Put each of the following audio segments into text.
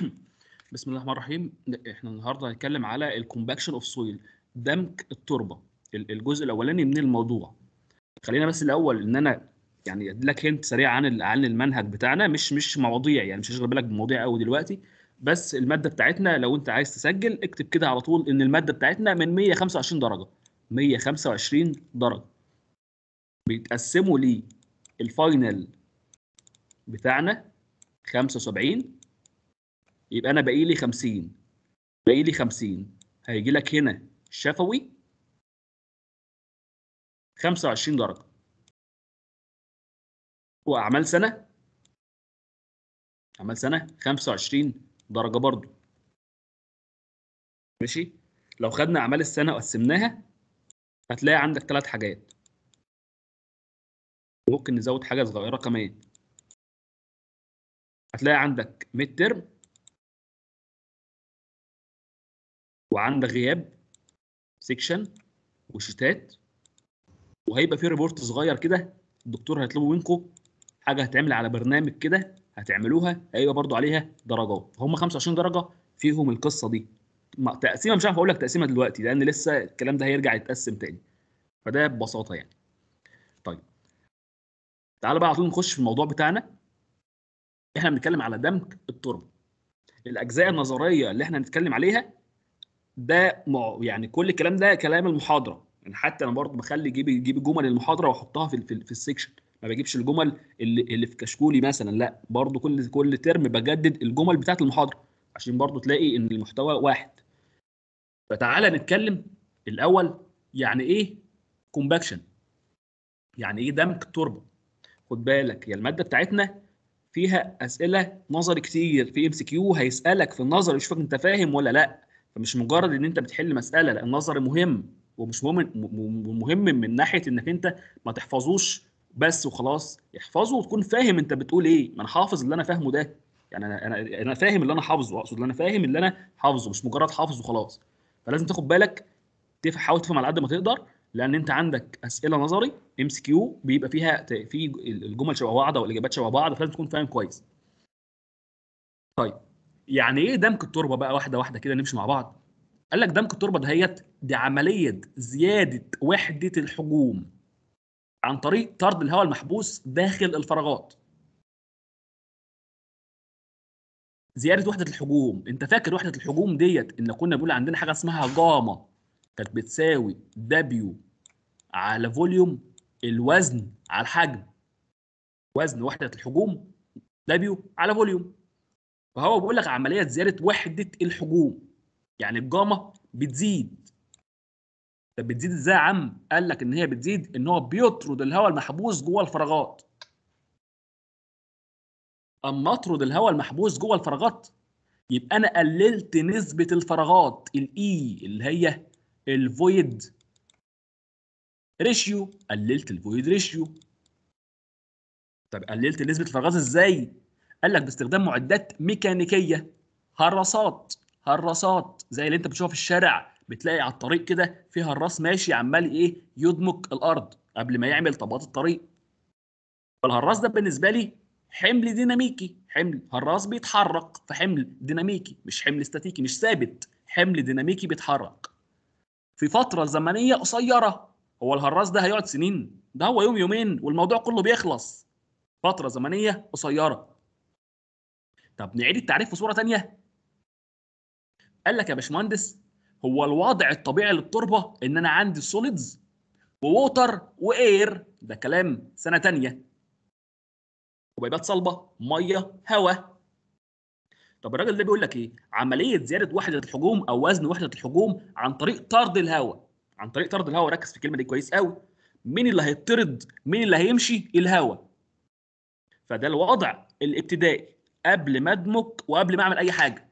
بسم الله الرحمن الرحيم احنا النهارده هنتكلم على الكومباكشن اوف سويل دمج التربه الجزء الاولاني من الموضوع خلينا بس الاول ان انا يعني اديلك هنت سريع عن عن المنهج بتاعنا مش مش مواضيع يعني مش هشغل بالك بمواضيع قوي دلوقتي بس الماده بتاعتنا لو انت عايز تسجل اكتب كده على طول ان الماده بتاعتنا من 125 درجه 125 درجه بيتقسموا لي الفاينل بتاعنا 75 يبقى انا باقي لي 50 باقي لي 50 هيجي لك هنا شفوي 25 درجه واعمال سنه اعمال سنه 25 درجه برضو ماشي لو خدنا اعمال السنه وقسمناها هتلاقي عندك ثلاث حاجات ممكن نزود حاجه صغيره كمان هتلاقي عندك ميد ترم وعندك غياب سيكشن وشتات وهيبقى في ريبورت صغير كده الدكتور هيطلبه منكم حاجه هتعمل على برنامج كده هتعملوها هيبقى برضو عليها درجات فهم 25 درجه فيهم القصه دي تقسيمه مش عارف اقول لك تقسيمه دلوقتي لان لسه الكلام ده هيرجع يتقسم تاني فده ببساطه يعني طيب تعالى بقى على طول نخش في الموضوع بتاعنا احنا بنتكلم على دمج التربه الاجزاء النظريه اللي احنا هنتكلم عليها ده يعني كل الكلام ده كلام المحاضره يعني حتى انا برضه بخلي جيب جيب جمل المحاضره واحطها في في, في السكشن ما بجيبش الجمل اللي, اللي في كشكولي مثلا لا برضه كل كل ترم بجدد الجمل بتاعه المحاضره عشان برضه تلاقي ان المحتوى واحد فتعالى نتكلم الاول يعني ايه كومباكشن يعني ايه دمج تربه خد بالك هي الماده بتاعتنا فيها اسئله نظري كتير في ام سي كيو هيسالك في النظر يشوفك انت فاهم ولا لا فمش مجرد ان انت بتحل مساله لا النظر مهم ومش مهم مهم من ناحيه انك انت ما تحفظوش بس وخلاص احفظه وتكون فاهم انت بتقول ايه ما انا حافظ اللي انا فاهمه ده يعني انا انا انا فاهم اللي انا حافظه اقصد اللي انا فاهم اللي انا حافظه مش مجرد حافظ وخلاص فلازم تاخد بالك تحاول تفهم على قد ما تقدر لان انت عندك اسئله نظري ام سي كيو بيبقى فيها في الجمل شبه بعض والاجابات شبه بعض فلازم تكون فاهم كويس طيب يعني ايه دمك التربه بقى واحده واحده كده نمشي مع بعض قال لك دمك التربه دهيت دي عمليه زياده وحده الحجوم عن طريق طرد الهواء المحبوس داخل الفراغات زياده وحده الحجوم انت فاكر وحده الحجوم ديت ان كنا بنقول عندنا حاجه اسمها جاما كانت بتساوي دبليو على فوليوم الوزن على الحجم وزن وحده الحجوم دبليو على فوليوم فهو بيقول لك عمليه زياده وحده الحجوم يعني الجاما بتزيد طب بتزيد ازاي يا عم قال لك ان هي بتزيد ان هو بيطرد الهواء المحبوس جوه الفراغات اما اطرد الهواء المحبوس جوه الفراغات يبقى انا قللت نسبه الفراغات الاي e اللي هي الفويد ريشيو قللت الفويد ريشيو طب قللت نسبه الفراغات ازاي قال لك باستخدام معدات ميكانيكيه هراسات هراسات زي اللي انت بتشوفها في الشارع بتلاقي على الطريق كده في هراس ماشي عمال ايه يضمك الارض قبل ما يعمل طبقات الطريق فالهراس ده بالنسبه لي حمل ديناميكي حمل هراس بيتحرك فحمل ديناميكي مش حمل استاتيكي مش ثابت حمل ديناميكي بيتحرك في فتره زمنيه قصيره هو الهراس ده هيقعد سنين ده هو يوم يومين والموضوع كله بيخلص فتره زمنيه قصيره طب نعيد التعريف في صوره ثانيه قال لك يا باشمهندس هو الوضع الطبيعي للتربه ان انا عندي سوليدز ووتر واير ده كلام سنه ثانيه حبيبات صلبه ميه هواء طب الراجل ده بيقول لك ايه عمليه زياده وحده الحجوم او وزن وحده الحجوم عن طريق طرد الهواء عن طريق طرد الهواء ركز في الكلمه دي كويس قوي مين اللي هيطرد مين اللي هيمشي الهواء فده الوضع الابتدائي قبل ما ادمج وقبل ما اعمل اي حاجه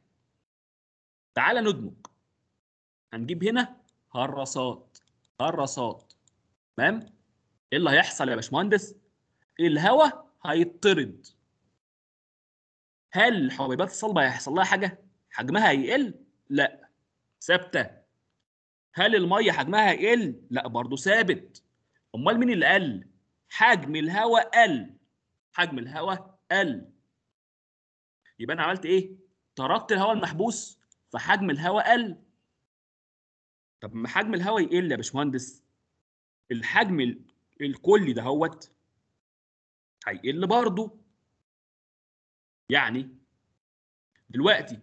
تعال ندمج هنجيب هنا هرصات هرصات تمام ايه اللي هيحصل يا باشمهندس الهواء هيطرد هل الحبيبات الصلبه هيحصل لها حاجه حجمها هيقل لا ثابته هل الميه حجمها هيقل لا برضه ثابت امال مين اللي قل حجم الهواء قل حجم الهواء قل يبقى انا عملت ايه؟ طردت الهواء المحبوس فحجم الهواء قل طب ما حجم الهواء يقل يا باشمهندس الحجم الكلي دهوت هيقل برضه يعني دلوقتي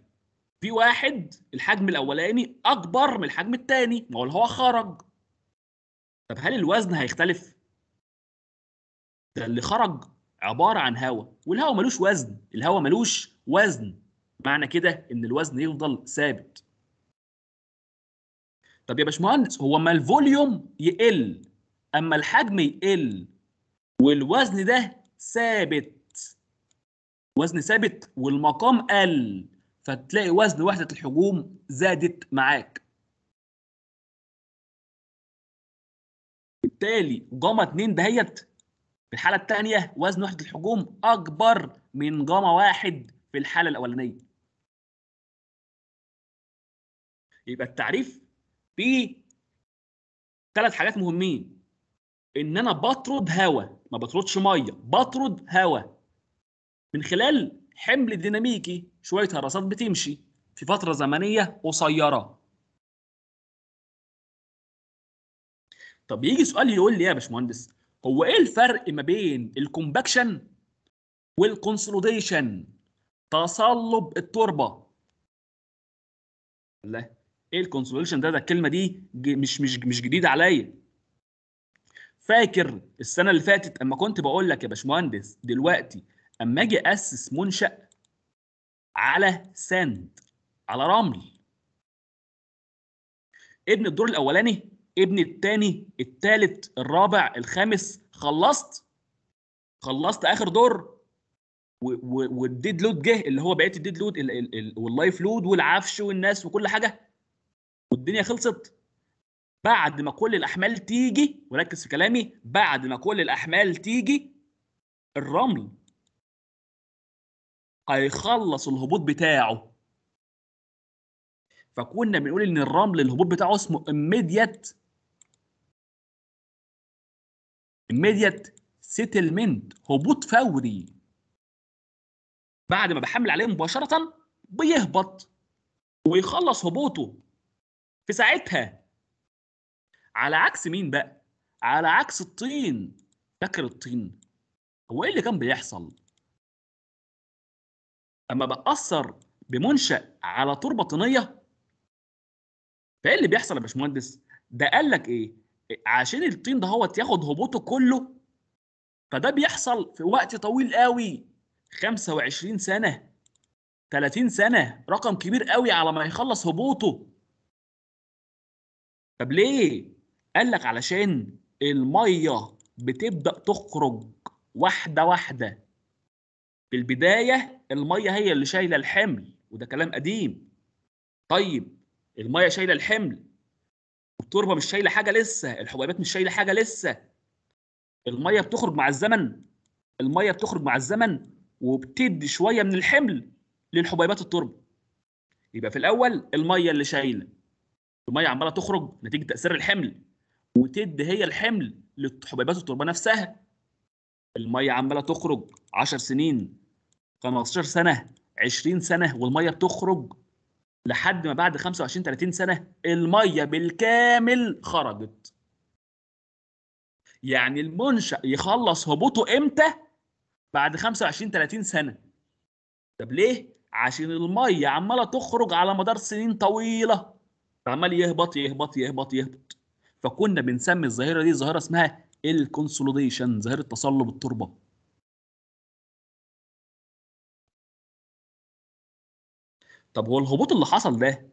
في واحد الحجم الاولاني اكبر من الحجم الثاني ما هو الهواء خرج طب هل الوزن هيختلف ده اللي خرج عباره عن هواء والهواء ملوش وزن الهواء ملوش وزن معنى كده ان الوزن يفضل ثابت طب يا باشمهندس هو ما الفوليوم يقل اما الحجم يقل والوزن ده ثابت وزن ثابت والمقام قل فتلاقي وزن وحده الحجوم زادت معاك بالتالي جاما 2 دهيت في الحاله الثانيه وزن وحده الحجوم اكبر من جاما 1 في الحاله الاولانيه يبقى التعريف فيه ثلاث حاجات مهمين ان انا بطرد هواء ما بطردش ميه بطرد هواء من خلال حمل ديناميكي شويه هراسات بتمشي في فتره زمنيه قصيره طب يجي سؤال يقول لي يا باشمهندس هو ايه الفرق ما بين الكومباكشن والكونسوليديشن تصلب التربه لا ايه الكونسوليشن ده ده الكلمه دي مش مش مش جديده عليا فاكر السنه اللي فاتت اما كنت بقول لك يا باشمهندس دلوقتي اما اجي اسس منشا على ساند على رمل ابن الدور الاولاني ابن الثاني الثالث الرابع الخامس خلصت خلصت اخر دور والديد لود جه اللي هو بقيه الديد لود واللايف لود والعفش والناس وكل حاجه والدنيا خلصت بعد ما كل الاحمال تيجي وركز في كلامي بعد ما كل الاحمال تيجي الرمل هيخلص الهبوط بتاعه فكنا بنقول ان الرمل الهبوط بتاعه اسمه immediate immediate settlement هبوط فوري بعد ما بحمل عليه مباشره بيهبط ويخلص هبوطه في ساعتها على عكس مين بقى على عكس الطين فاكر الطين هو ايه اللي كان بيحصل اما بتاثر بمنشا على تربه طينيه فايه اللي بيحصل يا باشمهندس ده قال لك ايه عشان الطين ده هو ياخد هبوطه كله فده بيحصل في وقت طويل قوي 25 سنه 30 سنه رقم كبير قوي على ما يخلص هبوطه طب ليه قال لك علشان الميه بتبدا تخرج واحده واحده في البدايه الميه هي اللي شايله الحمل وده كلام قديم طيب الميه شايله الحمل التربه مش شايله حاجه لسه الحبيبات مش شايله حاجه لسه الميه بتخرج مع الزمن الميه بتخرج مع الزمن وبتدي شويه من الحمل للحبيبات التربه يبقى في الاول الميه اللي شايله الميه عماله تخرج نتيجه تاثير الحمل وتدي هي الحمل لحبيبات التربه نفسها الميه عماله تخرج 10 سنين 15 سنه 20 سنه والميه بتخرج لحد ما بعد 25 30 سنه الميه بالكامل خرجت يعني المنشأ يخلص هبوطه امتى بعد 25 30 سنه طب ليه عشان الميه عماله تخرج على مدار سنين طويله عمال يهبط يهبط يهبط يهبط فكنا بنسمي الظاهره دي ظاهره اسمها الكونسوليديشن ظاهره تصلب التربه طب هو الهبوط اللي حصل ده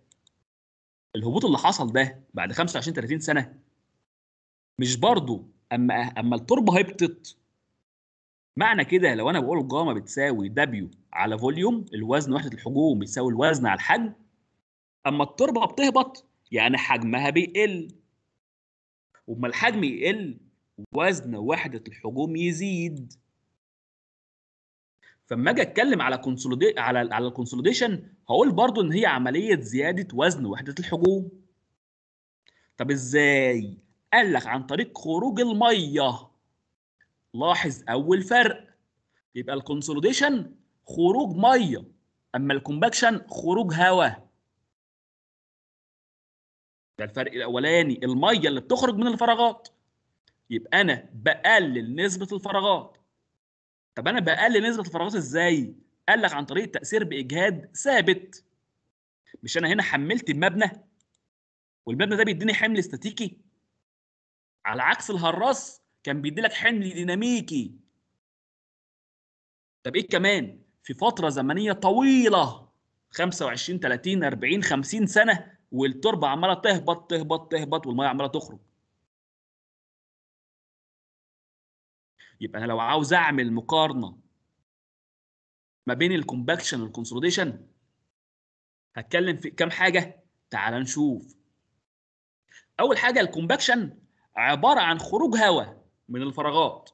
الهبوط اللي حصل ده بعد 25 30 سنه مش برضه اما اما التربه هبطت معنى كده لو انا بقول جاما بتساوي دبليو على فوليوم الوزن وحده الحجوم بتساوي الوزن على الحجم اما التربه بتهبط يعني حجمها بيقل وما الحجم يقل وزن وحده الحجوم يزيد فما اجي اتكلم على كونسوليدي على على الكونسوليديشن هقول برضو ان هي عمليه زياده وزن وحده الحجوم طب ازاي قال لك عن طريق خروج الميه لاحظ اول فرق يبقى الكونسوليديشن خروج ميه اما الكومباكشن خروج هواء ده الفرق الاولاني الميه اللي بتخرج من الفراغات يبقى انا بقلل نسبه الفراغات طب انا بقلل نسبه الفراغات ازاي قال لك عن طريق التاثير باجهاد ثابت مش انا هنا حملت المبنى والمبنى ده بيديني حمل استاتيكي على عكس الهراس كان بيديلك حمل ديناميكي طب ايه كمان في فتره زمنيه طويله 25 30 40 50 سنه والتربه عماله تهبط تهبط تهبط والميه عماله تخرج يبقى انا لو عاوز اعمل مقارنه ما بين الكومباكشن والكونسوليديشن هتكلم في كام حاجه تعال نشوف اول حاجه الكومباكشن عباره عن خروج هواء من الفراغات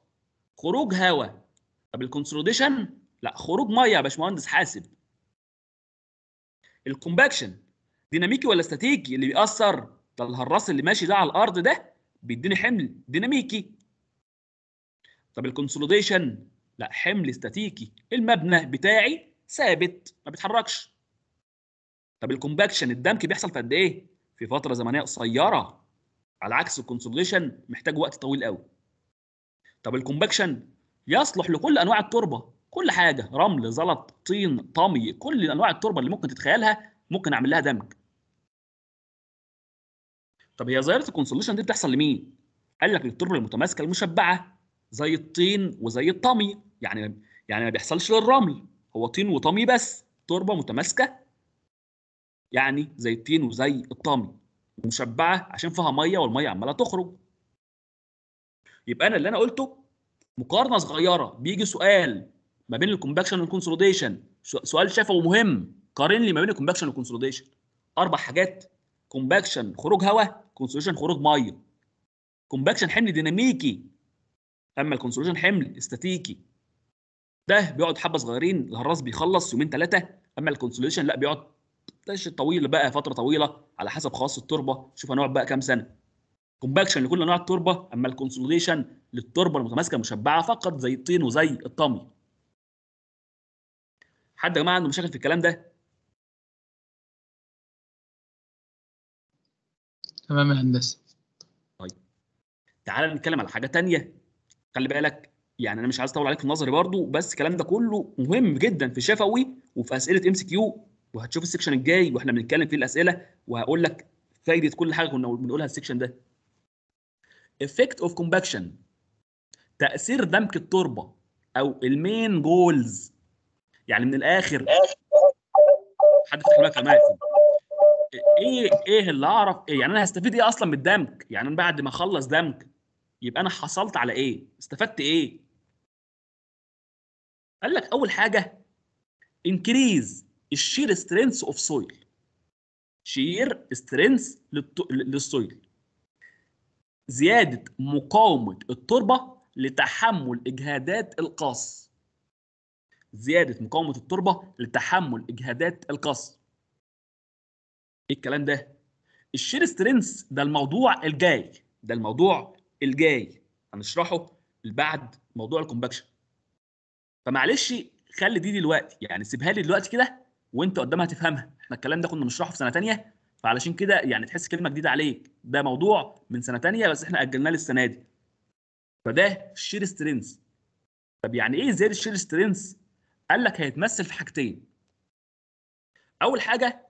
خروج هواء طب الكونسوليديشن لا خروج ميه يا باشمهندس حاسب الكومباكشن ديناميكي ولا استاتيكي اللي بيأثر ده الهراس اللي ماشي ده على الارض ده بيديني حمل ديناميكي طب الكونسوليديشن لا حمل استاتيكي المبنى بتاعي ثابت ما بيتحركش طب الكومباكشن الدمك بيحصل في قد ايه في فتره زمنيه قصيره على عكس الكونسوليديشن محتاج وقت طويل قوي طب الكومباكشن يصلح لكل انواع التربه كل حاجه رمل زلط طين طمي كل انواع التربه اللي ممكن تتخيلها ممكن اعمل لها دمج طب هي ظاهره الكونسوليشن دي بتحصل لمين قال لك للتربه المتماسكه المشبعه زي الطين وزي الطمي يعني يعني ما بيحصلش للرمل هو طين وطمي بس تربه متماسكه يعني زي الطين وزي الطمي مشبعه عشان فيها ميه والميه عماله تخرج يبقى انا اللي انا قلته مقارنه صغيره بيجي سؤال ما بين الكومباكشن والكونسوليديشن سؤال شفوي ومهم قارن لي ما بين الكومباكشن والكونسوليديشن اربع حاجات كومباكشن خروج هواء كونسوليديشن خروج ميه كومباكشن حمل ديناميكي اما الكونسوليديشن حمل استاتيكي ده بيقعد حبه صغيرين الهراس بيخلص يومين ثلاثه اما الكونسوليديشن لا بيقعد طويل بقى فتره طويله على حسب خاص التربه شوف هنقعد بقى كام سنه كومباكشن لكل انواع التربه اما الكونسوليديشن للتربه المتماسكه المشبعه فقط زي الطين وزي الطمي حد يا جماعه عنده مشاكل في الكلام ده تمام يا هندسه طيب تعالى نتكلم على حاجه ثانيه خلي بالك يعني انا مش عايز اطول عليك في النظري برضو بس الكلام ده كله مهم جدا في شفوي وفي اسئله ام سي كيو وهتشوف السكشن الجاي واحنا بنتكلم فيه الاسئله وهقول لك فايده كل حاجه كنا بنقولها السكشن ده effect of compaction تأثير دمك التربة أو المين جولز يعني من الآخر حد فتح لك ايه ايه اللي اعرف إيه؟ يعني انا هستفيد ايه اصلا من الدمك يعني انا بعد ما اخلص دمك يبقى انا حصلت على ايه استفدت ايه قال لك اول حاجه انكريز الشير سترينث اوف سويل شير سترينث للسويل زيادة مقاومة التربة لتحمل إجهادات القص زيادة مقاومة التربة لتحمل إجهادات القص إيه الكلام ده؟ الشير سترينث ده الموضوع الجاي ده الموضوع الجاي هنشرحه بعد موضوع الكومباكشن فمعلش خلي دي دلوقتي يعني سيبها لي دلوقتي كده وانت قدامها تفهمها احنا الكلام ده كنا بنشرحه في سنه ثانيه فعلشان كده يعني تحس كلمه جديده عليك ده موضوع من سنه تانية بس احنا اجلناه للسنه دي فده الشير سترينث طب يعني ايه زياده الشير سترينث قال لك هيتمثل في حاجتين اول حاجه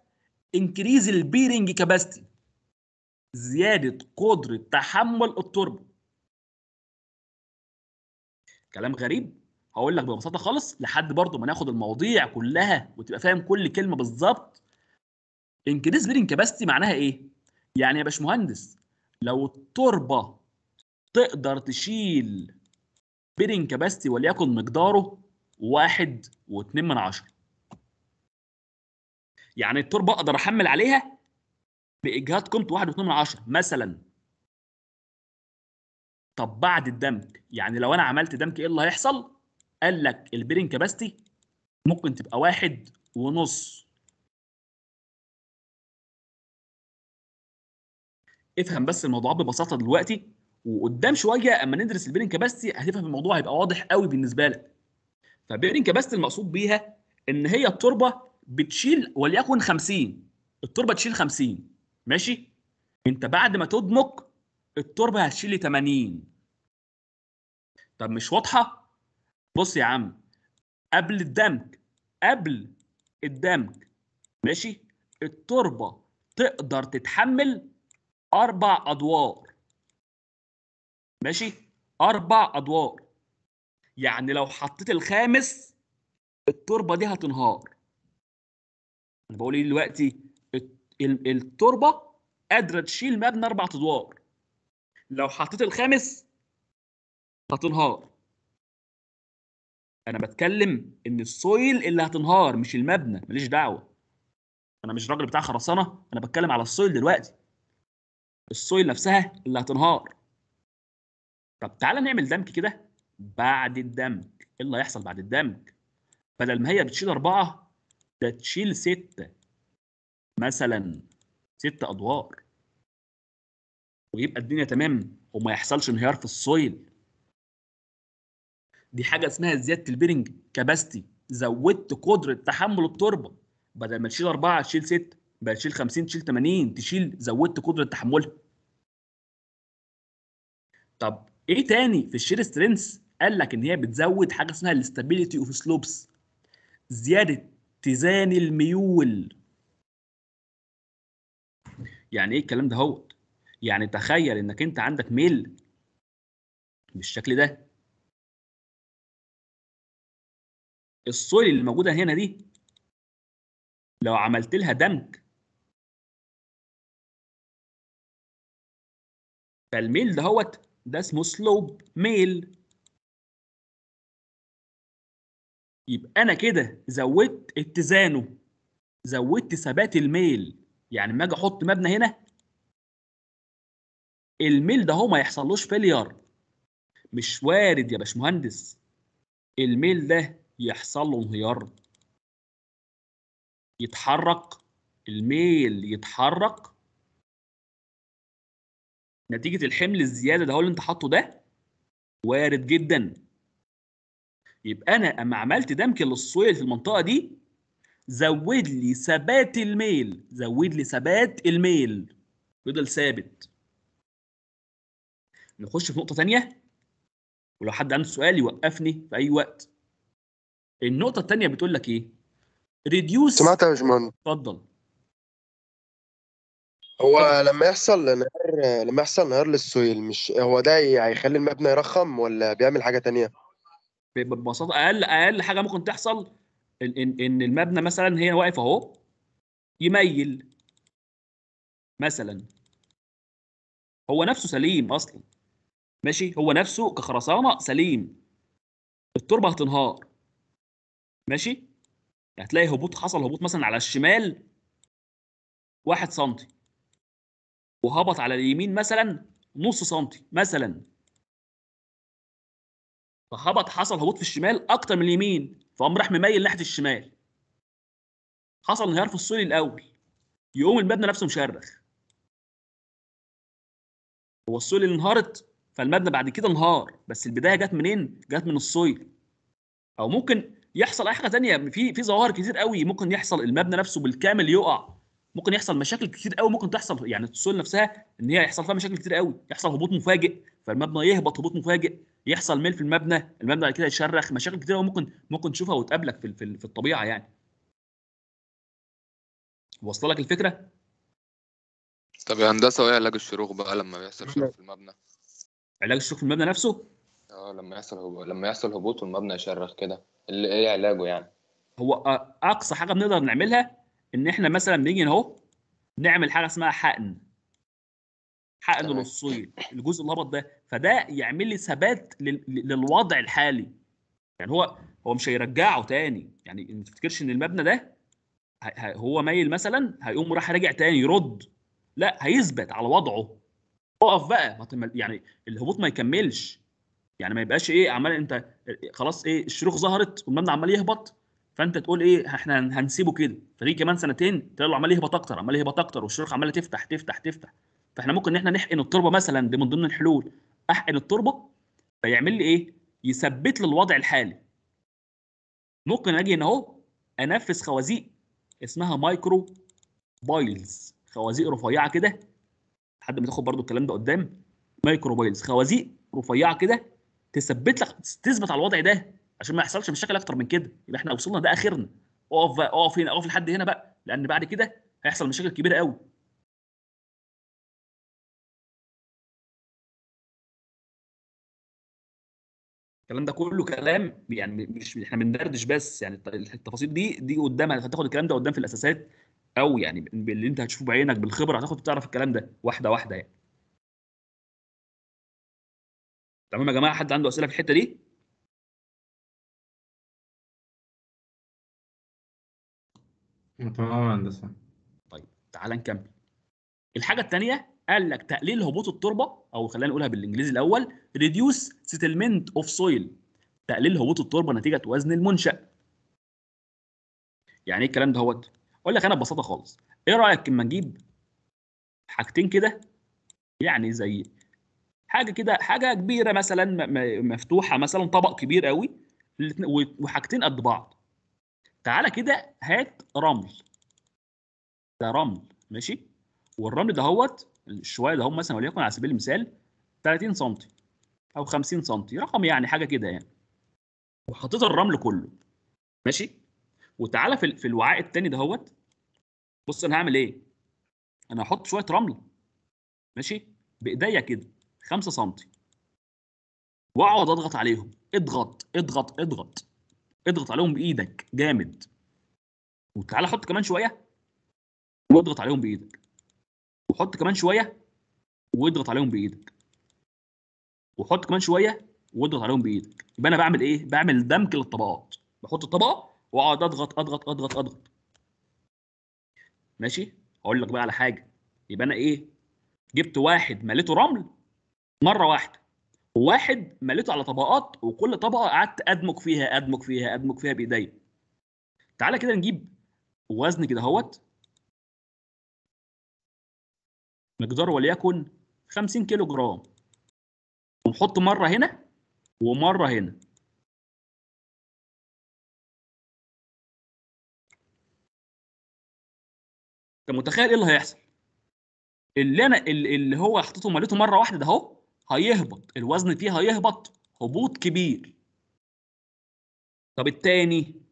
انكريز البيرنج كاباستي زياده قدره تحمل التربه كلام غريب هقول لك ببساطه خالص لحد برضه ما ناخد المواضيع كلها وتبقى فاهم كل كلمه بالظبط انكريز بيرنج كاباستي معناها ايه؟ يعني يا باشمهندس لو التربه تقدر تشيل بيرنج كاباستي وليكن مقداره واحد واتنين من عشرة يعني التربه اقدر احمل عليها باجهاد قيمته واحد واتنين من عشرة مثلا طب بعد الدمك يعني لو انا عملت دمك ايه اللي هيحصل؟ قال لك البيرنج كاباستي ممكن تبقى واحد ونص افهم بس الموضوعات ببساطه دلوقتي وقدام شويه اما ندرس البيرنج كاباستي هتفهم الموضوع هيبقى واضح قوي بالنسبه لك فبيرنج كاباستي المقصود بيها ان هي التربه بتشيل وليكن 50 التربه تشيل 50 ماشي انت بعد ما تضمك التربه هتشيل 80 طب مش واضحه بص يا عم قبل الدمج قبل الدمج ماشي التربه تقدر تتحمل اربع ادوار ماشي اربع ادوار يعني لو حطيت الخامس التربه دي هتنهار انا بقول ايه دلوقتي التربه قادره تشيل مبنى اربع ادوار لو حطيت الخامس هتنهار انا بتكلم ان السويل اللي هتنهار مش المبنى ماليش دعوه انا مش راجل بتاع خرسانه انا بتكلم على السويل دلوقتي السويل نفسها اللي هتنهار طب تعالى نعمل دمج كده بعد الدمج ايه اللي هيحصل بعد الدمج بدل ما هي بتشيل أربعة ده تشيل ستة مثلا ست أدوار ويبقى الدنيا تمام وما يحصلش انهيار في السويل دي حاجة اسمها زيادة البيرنج كاباستي زودت قدرة تحمل التربة بدل ما تشيل أربعة تشيل ستة بقى تشيل 50 تشيل 80 تشيل زودت قدره تحملها طب ايه تاني في الشير سترينث قال لك ان هي بتزود حاجه اسمها الاستابيليتي اوف سلوبس زياده اتزان الميول يعني ايه الكلام ده هو يعني تخيل انك انت عندك ميل بالشكل ده السويل اللي موجوده هنا دي لو عملت لها دمج فالميل دهوت ده اسمه سلوب ميل يبقى انا كده زودت اتزانه زودت ثبات الميل يعني لما اجي احط مبنى هنا الميل ده هو ما يحصلوش فيلير مش وارد يا باشمهندس الميل ده يحصل له انهيار يتحرك الميل يتحرك نتيجه الحمل الزياده ده هو اللي انت حاطه ده وارد جدا يبقى انا اما عملت دمك للسويل في المنطقه دي زود لي ثبات الميل زود لي ثبات الميل فضل ثابت نخش في نقطه ثانيه ولو حد عنده سؤال يوقفني في اي وقت النقطه الثانيه بتقول لك ايه ريديوس سمعت يا باشمهندس اتفضل هو لما يحصل انهيار لما يحصل انهيار للسويل مش هو ده هيخلي المبنى يرخم ولا بيعمل حاجه تانية؟ ببساطه اقل اقل حاجه ممكن تحصل ان ان, إن المبنى مثلا هي واقف اهو يميل مثلا هو نفسه سليم اصلا ماشي هو نفسه كخرسانه سليم التربه هتنهار ماشي يعني هتلاقي هبوط حصل هبوط مثلا على الشمال واحد سنتي وهبط على اليمين مثلا نص سنتي مثلا فهبط حصل هبوط في الشمال اكتر من اليمين فقام راح مميل ناحيه الشمال حصل انهيار في الصولي الاول يقوم المبنى نفسه مشرخ هو السويل اللي انهارت فالمبنى بعد كده انهار بس البدايه جت منين؟ جت من السويل او ممكن يحصل اي حاجه ثانيه في في ظواهر كتير قوي ممكن يحصل المبنى نفسه بالكامل يقع ممكن يحصل مشاكل كتير قوي ممكن تحصل يعني السول نفسها ان هي يحصل فيها مشاكل كتير قوي يحصل هبوط مفاجئ فالمبنى يهبط هبوط مفاجئ يحصل ميل في المبنى المبنى بعد كده يتشرخ مشاكل كتير قوي ممكن ممكن تشوفها وتقابلك في في, في الطبيعه يعني وصل لك الفكره طب يا هندسه وايه علاج الشروخ بقى لما بيحصل شروخ في المبنى علاج الشروخ في المبنى نفسه اه لما يحصل هبوط لما يحصل هبوط والمبنى يشرخ كده ايه علاجه يعني هو اقصى حاجه بنقدر نعملها ان احنا مثلا بنيجي اهو نعمل حاجه اسمها حقن حقن نصين الجزء الهبط ده فده يعمل لي ثبات للوضع الحالي يعني هو هو مش هيرجعه تاني يعني ما تفتكرش ان المبنى ده هو مايل مثلا هيقوم راح راجع تاني يرد لا هيثبت على وضعه اقف بقى يعني الهبوط ما يكملش يعني ما يبقاش ايه عمال انت خلاص ايه الشروخ ظهرت والمبنى عمال يهبط فانت تقول ايه احنا هنسيبه كده فليه كمان سنتين تلاقي عمال يهبط اكتر عمال يهبط اكتر والشروخ عماله تفتح تفتح تفتح فاحنا ممكن ان احنا نحقن التربه مثلا دي من ضمن الحلول احقن التربه فيعمل لي ايه يثبت لي الوضع الحالي ممكن اجي هنا اهو انفذ خوازيق اسمها مايكرو بايلز خوازيق رفيعه كده لحد ما تاخد برده الكلام ده قدام مايكرو بايلز خوازيق رفيعه كده تثبت لك تثبت على الوضع ده عشان ما يحصلش مشاكل اكتر من كده يبقى احنا وصلنا ده اخرنا اقف اقف هنا اقف لحد هنا بقى لان بعد كده هيحصل مشاكل كبيره قوي الكلام ده كله كلام يعني مش احنا بندردش بس يعني التفاصيل دي دي قدام هتاخد الكلام ده قدام في الاساسات او يعني باللي انت هتشوفه بعينك بالخبره هتاخد تعرف الكلام ده واحده واحده يعني تمام يا جماعه حد عنده اسئله في الحته دي تمام يا هندسه طيب تعال نكمل الحاجه الثانيه قال لك تقليل هبوط التربه او خلينا نقولها بالانجليزي الاول ريديوس سيتلمنت اوف سويل تقليل هبوط التربه نتيجه وزن المنشا يعني ايه الكلام دهوت اقول لك انا ببساطه خالص ايه رايك اما نجيب حاجتين كده يعني زي حاجه كده حاجه كبيره مثلا مفتوحه مثلا طبق كبير قوي وحاجتين قد بعض تعالى كده هات رمل ده رمل ماشي والرمل ده هوت الشويه ده هم مثلا وليكن على سبيل المثال 30 سم او 50 سم رقم يعني حاجه كده يعني وحطيت الرمل كله ماشي وتعالى في في الوعاء الثاني هوت بص انا هعمل ايه انا هحط شويه رمل ماشي بايديا كده 5 سم واقعد اضغط عليهم اضغط اضغط اضغط اضغط عليهم بايدك جامد وتعالى حط كمان شويه واضغط عليهم بايدك وحط كمان شويه واضغط عليهم بايدك وحط كمان شويه واضغط عليهم بايدك يبقى انا بعمل ايه بعمل دمك للطبقات بحط الطبقه واقعد اضغط اضغط اضغط اضغط ماشي اقول لك بقى على حاجه يبقى انا ايه جبت واحد مليته رمل مره واحده واحد مليته على طبقات وكل طبقه قعدت ادمج فيها ادمج فيها ادمج فيها بايديا تعالى كده نجيب وزن كده اهوت مقداره وليكن 50 كيلو جرام ونحط مره هنا ومره هنا انت متخيل ايه اللي هيحصل اللي انا اللي هو حطيته مليته مره واحده ده اهو هيهبط الوزن فيه هيهبط هبوط كبير طب التاني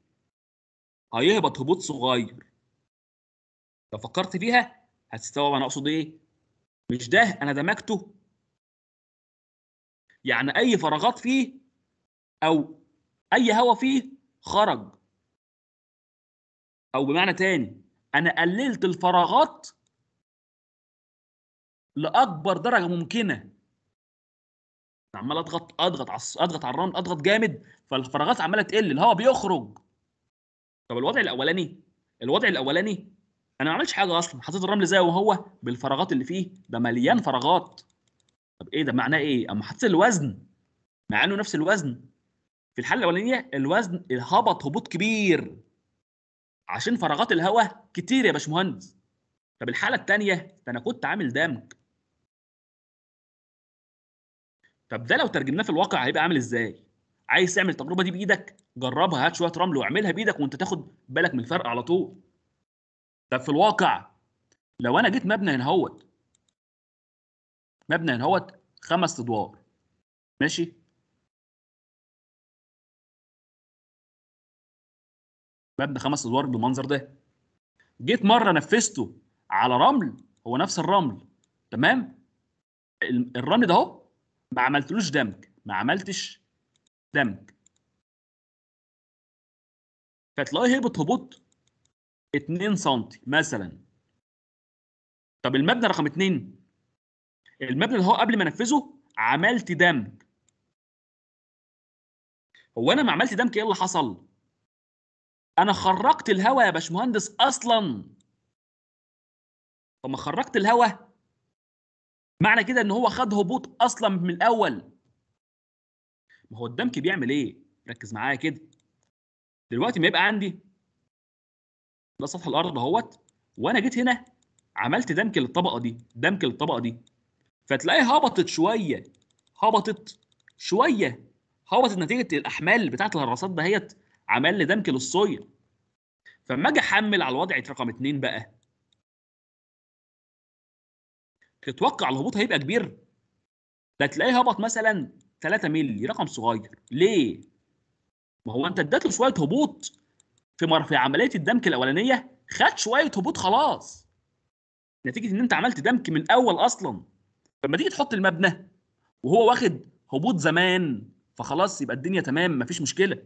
هيهبط هبوط صغير لو فكرت فيها هتستوعب انا اقصد ايه مش ده انا دمجته يعني اي فراغات فيه او اي هواء فيه خرج او بمعنى تاني انا قللت الفراغات لاكبر درجه ممكنه عمال اضغط اضغط على اضغط على الرمل اضغط جامد فالفراغات عماله تقل الهواء بيخرج طب الوضع الاولاني الوضع الاولاني انا ما عملتش حاجه اصلا حطيت الرمل زي ما هو بالفراغات اللي فيه ده مليان فراغات طب ايه ده معناه ايه اما حطيت الوزن مع انه نفس الوزن في الحاله الاولانيه الوزن هبط هبوط كبير عشان فراغات الهواء كتير يا باشمهندس طب الحاله الثانيه ده انا كنت عامل دمج طب ده لو ترجمناه في الواقع هيبقى عامل ازاي عايز تعمل التجربه دي بايدك جربها هات شويه رمل واعملها بايدك وانت تاخد بالك من الفرق على طول طب في الواقع لو انا جيت مبنى هنا هنهوت مبنى هنا هنهوت خمس ادوار ماشي مبنى خمس ادوار بالمنظر ده جيت مره نفذته على رمل هو نفس الرمل تمام الرمل ده اهو ما عملتلوش دمج ما عملتش دمج فتلاقيه هبط هبوط 2 سم مثلا طب المبنى رقم 2 المبنى اللي هو قبل ما انفذه عملت دمج هو انا ما عملت دمج ايه اللي حصل انا خرجت الهواء يا باشمهندس اصلا طب ما خرجت الهواء معنى كده ان هو خد هبوط اصلا من الاول ما هو الدمك بيعمل ايه ركز معايا كده دلوقتي ما يبقى عندي ده سطح الارض اهوت وانا جيت هنا عملت دمك للطبقه دي دمك للطبقه دي فتلاقيها هبطت شويه هبطت شويه هبطت نتيجه الاحمال بتاعت الهرسات دهيت عمل لي دمك للصويا فلما اجي احمل على الوضع رقم اتنين بقى تتوقع الهبوط هيبقى كبير ده تلاقيه هبط مثلا 3 مللي رقم صغير ليه ما هو انت اديت له شويه هبوط في في عمليه الدمك الاولانيه خد شويه هبوط خلاص نتيجه ان انت عملت دمك من اول اصلا فلما تيجي تحط المبنى وهو واخد هبوط زمان فخلاص يبقى الدنيا تمام مفيش مشكله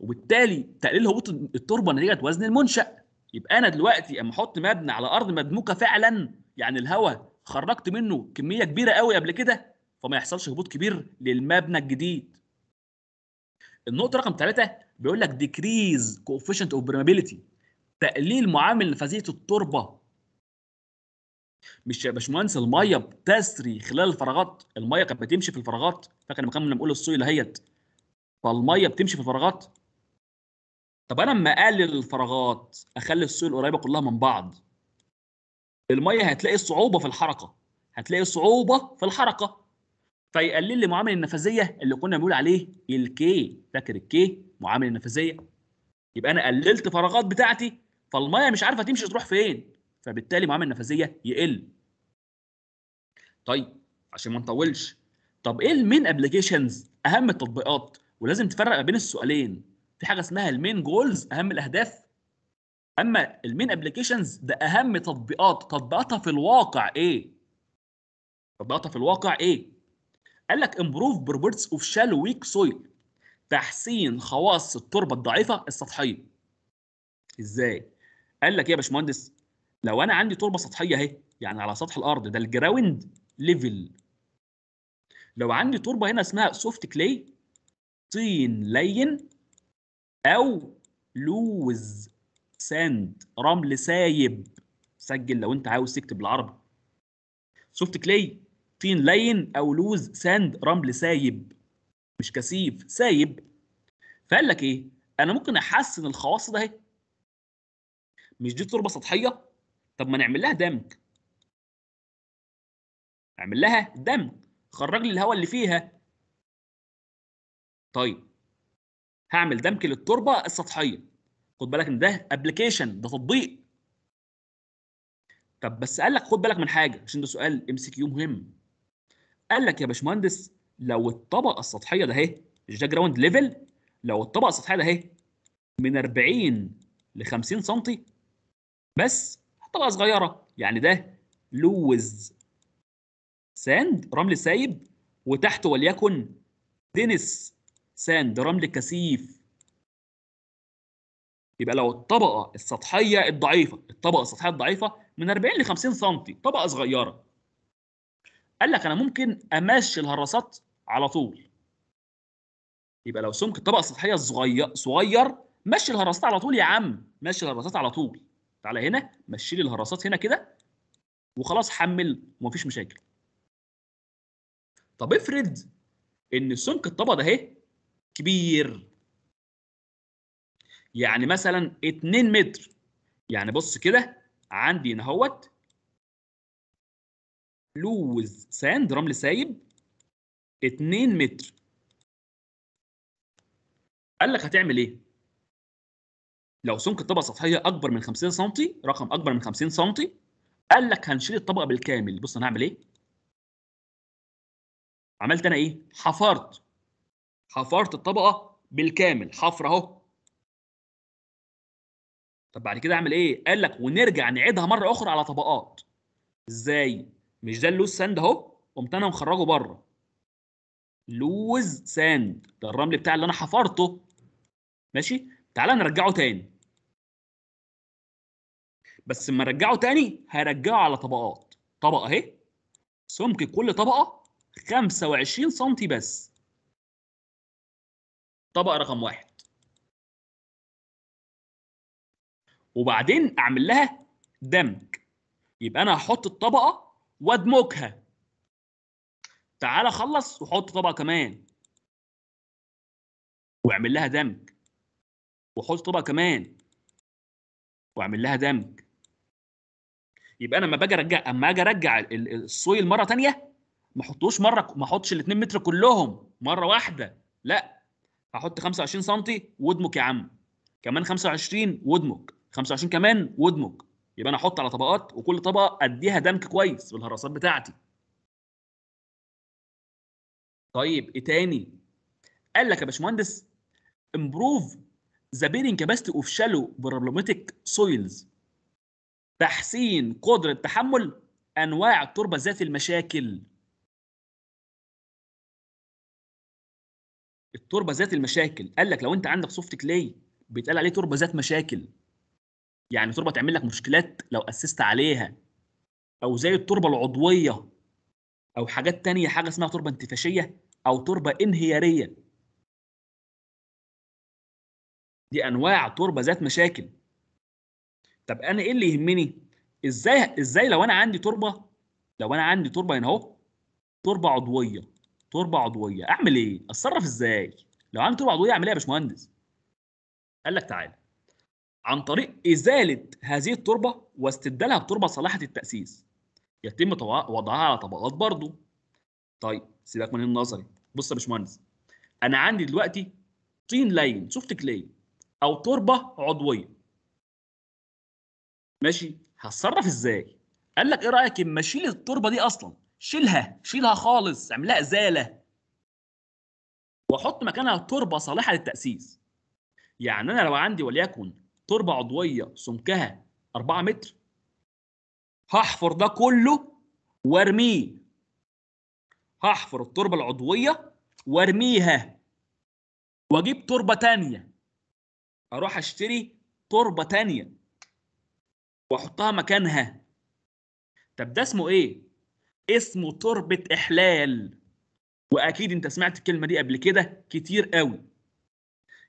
وبالتالي تقليل هبوط التربه نتيجه وزن المنشا يبقى انا دلوقتي اما احط مبنى على ارض مدموكه فعلا يعني الهواء خرجت منه كميه كبيره قوي قبل كده فما يحصلش هبوط كبير للمبنى الجديد النقطه رقم ثلاثة بيقول لك ديكريز coefficient اوف permeability تقليل معامل نفاذيه التربه مش يا باشمهندس الميه بتسري خلال الفراغات الميه كانت بتمشي في الفراغات فاكر لما كنا بنقول السويل هيت فالميه بتمشي في الفراغات طب انا لما اقلل الفراغات اخلي السيول القريبه كلها من بعض الميه هتلاقي صعوبه في الحركه هتلاقي صعوبه في الحركه فيقلل لي معامل النفاذيه اللي كنا بنقول عليه الكي فاكر الكي معامل النفاذيه يبقى انا قللت فراغات بتاعتي فالميه مش عارفه تمشي تروح فين فبالتالي معامل النفاذيه يقل طيب عشان ما نطولش طب ايه المين ابلكيشنز اهم التطبيقات ولازم تفرق ما بين السؤالين في حاجه اسمها المين جولز اهم الاهداف اما المين ابلكيشنز ده اهم تطبيقات تطبيقاتها في الواقع ايه تطبيقاتها في الواقع ايه قال لك امبروف بروبرتس اوف شالو ويك سويل تحسين خواص التربه الضعيفه السطحيه ازاي قال لك ايه يا باشمهندس لو انا عندي تربه سطحيه اهي يعني على سطح الارض ده الجراوند ليفل لو عندي تربه هنا اسمها سوفت كلي طين لين او لوز ساند رمل سايب سجل لو انت عاوز تكتب بالعربي سوفت كلاي طين لين او لوز ساند رمل سايب مش كثيف سايب فقال لك ايه انا ممكن احسن الخواص ده اهي مش دي تربه سطحيه طب ما نعمل لها دمج اعمل لها دمج خرج لي الهواء اللي فيها طيب هعمل دمك للتربه السطحيه خد بالك ان ده ابلكيشن ده تطبيق طب بس قال لك خد بالك من حاجه عشان ده سؤال ام سي كيو مهم قال لك يا باشمهندس لو الطبقه السطحيه ده اهي مش ده جراوند ليفل لو الطبقه السطحيه ده اهي من 40 ل 50 سم بس طبقه صغيره يعني ده لوز ساند رمل سايب وتحته وليكن دينس ساند رمل كثيف يبقى لو الطبقه السطحيه الضعيفه الطبقه السطحيه الضعيفه من 40 ل 50 سم طبقه صغيره قال لك انا ممكن امشي الهراسات على طول يبقى لو سمك الطبقه السطحيه الصغير صغير مشي الهراسات على طول يا عم مشي الهراسات على طول تعالى هنا مشي لي الهراسات هنا كده وخلاص حمل ومفيش مشاكل طب افرض ان سمك الطبقه ده اهي كبير يعني مثلا 2 متر يعني بص كده عندي نهوت لوز ساند رمل سايب 2 متر قال لك هتعمل ايه؟ لو سمك الطبقه السطحيه اكبر من 50 سم رقم اكبر من 50 سم قال لك هنشيل الطبقه بالكامل بص انا هعمل ايه؟ عملت انا ايه؟ حفرت حفرت الطبقه بالكامل حفر اهو طب بعد كده اعمل ايه قال لك ونرجع نعيدها مره اخرى على طبقات ازاي مش ده اللوز ساند اهو قمت انا مخرجه بره لوز ساند ده الرمل بتاع اللي انا حفرته ماشي تعالى نرجعه تاني بس لما ارجعه تاني هرجعه على طبقات طبقه اهي سمك كل طبقه 25 سم بس طبق رقم واحد وبعدين اعمل لها دمج يبقى انا هحط الطبقه وادمجها تعال اخلص وحط طبقه كمان واعمل لها دمج واحط طبقه كمان واعمل لها دمج يبقى انا لما باجي ارجع اما اجي ارجع الصويل مره ثانيه ما احطوش مره ما احطش ال 2 متر كلهم مره واحده لا هحط 25 سم وادمك يا عم كمان 25 وادمك 25 كمان وادمك يبقى انا احط على طبقات وكل طبقه اديها دمك كويس بالهراسات بتاعتي طيب ايه تاني قال لك يا باشمهندس امبروف ذا بيرنج كاباسيتي اوف شالو بروبلماتيك سويلز تحسين قدره تحمل انواع التربه ذات المشاكل التربه ذات المشاكل قال لك لو انت عندك سوفت كلاي بيتقال عليه تربه ذات مشاكل يعني تربه تعمل لك مشكلات لو اسست عليها او زي التربه العضويه او حاجات تانية حاجه اسمها تربه انتفاشيه او تربه انهياريه دي انواع تربه ذات مشاكل طب انا ايه اللي يهمني ازاي ازاي لو انا عندي تربه لو انا عندي تربه هنا اهو تربه عضويه تربه عضويه اعمل ايه اتصرف ازاي لو عندي تربه عضويه اعمل ايه يا باشمهندس قال لك تعالى عن طريق ازاله هذه التربه واستبدالها بتربه صالحه التاسيس يتم وضعها على طبقات برضو طيب سيبك من النظري بص يا باشمهندس انا عندي دلوقتي طين لين سوفت كلاي او تربه عضويه ماشي هتصرف ازاي قال لك ايه رايك اما اشيل التربه دي اصلا شيلها شيلها خالص اعملها ازاله واحط مكانها تربه صالحه للتاسيس يعني انا لو عندي وليكن تربه عضويه سمكها 4 متر هحفر ده كله وارميه هحفر التربه العضويه وارميها واجيب تربه ثانيه اروح اشتري تربه ثانيه واحطها مكانها طب ده اسمه ايه اسمه تربة إحلال وأكيد أنت سمعت الكلمة دي قبل كده كتير قوي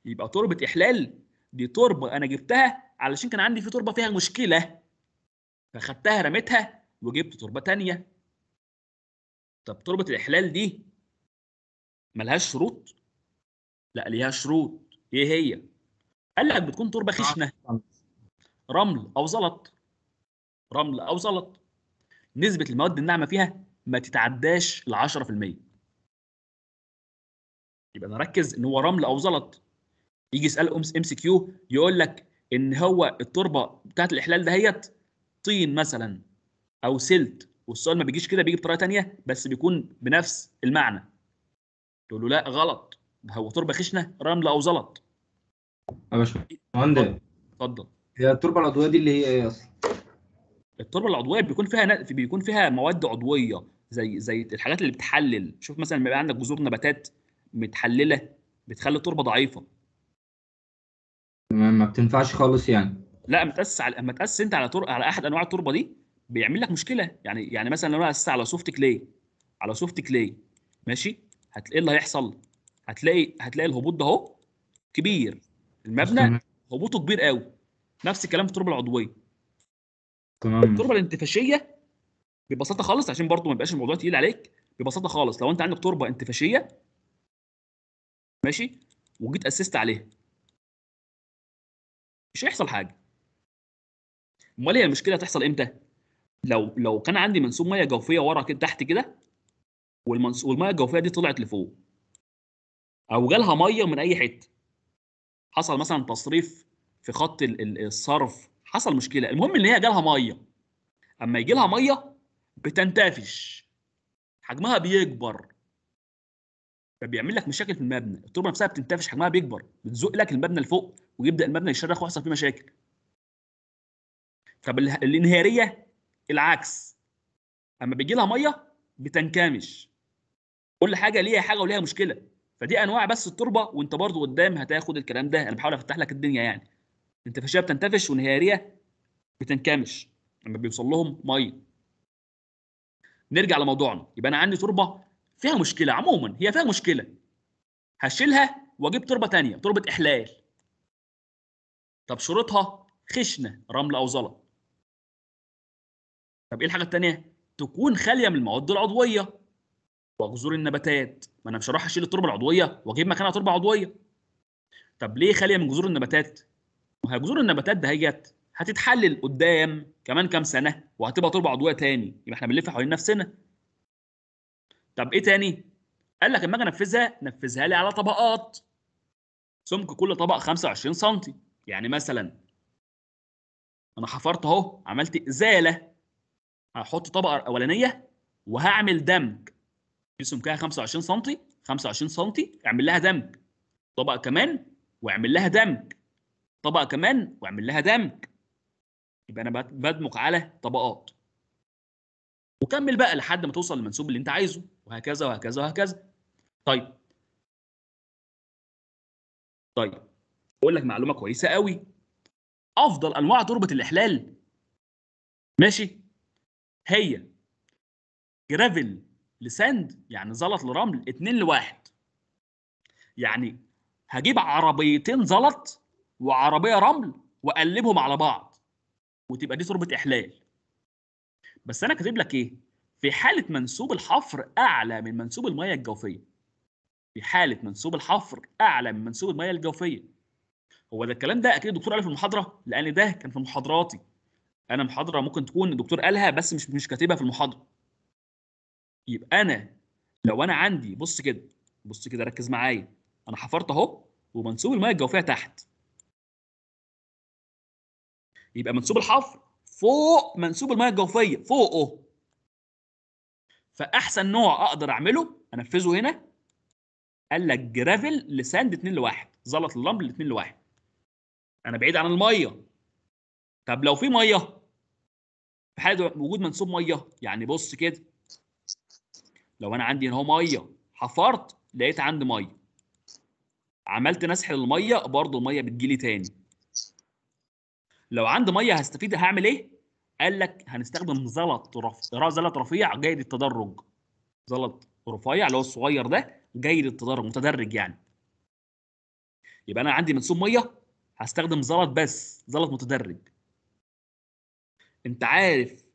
يبقى تربة إحلال دي تربة أنا جبتها علشان كان عندي في تربة فيها مشكلة فخدتها رميتها وجبت تربة تانية طب تربة الإحلال دي ملهاش شروط؟ لا ليها شروط إيه هي؟ قال لك بتكون تربة خشنة رمل أو زلط رمل أو زلط نسبه المواد الناعمه فيها ما تتعداش ال 10% يبقى نركز ان هو رمل او زلط يجي يسال ام سي كيو يقول لك ان هو التربه بتاعت الاحلال دهيت طين مثلا او سلت والسؤال ما بيجيش كده بيجي بطريقه ثانيه بس بيكون بنفس المعنى تقول له لا غلط ده هو تربه خشنه رمل او زلط يا باشمهندس اتفضل هي التربه العضويه دي اللي هي ايه اصلا التربه العضويه بيكون فيها بيكون فيها مواد عضويه زي زي الحاجات اللي بتحلل شوف مثلا لما يبقى عندك جذور نباتات متحلله بتخلي التربه ضعيفه ما بتنفعش خالص يعني لا متأسس على اما تأسس انت على تر... على احد انواع التربه دي بيعمل لك مشكله يعني يعني مثلا لو انا اسست على سوفت كلاي على سوفت كلاي ماشي هتلاقي إيه اللي هيحصل هتلاقي هتلاقي الهبوط ده اهو كبير المبنى هبوطه كبير قوي نفس الكلام في التربه العضويه تمام التربه الانتفاشيه ببساطه خالص عشان برضو ما يبقاش الموضوع تقيل عليك ببساطه خالص لو انت عندك تربه انتفاشيه ماشي وجيت اسست عليها مش هيحصل حاجه امال هي المشكله هتحصل امتى لو لو كان عندي منسوب ميه جوفيه ورا كده تحت كده والمنسوب والميه الجوفيه دي طلعت لفوق او جالها ميه من اي حته حصل مثلا تصريف في خط الصرف حصل مشكله المهم ان هي جالها ميه اما يجي لها ميه بتنتفش حجمها بيكبر فبيعمل لك مشاكل في المبنى التربه نفسها بتنتفش حجمها بيكبر بتزق لك المبنى لفوق ويبدا المبنى يشرخ ويحصل فيه مشاكل طب الانهياريه العكس اما بيجي لها ميه بتنكمش كل حاجه ليها حاجه وليها مشكله فدي انواع بس التربه وانت برضو قدام هتاخد الكلام ده انا بحاول افتح لك الدنيا يعني الانتفاخيه بتنتفش ريه بتنكمش لما بيوصل لهم ميه نرجع لموضوعنا يبقى انا عندي تربه فيها مشكله عموما هي فيها مشكله هشيلها واجيب تربه ثانيه تربه احلال طب شروطها خشنه رمل او زلط طب ايه الحاجه الثانيه تكون خاليه من المواد العضويه وجذور النباتات ما انا مش هروح اشيل التربه العضويه واجيب مكانها تربه عضويه طب ليه خاليه من جذور النباتات جذور النباتات دهيت هتتحلل قدام كمان كام سنه وهتبقى تربه عضويه تاني يبقى احنا بنلف حوالين نفسنا طب ايه تاني قال لك اما اجي انفذها نفذها لي على طبقات سمك كل طبق 25 سم يعني مثلا انا حفرت اهو عملت ازاله هحط طبقه اولانيه وهعمل دمج دي سمكها 25 سم 25 سم اعمل لها دمج طبقه كمان واعمل لها دمج طبقه كمان واعمل لها دمج يبقى انا بدمج على طبقات وكمل بقى لحد ما توصل للمنسوب اللي انت عايزه وهكذا وهكذا وهكذا طيب طيب اقول لك معلومه كويسه قوي افضل انواع تربه الاحلال ماشي هي جرافل لساند يعني زلط لرمل 2 لواحد يعني هجيب عربيتين زلط وعربيه رمل واقلبهم على بعض وتبقى دي تربه احلال بس انا كاتب لك ايه في حاله منسوب الحفر اعلى من منسوب الميه الجوفيه في حاله منسوب الحفر اعلى من منسوب الميه الجوفيه هو ده الكلام ده اكيد الدكتور قاله في المحاضره لان ده كان في محاضراتي انا محاضره ممكن تكون الدكتور قالها بس مش مش كاتبها في المحاضره يبقى انا لو انا عندي بص كده بص كده ركز معايا انا حفرت اهو ومنسوب الميه الجوفيه تحت يبقى منسوب الحفر فوق منسوب الميه الجوفيه فوقه فاحسن نوع اقدر اعمله انفذه هنا قال لك جرافل لساند 2 لواحد زلط اللمب ل 2 لواحد انا بعيد عن الميه طب لو في ميه في حاله وجود منسوب ميه يعني بص كده لو انا عندي هنا هو ميه حفرت لقيت عندي ميه عملت نسح للميه برضه الميه بتجيلي تاني لو عندي ميه هستفيد هعمل ايه؟ قال لك هنستخدم زلط رفيع زلط رفيع جيد التدرج زلط رفيع اللي هو الصغير ده جيد التدرج متدرج يعني يبقى انا عندي منسوب ميه هستخدم زلط بس زلط متدرج انت عارف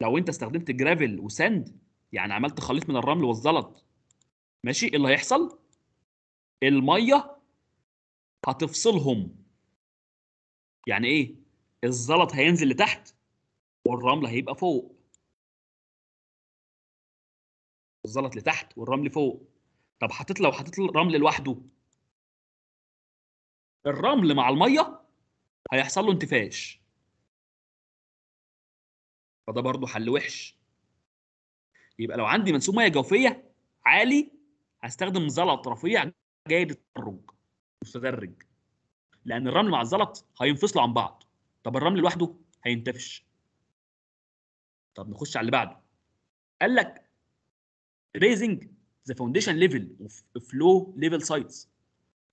لو انت استخدمت جرافل وساند يعني عملت خليط من الرمل والزلط ماشي ايه اللي هيحصل الميه هتفصلهم يعني ايه الزلط هينزل لتحت والرمل هيبقى فوق الزلط لتحت والرمل فوق طب حطيت لو حطيت الرمل لوحده الرمل مع الميه هيحصل له انتفاش فده برضه حل وحش يبقى لو عندي منسوب ميه جوفيه عالي هستخدم زلط رفيع جيد التدرج متدرج لان الرمل مع الزلط هينفصلوا عن بعض طب الرمل لوحده هينتفش طب نخش على اللي بعده قال لك ريزنج ذا فاونديشن ليفل اوف ليفل سايتس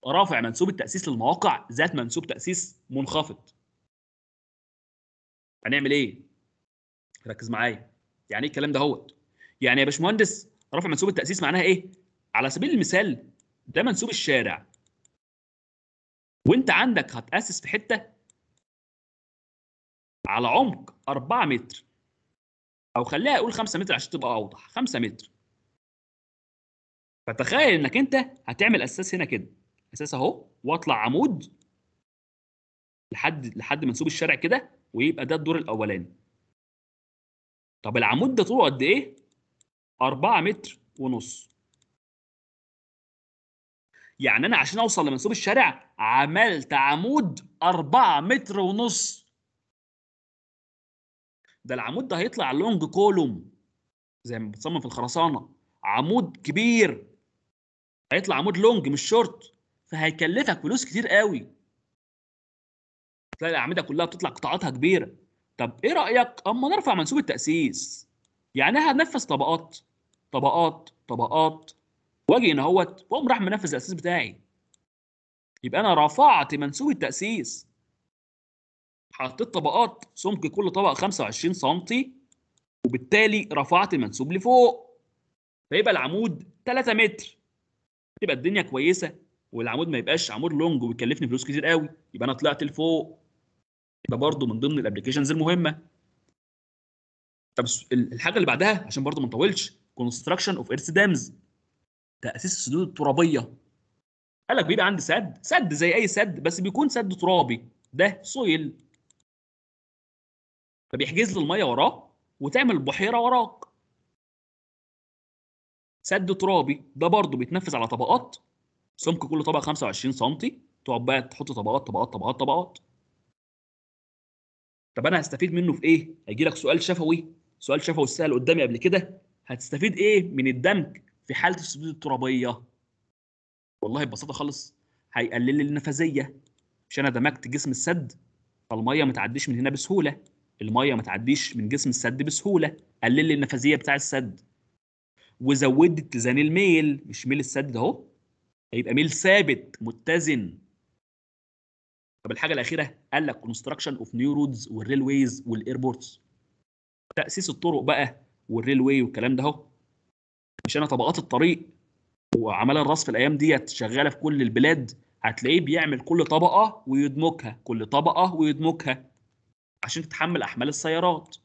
رافع منسوب التاسيس للمواقع ذات منسوب تاسيس منخفض هنعمل ايه ركز معايا يعني ايه الكلام ده هوت يعني يا باشمهندس رافع منسوب التاسيس معناها ايه على سبيل المثال ده منسوب الشارع وانت عندك هتاسس في حته على عمق 4 متر او خليها اقول 5 متر عشان تبقى اوضح 5 متر فتخيل انك انت هتعمل اساس هنا كده اساس اهو واطلع عمود لحد لحد منسوب الشارع كده ويبقى ده الدور الاولاني طب العمود ده طوله قد ايه 4 متر ونص يعني انا عشان اوصل لمنسوب الشارع عملت عمود 4 متر ونص ده العمود ده هيطلع لونج كولوم زي ما بتصمم في الخرسانه عمود كبير هيطلع عمود لونج مش شورت فهيكلفك فلوس كتير قوي تلاقي الاعمده كلها بتطلع قطاعاتها كبيره طب ايه رايك اما نرفع منسوب التاسيس يعني هنفذ طبقات طبقات طبقات واجي هنا اهوت واقوم راح منفذ الاساس بتاعي يبقى انا رفعت منسوب التاسيس حطيت طبقات سمك كل طبقه 25 سم وبالتالي رفعت المنسوب لفوق فيبقى العمود 3 متر تبقى الدنيا كويسه والعمود ما يبقاش عمود لونج وبيكلفني فلوس كتير قوي يبقى انا طلعت لفوق ده برضو من ضمن الابلكيشنز المهمه طب الحاجه اللي بعدها عشان برضو ما نطولش كونستراكشن اوف ايرث دامز تاسيس السدود الترابيه قال لك بيبقى عندي سد سد زي اي سد بس بيكون سد ترابي ده سويل فبيحجز له الميه وراه وتعمل بحيره وراك سد ترابي ده برضه بيتنفذ على طبقات سمك كل طبقه 25 سم تقعد بقى تحط طبقات طبقات طبقات طبقات طب انا هستفيد منه في ايه هيجي لك سؤال شفوي سؤال شفوي السهل قدامي قبل كده هتستفيد ايه من الدمج في حاله السدود الترابيه والله ببساطه خالص هيقلل لي النفاذيه مش انا دمجت جسم السد فالميه ما تعديش من هنا بسهوله الميه ما تعديش من جسم السد بسهوله قلل لي النفاذيه بتاع السد وزود اتزان الميل مش ميل السد ده اهو هيبقى ميل ثابت متزن طب الحاجه الاخيره قال لك كونستراكشن اوف نيو رودز والريلويز والايربورتس تاسيس الطرق بقى والريلوي والكلام ده اهو مش انا طبقات الطريق وعمال الرصف الايام ديت شغاله في كل البلاد هتلاقيه بيعمل كل طبقه ويدمجها كل طبقه ويدمجها عشان تتحمل احمال السيارات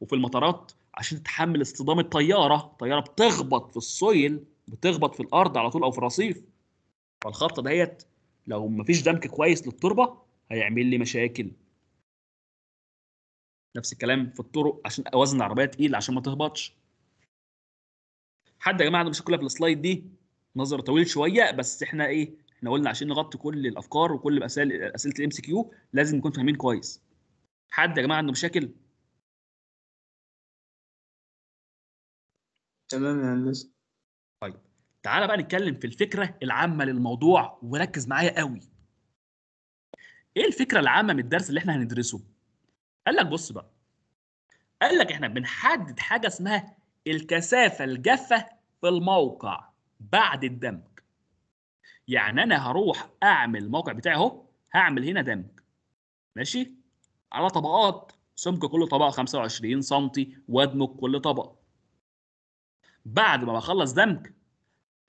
وفي المطارات عشان تتحمل اصطدام الطياره الطياره بتخبط في السويل بتخبط في الارض على طول او في الرصيف فالخبطه ديت لو مفيش دمك كويس للتربه هيعمل لي مشاكل نفس الكلام في الطرق عشان اوزن العربيه تقيل عشان ما تهبطش حد يا جماعه انا مش هاكلها في السلايد دي نظره طويل شويه بس احنا ايه احنا قلنا عشان نغطي كل الافكار وكل اسئله الام سي كيو لازم نكون فاهمين كويس حد يا جماعه عنده مشاكل تمام يا هندسه طيب تعالى بقى نتكلم في الفكره العامه للموضوع وركز معايا قوي ايه الفكره العامه من الدرس اللي احنا هندرسه قال لك بص بقى قال لك احنا بنحدد حاجه اسمها الكثافه الجافه في الموقع بعد الدمج يعني انا هروح اعمل الموقع بتاعي اهو هعمل هنا دمج ماشي على طبقات سمك كل طبقه 25 سم وادمج كل طبقه بعد ما بخلص دمج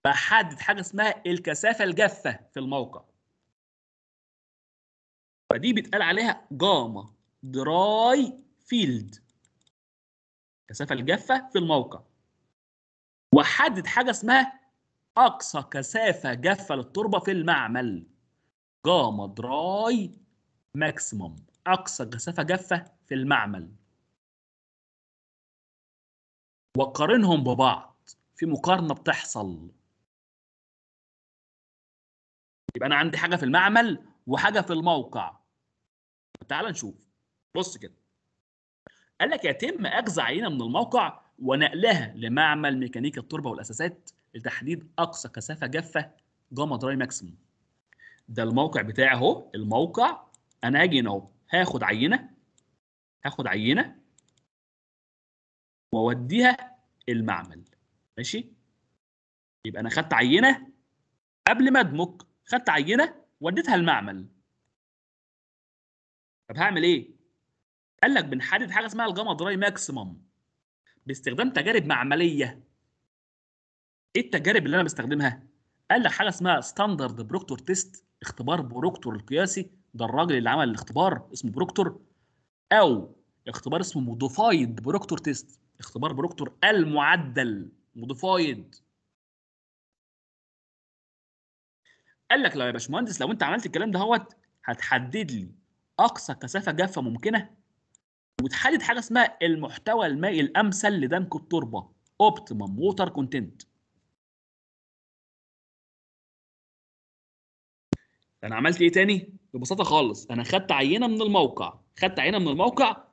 بحدد حاجه اسمها الكثافه الجافه في الموقع فدي بيتقال عليها جاما دراي فيلد الكثافه الجافه في الموقع وحدد حاجه اسمها اقصى كثافه جافه للتربه في المعمل جاما دراي ماكسيمم أقصى كثافة جافة في المعمل وقارنهم ببعض في مقارنة بتحصل يبقى أنا عندي حاجة في المعمل وحاجة في الموقع تعال نشوف بص كده قال لك يتم أخذ عينة من الموقع ونقلها لمعمل ميكانيكا التربة والأساسات لتحديد أقصى كثافة جافة جاما دراي ماكسيموم ده الموقع بتاعي اهو الموقع انا اجي هنا هاخد عينه هاخد عينه واوديها المعمل ماشي يبقى انا خدت عينه قبل ما ادمج خدت عينه وديتها المعمل طب هعمل ايه قال لك بنحدد حاجه اسمها الجاما دراي ماكسيمم باستخدام تجارب معمليه ايه التجارب اللي انا بستخدمها قال لك حاجه اسمها ستاندرد بروكتور تيست اختبار بروكتور القياسي ده الراجل اللي عمل الاختبار اسمه بروكتور او اختبار اسمه موديفايد بروكتور تيست اختبار بروكتور المعدل موديفايد قال لك لو يا باشمهندس لو انت عملت الكلام ده هوت هتحدد لي اقصى كثافه جافه ممكنه وتحدد حاجه اسمها المحتوى المائي الامثل لدمج التربه اوبتيمم ووتر كونتنت انا عملت ايه تاني ببساطه خالص انا خدت عينه من الموقع خدت عينه من الموقع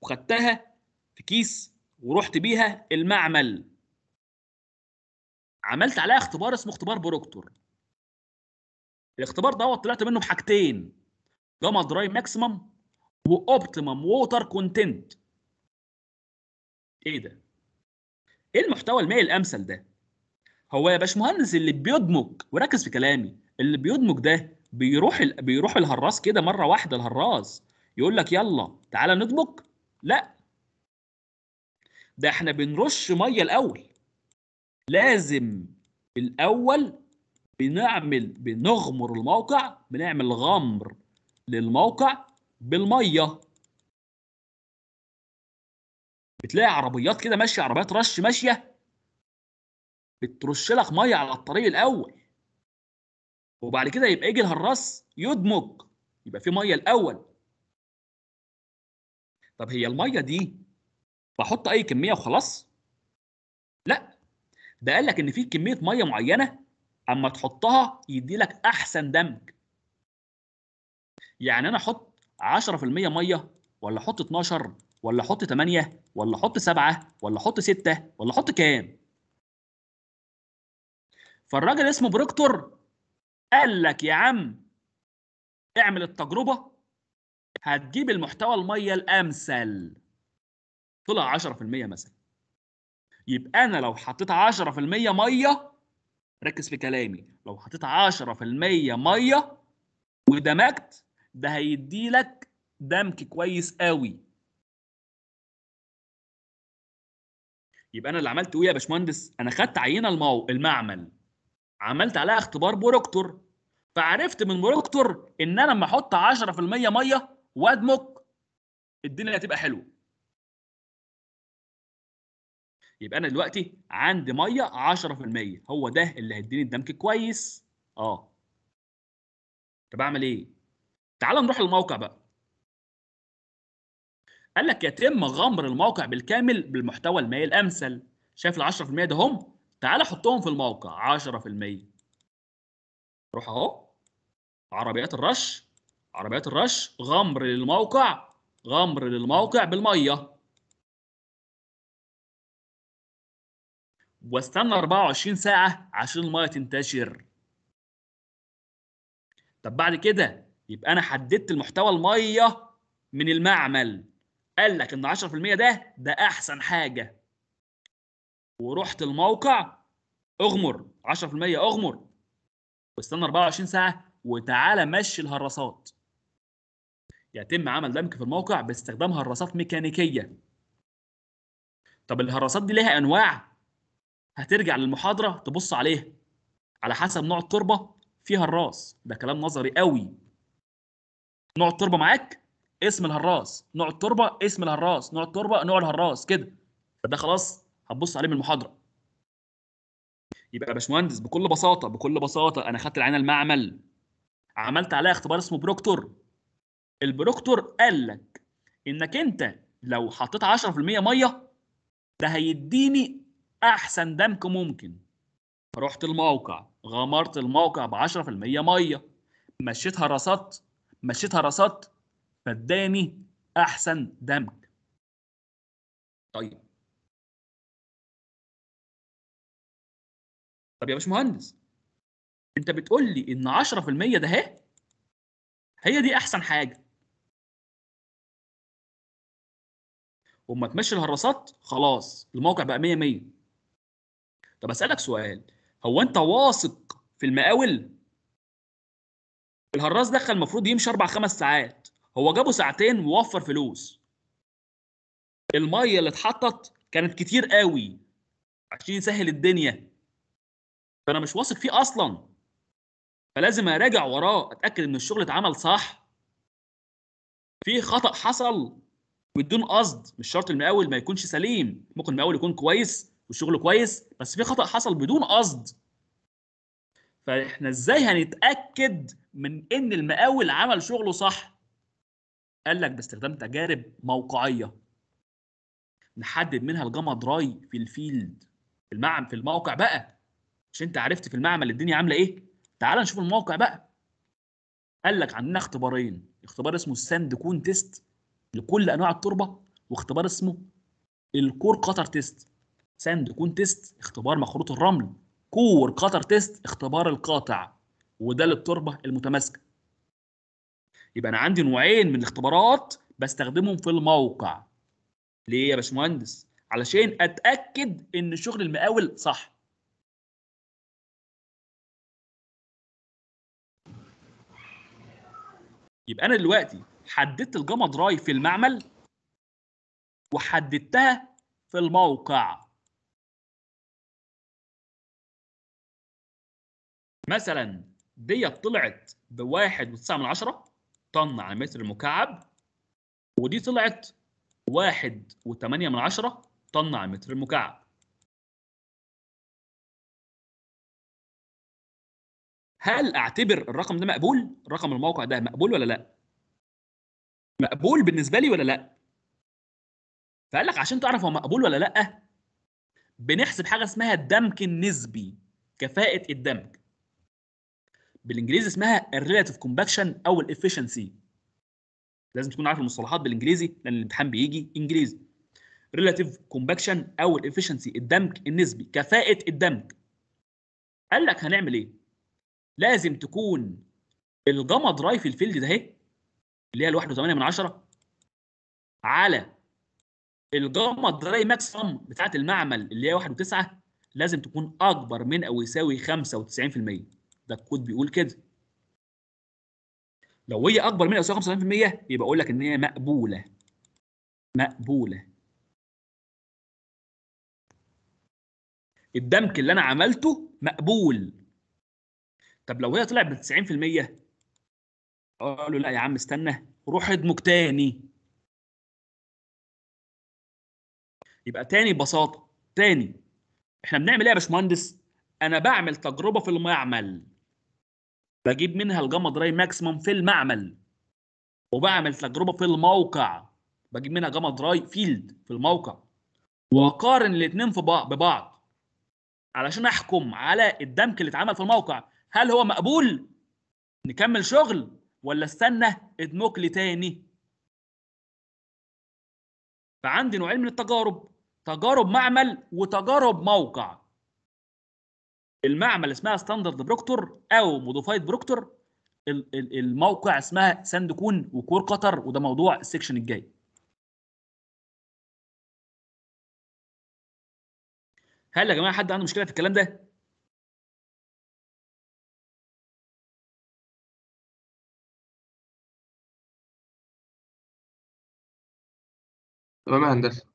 وخدتها في كيس ورحت بيها المعمل عملت عليها اختبار اسمه اختبار بروكتور الاختبار دوت طلعت منه بحاجتين جاما دراي ماكسيمم واوبتيمم ووتر كونتنت ايه ده ايه المحتوى المائي الامثل ده هو يا باشمهندس اللي بيدمج وركز في كلامي اللي بيدمج ده بيروح ال... بيروح الهراس كده مره واحده الهراس يقول لك يلا تعالى نطبق لا ده احنا بنرش ميه الاول لازم الاول بنعمل بنغمر الموقع بنعمل غمر للموقع بالميه بتلاقي عربيات كده ماشيه عربيات رش ماشيه بترش لك ميه على الطريق الاول وبعد كده يبقى يجي الهراس يدمج يبقى في ميه الاول طب هي الميه دي بحط اي كميه وخلاص لا ده قال لك ان في كميه ميه معينه اما تحطها يدي لك احسن دمج يعني انا احط 10% ميه ولا احط 12 ولا احط 8 ولا احط 7 ولا احط 6 ولا احط كام فالراجل اسمه بروكتور قال لك يا عم اعمل التجربه هتجيب المحتوى الميه الامثل طلع 10% مثلا يبقى انا لو حطيت 10% ميه ركز في كلامي لو حطيت 10% ميه ودمجت ده هيدي لك دمك كويس قوي يبقى انا اللي عملته ايه يا باشمهندس انا خدت عينه المعمل عملت عليها اختبار بروكتور فعرفت من بروكتور ان انا لما احط 10% ميه وادمك الدنيا هتبقى حلوه يبقى انا دلوقتي عندي ميه 10% هو ده اللي هيديني الدمك كويس اه طب اعمل ايه تعال نروح للموقع بقى قال لك يتم غمر الموقع بالكامل بالمحتوى المائي الامثل شايف ال 10% ده هم تعال حطهم في الموقع 10% روح اهو عربيات الرش عربيات الرش غمر للموقع غمر للموقع بالميه واستنى 24 ساعه عشان الميه تنتشر طب بعد كده يبقى انا حددت المحتوى الميه من المعمل قال لك ان 10% ده ده احسن حاجه ورحت الموقع اغمر 10% اغمر واستنى 24 ساعه وتعالى مشي الهراسات يتم عمل دمج في الموقع باستخدام هراسات ميكانيكيه طب الهراسات دي ليها انواع هترجع للمحاضره تبص عليها على حسب نوع التربه في هراس ده كلام نظري قوي نوع التربه معاك اسم الهراس نوع التربه اسم الهراس نوع التربه نوع الهراس كده فده خلاص هتبص عليه من المحاضره يبقى يا باشمهندس بكل بساطه بكل بساطه انا خدت العينه المعمل عملت عليها اختبار اسمه بروكتور البروكتور قال لك انك انت لو حطيت 10% ميه ده هيديني احسن دمك ممكن رحت الموقع غمرت الموقع ب 10% ميه مشيتها رصدت مشيتها رصدت فاداني احسن دمك طيب طب يا باشمهندس انت بتقول لي ان 10% ده هي هي دي احسن حاجه وما تمشي الهراسات خلاص الموقع بقى 100 100 طب اسالك سؤال هو انت واثق في المقاول الهراس دخل المفروض يمشي اربع خمس ساعات هو جابه ساعتين ووفر فلوس الميه اللي اتحطت كانت كتير قوي عشان يسهل الدنيا فانا مش واثق فيه اصلا فلازم اراجع وراه اتاكد ان الشغل اتعمل صح في خطا حصل بدون قصد مش شرط المقاول ما يكونش سليم ممكن المقاول يكون كويس والشغل كويس بس في خطا حصل بدون قصد فاحنا ازاي هنتاكد من ان المقاول عمل شغله صح قال لك باستخدام تجارب موقعيه نحدد منها الجمد راي في الفيلد في المعم في الموقع بقى مش انت عرفت في المعمل الدنيا عامله ايه تعال نشوف الموقع بقى قال لك عندنا اختبارين اختبار اسمه الساند كون تيست لكل انواع التربه واختبار اسمه الكور قطر تيست ساند كون تيست اختبار مخروط الرمل كور قطر تيست اختبار القاطع وده للتربه المتماسكه يبقى انا عندي نوعين من الاختبارات بستخدمهم في الموقع ليه يا باشمهندس علشان اتاكد ان شغل المقاول صح يبقى انا دلوقتي حددت الجاما درايف في المعمل وحددتها في الموقع مثلا ديت طلعت ب 1.9 من طن على متر مكعب ودي طلعت 1.8 من طن على متر مكعب هل اعتبر الرقم ده مقبول رقم الموقع ده مقبول ولا لا مقبول بالنسبه لي ولا لا فقال لك عشان تعرف هو مقبول ولا لا بنحسب حاجه اسمها الدمك النسبي كفاءه الدمج بالانجليزي اسمها الريلاتيف كومباكشن او الافشنسي لازم تكون عارف المصطلحات بالانجليزي لان الامتحان بيجي انجليزي ريلاتيف كومباكشن او الافشنسي الدمك النسبي كفاءه الدمج قال لك هنعمل ايه لازم تكون الجاما درايف الفيلد ده اهي اللي هي الواحد وثمانية من عشرة على الجاما دراي ماكسيمم بتاعه المعمل اللي هي واحد وتسعة لازم تكون اكبر من او يساوي 95% ده الكود بيقول كده لو هي اكبر من او يساوي 95% يبقى اقول لك ان هي مقبوله مقبوله الدمك اللي انا عملته مقبول طب لو هي طلعت ب 90% اقول له لا يا عم استنى روح ادمج تاني يبقى تاني ببساطه تاني احنا بنعمل ايه يا باشمهندس انا بعمل تجربه في المعمل بجيب منها الجاما دراي ماكسيمم في المعمل وبعمل تجربه في الموقع بجيب منها جاما دراي فيلد في الموقع واقارن الاثنين في ببعض علشان احكم على الدمك اللي اتعمل في الموقع هل هو مقبول نكمل شغل ولا استنى ادمك لي تاني فعندي نوعين من التجارب تجارب معمل وتجارب موقع المعمل اسمها ستاندرد بروكتور او موديفايد بروكتور الموقع اسمها ساندكون وكور قطر وده موضوع السكشن الجاي هل يا جماعه حد عنده مشكله في الكلام ده تمام يا هندسه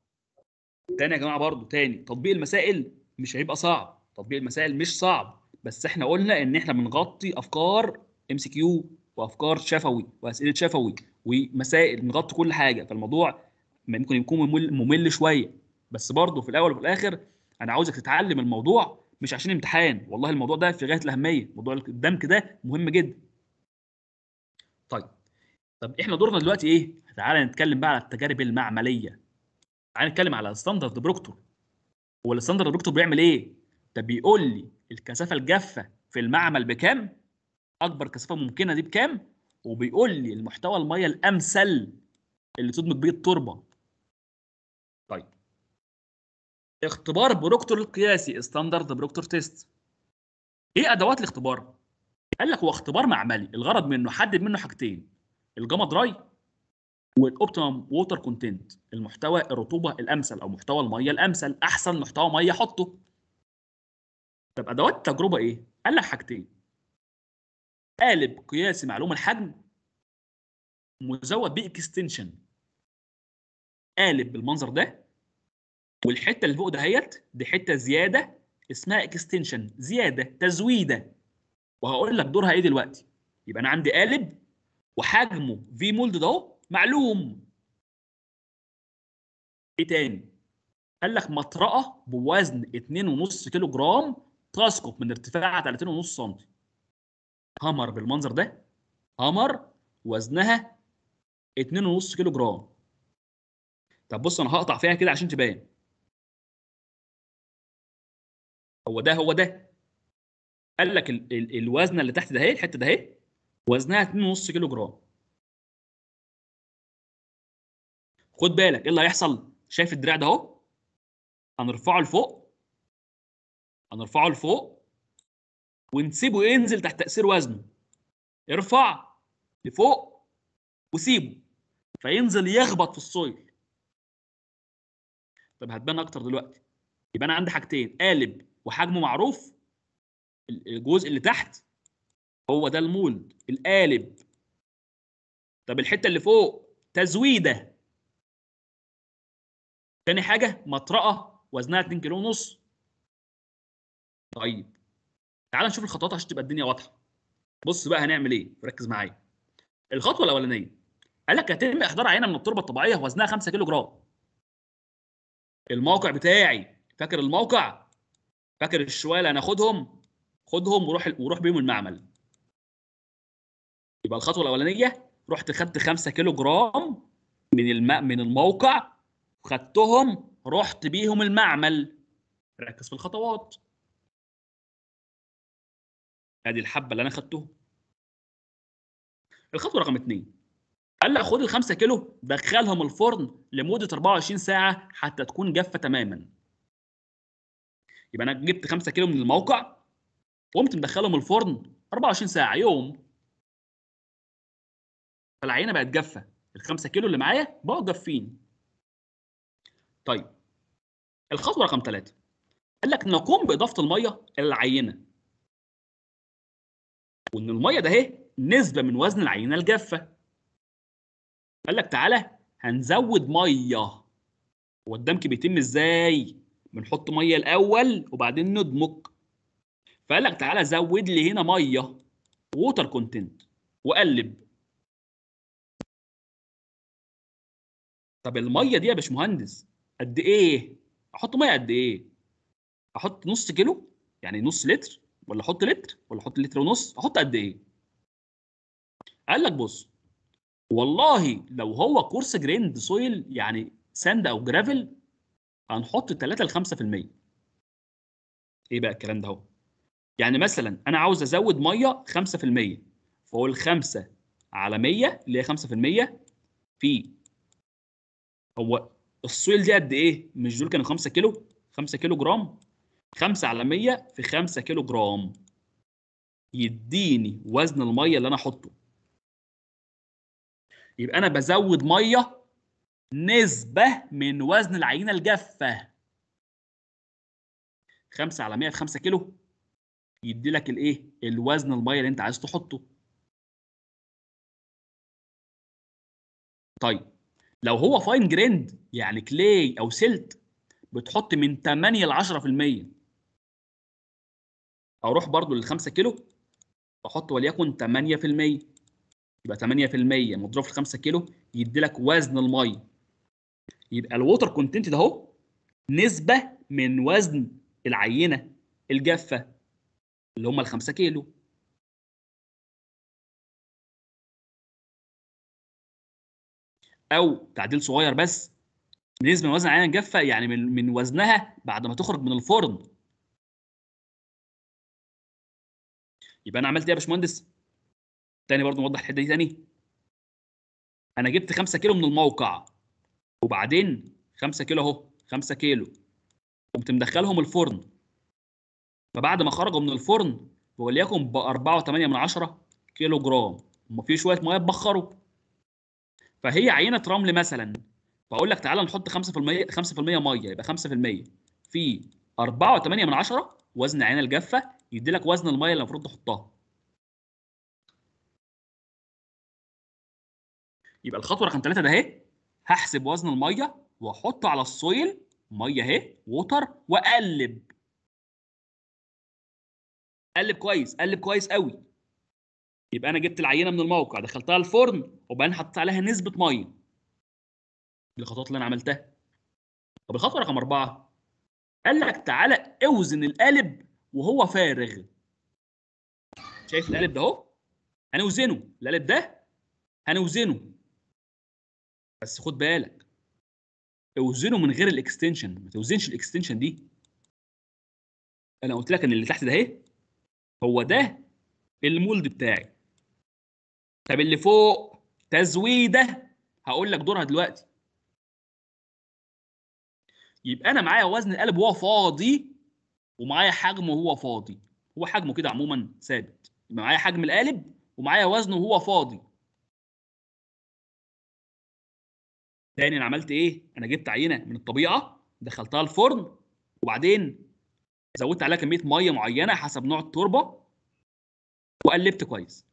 تاني يا جماعه برضو تاني تطبيق المسائل مش هيبقى صعب تطبيق المسائل مش صعب بس احنا قلنا ان احنا بنغطي افكار ام سي كيو وافكار شفوي واسئله شفوي ومسائل بنغطي كل حاجه فالموضوع ممكن يكون ممل, ممل شويه بس برضه في الاول وفي الاخر انا عاوزك تتعلم الموضوع مش عشان امتحان والله الموضوع ده في غايه الاهميه موضوع قدامك ده مهم جدا طيب طب احنا دورنا دلوقتي ايه تعالى نتكلم بقى على التجارب المعمليه تعال نتكلم على ستاندرد بروكتور هو الستاندرد بروكتور بيعمل ايه؟ ده بيقول لي الكثافه الجافه في المعمل بكام؟ اكبر كثافه ممكنه دي بكام؟ وبيقول لي المحتوى الميه الامثل اللي تدمج بيه التربه. طيب اختبار بروكتور القياسي ستاندرد بروكتور تيست. ايه ادوات الاختبار؟ قال لك هو اختبار معملي الغرض منه حدد منه حاجتين الجاما راي والاوبتيمم ووتر كونتنت المحتوى الرطوبه الامثل او محتوى الميه الامثل احسن محتوى ميه احطه. طب ادوات التجربه ايه قال لك حاجتين قالب قياسي معلوم الحجم مزود باكستنشن قالب بالمنظر ده والحته اللي فوق دهيت دي حته زياده اسمها اكستنشن زياده تزويده وهقول لك دورها ايه دلوقتي يبقى انا عندي قالب وحجمه في مولد ده معلوم ايه تاني قال لك مطرقه بوزن 2.5 كيلو جرام تسقط من ارتفاع 30.5 سم هامر بالمنظر ده هامر وزنها 2.5 كيلو جرام طب بص انا هقطع فيها كده عشان تبان هو ده هو ده قال لك ال الوزنه اللي تحت ده اهي الحته ده اهي وزنها 2.5 كيلو جرام خد بالك ايه اللي هيحصل شايف الدراع ده اهو هنرفعه لفوق هنرفعه لفوق ونسيبه ينزل تحت تاثير وزنه ارفع لفوق وسيبه فينزل يخبط في السويل طب هتبان اكتر دلوقتي يبقى انا عندي حاجتين قالب وحجمه معروف الجزء اللي تحت هو ده المولد القالب طب الحته اللي فوق تزويده تاني حاجه مطرقه وزنها 2 كيلو ونص طيب تعال نشوف الخطوات عشان تبقى الدنيا واضحه بص بقى هنعمل ايه ركز معايا الخطوه الاولانيه قال لك هيتم احضار عينه من التربه الطبيعيه وزنها 5 كيلو جرام الموقع بتاعي فاكر الموقع فاكر الشويه اللي هناخدهم خدهم وروح وروح بيهم المعمل يبقى الخطوه الاولانيه رحت خدت 5 كيلو جرام من الم... من الموقع خدتهم رحت بيهم المعمل ركز في الخطوات ادي الحبه اللي انا خدتهم الخطوه رقم اثنين قال لك خد ال 5 كيلو دخلهم الفرن لمده 24 ساعه حتى تكون جافه تماما يبقى انا جبت 5 كيلو من الموقع قمت مدخلهم الفرن 24 ساعه يوم فالعينه بقت جافه ال 5 كيلو اللي معايا بقوا جافين طيب الخطوه رقم ثلاثه قال لك نقوم باضافه الميه الى العينه وان الميه ده ايه نسبه من وزن العينه الجافه قال لك تعالى هنزود ميه الدمك بيتم ازاي بنحط ميه الاول وبعدين ندمج فقال لك تعالى زود لي هنا ميه ووتر كونتنت وقلب طب الميه دي يا باشمهندس قد ايه احط ميه قد ايه احط نص كيلو يعني نص لتر ولا احط لتر ولا احط لتر ونص احط قد ايه قال لك بص والله لو هو كورس جريند سويل يعني ساند او جرافل هنحط 3 ل 5% ايه بقى الكلام ده اهو يعني مثلا انا عاوز ازود ميه 5% فاقول 5 على 100 اللي هي 5% في هو الفصويل دي قد ايه؟ مش دول كانوا 5 كيلو؟ 5 كيلو جرام 5 على 100 في 5 كيلو جرام يديني وزن الميه اللي انا احطه يبقى انا بزود ميه نسبه من وزن العينه الجافه 5 على 100 في 5 كيلو يدي لك الايه الوزن الميه اللي انت عايز تحطه طيب لو هو فاين جريند يعني كلي او سلت بتحط من 8 ل 10% اروح برضو لل 5 كيلو احط وليكن 8% يبقى 8% مضروب في 5 كيلو يدي لك وزن الميه يبقى الووتر كونتنت ده اهو نسبه من وزن العينه الجافه اللي هم ال 5 كيلو او تعديل صغير بس بالنسبه لوزن العينه الجافه يعني من, من وزنها بعد ما تخرج من الفرن يبقى انا عملت ايه يا باشمهندس تاني برضه نوضح الحته دي تاني انا جبت 5 كيلو من الموقع وبعدين 5 كيلو اهو 5 كيلو قمت مدخلهم الفرن فبعد ما خرجوا من الفرن وليكن ب 4.8 كيلو جرام ما في شويه ميه اتبخروا فهي عينه رمل مثلا فاقول لك تعالى نحط 5% 5% ميه يبقى 5% في 4.8 من 10 وزن العينه الجافه يدي لك وزن الميه اللي المفروض تحطها يبقى الخطوه رقم ثلاثه ده اهي هحسب وزن الميه واحط على السويل ميه اهي ووتر واقلب قلب كويس قلب كويس قوي يبقى انا جبت العينه من الموقع دخلتها الفرن وبعدين حطيت عليها نسبه ميه دي الخطوات اللي انا عملتها طب الخطوه رقم اربعه قال لك تعالى اوزن القالب وهو فارغ شايف القالب ده اهو هنوزنه القالب ده هنوزنه بس خد بالك اوزنه من غير الاكستنشن ما توزنش الاكستنشن دي انا قلت لك ان اللي تحت ده اهي هو ده المولد بتاعي طب اللي فوق تزويده هقول لك دورها دلوقتي يبقى انا معايا وزن القالب وهو فاضي ومعايا حجمه وهو فاضي هو حجمه كده عموما ثابت يبقى معايا حجم القالب ومعايا وزنه وهو فاضي تاني انا عملت ايه انا جبت عينه من الطبيعه دخلتها الفرن وبعدين زودت عليها كميه ميه معينه حسب نوع التربه وقلبت كويس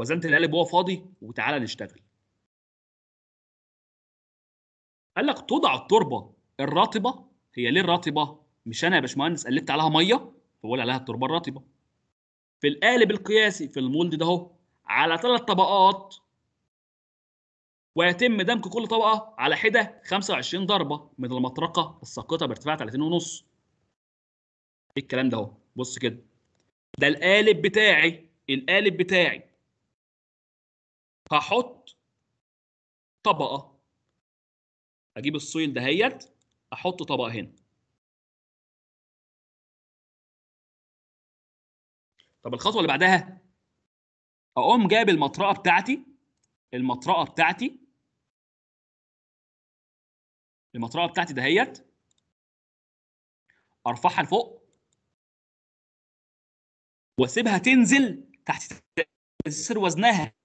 وزنت القالب وهو فاضي وتعالى نشتغل قال لك تضع التربه الرطبه هي ليه الرطبه مش انا يا باشمهندس قلبت عليها ميه فبقول عليها التربه الرطبه في القالب القياسي في المولد ده اهو على ثلاث طبقات ويتم دمج كل طبقه على حده 25 ضربه من المطرقه الساقطه بارتفاع 30.5 إيه الكلام ده اهو بص كده ده القالب بتاعي القالب بتاعي هحط طبقه اجيب السويل دهيت احط طبقه هنا طب الخطوه اللي بعدها اقوم جايب المطرقه بتاعتي المطرقه بتاعتي المطرقه بتاعتي دهيت ارفعها لفوق واسيبها تنزل تحت تاثير وزنها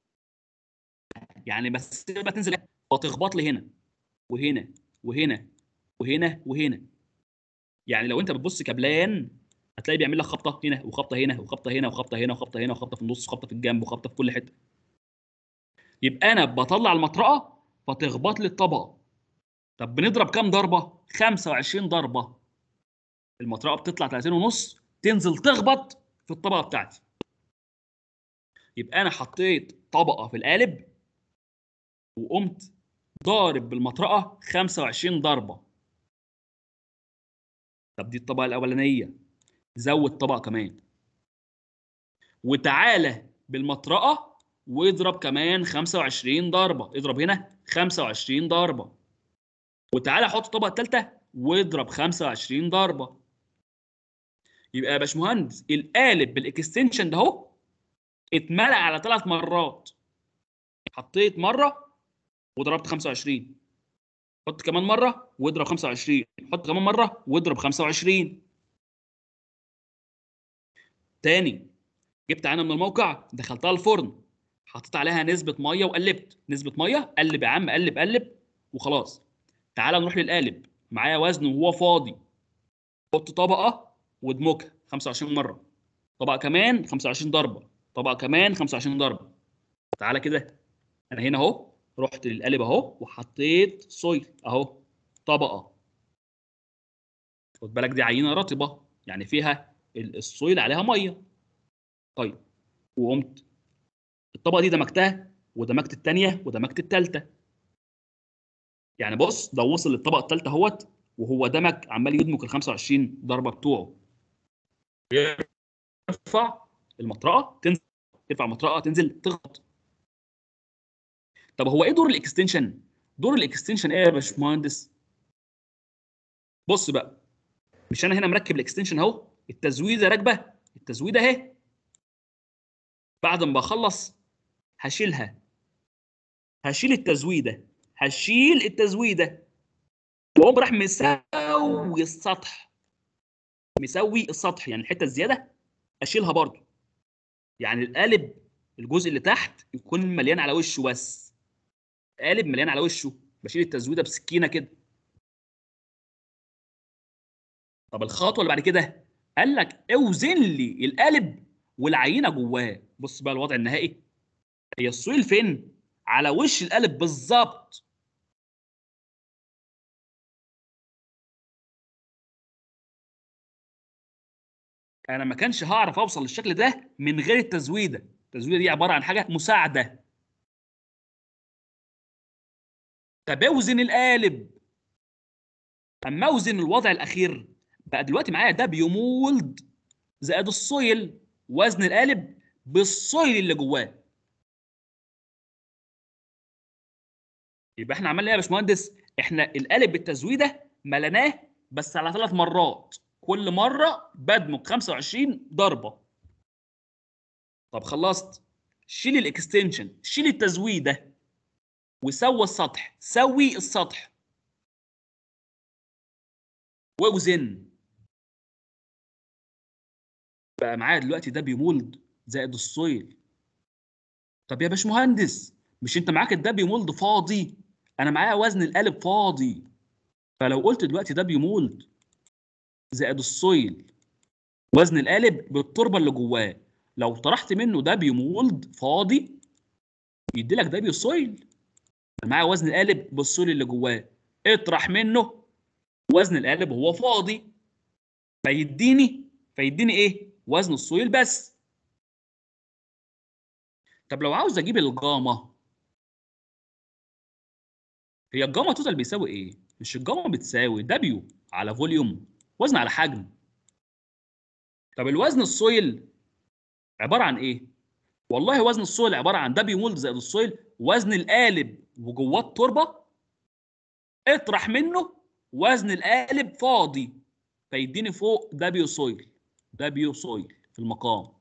يعني بس تبقى تنزل وتخبط لي هنا وهنا وهنا وهنا وهنا يعني لو انت بتبص كبلان هتلاقي بيعمل لك خبطه هنا وخبطه هنا وخبطه هنا وخبطه هنا وخبطه هنا وخبطه في النص وخبطه في الجنب وخبطه في كل حته يبقى انا بطلع المطرقه فتخبط لي الطبقه طب بنضرب كام ضربه 25 ضربه المطرقه بتطلع 30 ونص تنزل تخبط في الطبقه بتاعتي يبقى انا حطيت طبقه في القالب وقمت ضارب بالمطرقه 25 ضربه طب دي الطبقه الاولانيه زود طبقه كمان وتعالى بالمطرقه واضرب كمان 25 ضربه اضرب هنا 25 ضربه وتعالى حط الطبقه التالتة واضرب 25 ضربه يبقى يا باشمهندس القالب بالاكستنشن ده اهو اتملأ على ثلاث مرات حطيت مره وضربت 25 حط كمان مره واضرب 25 حط كمان مره واضرب 25 تاني جبت عينه من الموقع دخلتها الفرن حطيت عليها نسبه ميه وقلبت نسبه ميه قلب يا عم قلب قلب وخلاص تعالى نروح للقالب معايا وزن وهو فاضي حط طبقه وادمجها 25 مره طبقه كمان 25 ضربه طبقه كمان 25 ضربه تعالى كده انا هنا اهو رحت للقالب اهو وحطيت سويل اهو طبقه خد بالك دي عينه رطبه يعني فيها السويل عليها ميه طيب وقمت الطبقه دي دمجتها ودمجت الثانيه ودمجت الثالثه يعني بص ده وصل للطبقه الثالثه اهوت وهو دمج عمال يدمج ال 25 ضربه بتوعه يرفع المطرقه تنزل ترفع المطرقه تنزل تغلط طب هو ايه دور الاكستنشن؟ دور الاكستنشن ايه يا باشمهندس؟ بص بقى مش انا هنا مركب الاكستنشن اهو التزويده راكبه التزويده اهي بعد ما بخلص هشيلها هشيل التزويده هشيل التزويده واقوم راح مسوي السطح مسوي السطح يعني الحته الزياده اشيلها برضو يعني القالب الجزء اللي تحت يكون مليان على وشه بس قالب مليان على وشه بشيل التزويده بسكينه كده طب الخطوه اللي بعد كده قال لك اوزن لي القالب والعينه جواه بص بقى الوضع النهائي هي السويل فين على وش القالب بالظبط انا ما كانش هعرف اوصل للشكل ده من غير التزويده التزويده دي عباره عن حاجه مساعده تباوزن القالب اما اوزن الوضع الاخير بقى دلوقتي معايا دبليو مولد زائد السويل وزن القالب بالسويل اللي جواه يبقى احنا عملنا ايه يا باشمهندس احنا القالب بالتزويده ملناه بس على ثلاث مرات كل مره بدمج 25 ضربه طب خلصت شيل الاكستنشن شيل التزويده وسوى السطح سوي السطح واوزن بقى معايا دلوقتي ده بيمولد زائد الصويل طب يا باشمهندس مش انت معاك الدبي مولد فاضي انا معايا وزن القالب فاضي فلو قلت دلوقتي ده بيمولد زائد الصويل وزن القالب بالتربه اللي جواه لو طرحت منه ده بيمولد فاضي يديلك ده بيصويل معايا وزن القالب بصوا لي اللي جواه اطرح منه وزن القالب هو فاضي فيديني فيديني ايه وزن السويل بس طب لو عاوز اجيب الجاما هي الجاما توتال بيساوي ايه مش الجاما بتساوي دبليو على فوليوم وزن على حجم طب الوزن السويل عباره عن ايه والله وزن السويل عباره عن دبليو مول زائد السويل وزن القالب وجواه التربه اطرح منه وزن القالب فاضي فيديني فوق دبليو سويل دبليو سويل في المقام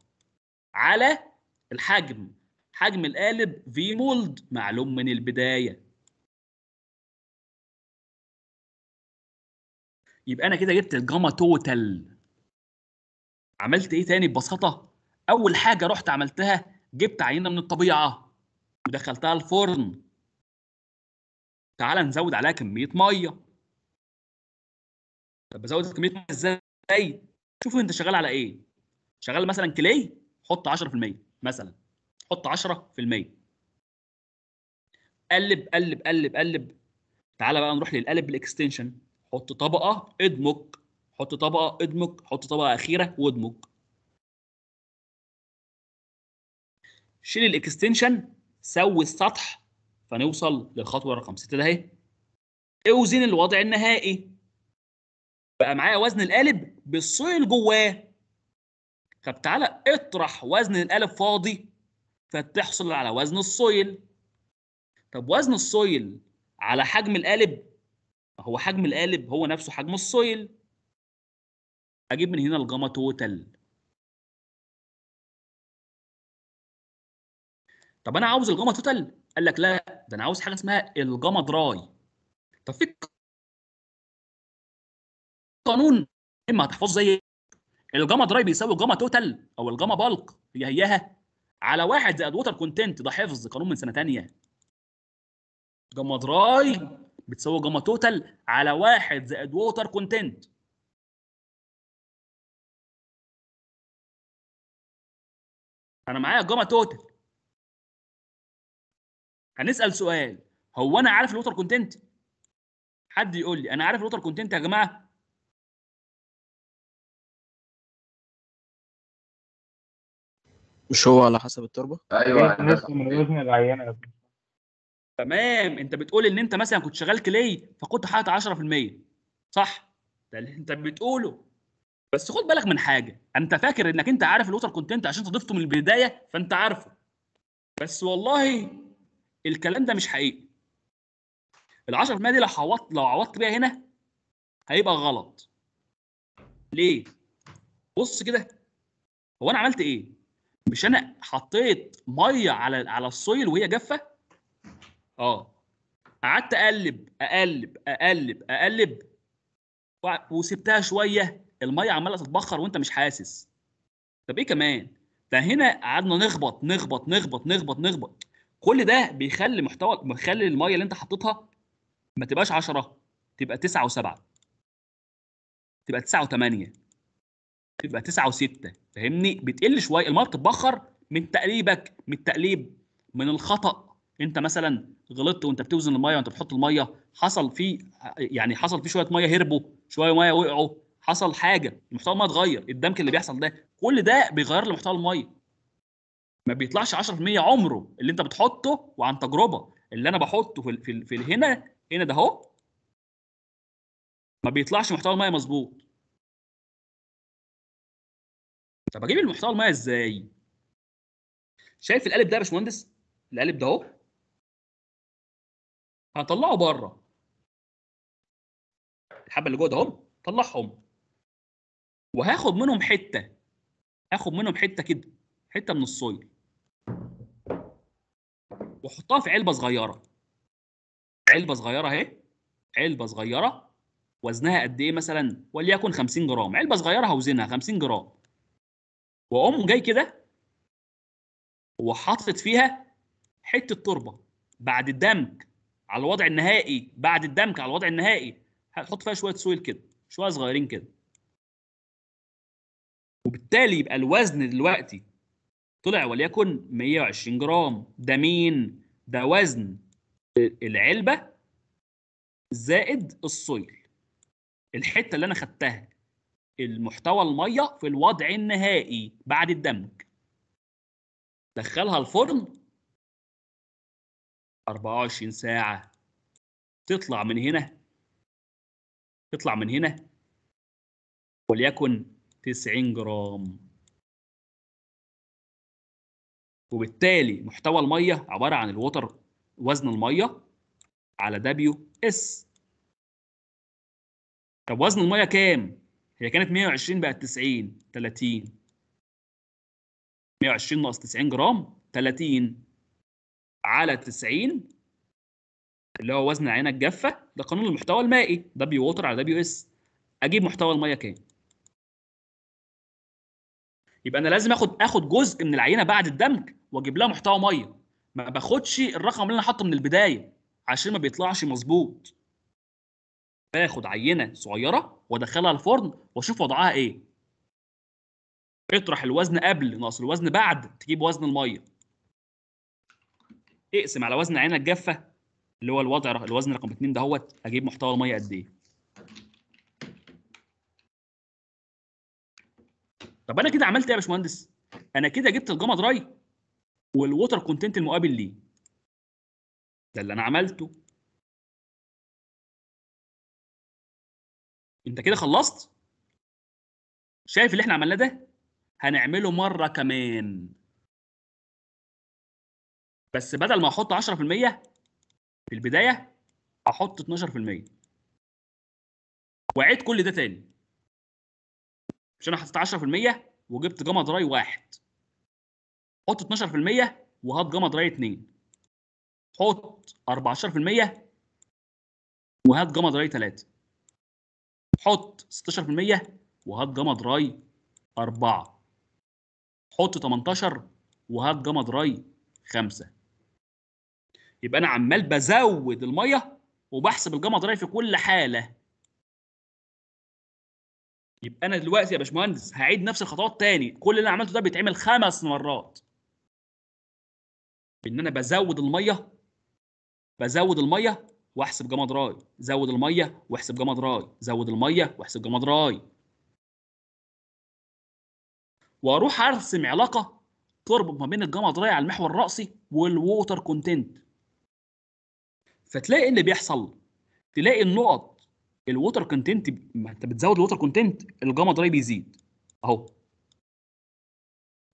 على الحجم حجم القالب في مولد معلوم من البدايه يبقى انا كده جبت الجاما توتال عملت ايه تاني ببساطه اول حاجه رحت عملتها جبت عينه من الطبيعه ودخلتها الفرن تعالى نزود عليها كميه ميه طب بزود كميه ميه ازاي شوف انت شغال على ايه شغال مثلا كلي حط 10% مثلا حط 10% قلب قلب قلب قلب تعالى بقى نروح للقلب الاكستنشن حط طبقه ادمج حط طبقه ادمج حط طبقه اخيره وادمج شيل الاكستنشن سوي السطح فنوصل للخطوه رقم 6 ده اهي اوزن الوضع النهائي بقى معايا وزن القالب بالصيل جواه طب تعالى اطرح وزن القالب فاضي فتحصل على وزن الصيل طب وزن الصيل على حجم القالب هو حجم القالب هو نفسه حجم الصيل اجيب من هنا الجاما توتال طب انا عاوز الجاما توتال قال لك لا ده انا عاوز حاجه اسمها الجاما دراي طب في قانون اما هتحفظ زي الجاما دراي بيساوي الجاما توتال او الجاما بالك هي هياها على واحد زائد ووتر كونتنت ده حفظ قانون من سنه ثانيه جاما دراي بتساوي جاما توتال على واحد زائد ووتر كونتنت انا معايا الجاما توتال هنسال سؤال هو انا عارف الوتر كونتنت حد يقول لي انا عارف الوتر كونتنت يا جماعه مش هو على حسب التربه ايوه نسبه إيه، من العينه تمام انت بتقول ان انت مثلا كنت شغال كلي فكنت حاطط 10% صح ده اللي انت بتقوله بس خد بالك من حاجه انت فاكر انك انت عارف الوتر كونتنت عشان تضيفته من البدايه فانت عارفه بس والله الكلام ده مش حقيقي ال 10% دي لو عوضت لو عوضت بيها هنا هيبقى غلط ليه بص كده هو انا عملت ايه مش انا حطيت ميه على على السويل وهي جافه اه قعدت اقلب اقلب اقلب اقلب وسبتها شويه الميه عماله تتبخر وانت مش حاسس طب ايه كمان ده هنا قعدنا نخبط نخبط نخبط نخبط نخبط كل ده بيخلي محتوى بيخلي الميه اللي انت حطيتها ما تبقاش 10 تبقى 9 و7 تبقى 9 و8 تبقى 9 و6 فاهمني بتقل شويه الميه بتتبخر من تقليبك من التقليب من الخطا انت مثلا غلطت وانت بتوزن الميه وانت بتحط الميه حصل في يعني حصل في شويه ميه هربوا شويه ميه وقعوا حصل حاجه المحتوى الميه اتغير الدمك اللي بيحصل ده كل ده بيغير لي محتوى الميه ما بيطلعش 10% عمره اللي انت بتحطه وعن تجربه اللي انا بحطه في في, في هنا هنا ده اهو ما بيطلعش محتوى الميه مظبوط طب اجيب المحتوى الميه ازاي شايف القالب ده يا باشمهندس القالب ده اهو هطلعه بره الحبه اللي جوه ده اهو طلعهم وهاخد منهم حته هاخد منهم حته كده حته من الصويل وحطها في علبه صغيره علبه صغيره اهي علبه صغيره وزنها قد ايه مثلا وليكن 50 جرام علبه صغيره هوزنها 50 جرام واقوم جاي كده وحاطط فيها حته تربه بعد الدمج على الوضع النهائي بعد الدمج على الوضع النهائي هتحط فيها شويه سويل كده شويه صغيرين كده وبالتالي يبقى الوزن دلوقتي طلع وليكن 120 جرام ده مين؟ ده وزن العلبة زائد الصيل الحتة اللي أنا خدتها المحتوى المية في الوضع النهائي بعد الدمج دخلها الفرن 24 ساعة تطلع من هنا تطلع من هنا وليكن 90 جرام وبالتالي محتوى الميه عباره عن الوتر وزن الميه على دبليو اس طب وزن الميه كام هي كانت 120 بقت 90 30 120 ناقص 90 جرام 30 على 90 اللي هو وزن العينه الجافه ده قانون المحتوى المائي دبليو ووتر على دبليو اس اجيب محتوى الميه كام يبقى انا لازم اخد اخد جزء من العينه بعد الدمج واجيب لها محتوى ميه ما باخدش الرقم اللي انا حاطه من البدايه عشان ما بيطلعش مظبوط باخد عينه صغيره وادخلها الفرن واشوف وضعها ايه اطرح الوزن قبل ناقص الوزن بعد تجيب وزن الميه اقسم على وزن عينه الجافه اللي هو الوضع الوزن رقم 2 دهوت اجيب محتوى الميه قد ايه طب انا كده عملت ايه يا باشمهندس؟ انا كده جبت الجاما دراي والووتر كونتنت المقابل ليه. ده اللي انا عملته. انت كده خلصت؟ شايف اللي احنا عملناه ده؟ هنعمله مره كمان. بس بدل ما احط 10% في البدايه احط 12% واعيد كل ده تاني مش انا حطيت 10% وجبت جاما دراي واحد حط 12% وهات جاما دراي 2 حط 14% وهات جاما دراي 3 حط 16% وهات جاما دراي 4 حط 18 وهات جاما دراي 5 يبقى انا عمال بزود الميه وبحسب الجاما دراي في كل حاله يبقى انا دلوقتي يا باشمهندس هعيد نفس الخطوات تاني كل اللي انا عملته ده بيتعمل خمس مرات ان انا بزود الميه بزود الميه واحسب جمد راي زود الميه واحسب جمد راي زود الميه واحسب جمد راي واروح ارسم علاقه تربط ما بين الجمد راي على المحور الراسي والووتر كونتنت فتلاقي إيه اللي بيحصل تلاقي النقط الووتر كونتنت ما انت بتزود الووتر كونتنت الجاما دراي بيزيد اهو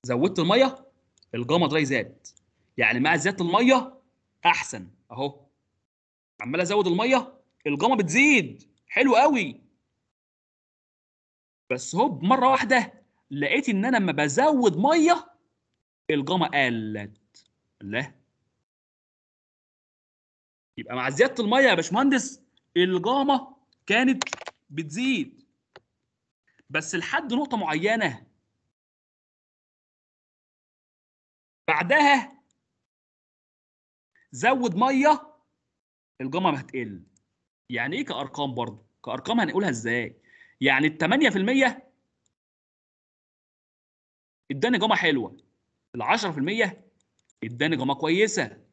زودت الميه الجاما دراي زاد يعني مع زياده الميه احسن اهو عمال ازود الميه الجاما بتزيد حلو قوي بس هوب مره واحده لقيت ان انا لما بزود ميه الجاما قلت الله يبقى مع زياده الميه يا باشمهندس الجاما كانت بتزيد بس لحد نقطه معينه بعدها زود ميه الجمعه ما هتقل يعني ايه كارقام برضه كارقام هنقولها ازاي يعني ال 8% اداني جمعه حلوه ال 10% اداني جمعه كويسه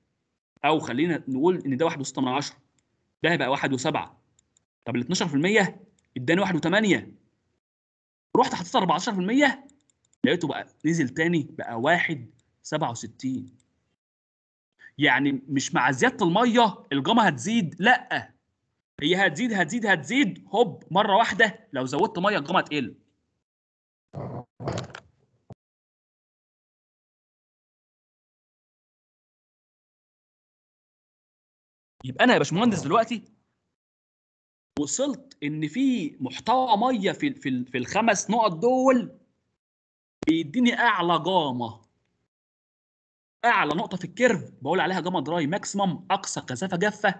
او خلينا نقول ان ده 1.6 من عشرة ده هيبقى 1.7 طب ال 12% اداني 1 و8 رحت حطيت 14% لقيته بقى نزل تاني بقى 1 67 يعني مش مع زياده الميه الجامه هتزيد لا هي هتزيد هتزيد هتزيد هوب مره واحده لو زودت ميه الجامه هتقل يبقى انا يا باشمهندس دلوقتي وصلت ان في محتوى ميه في في, في الخمس نقط دول بيديني اعلى جامه اعلى نقطه في الكيرف بقول عليها جاما دراي ماكسيمم اقصى كثافه جافه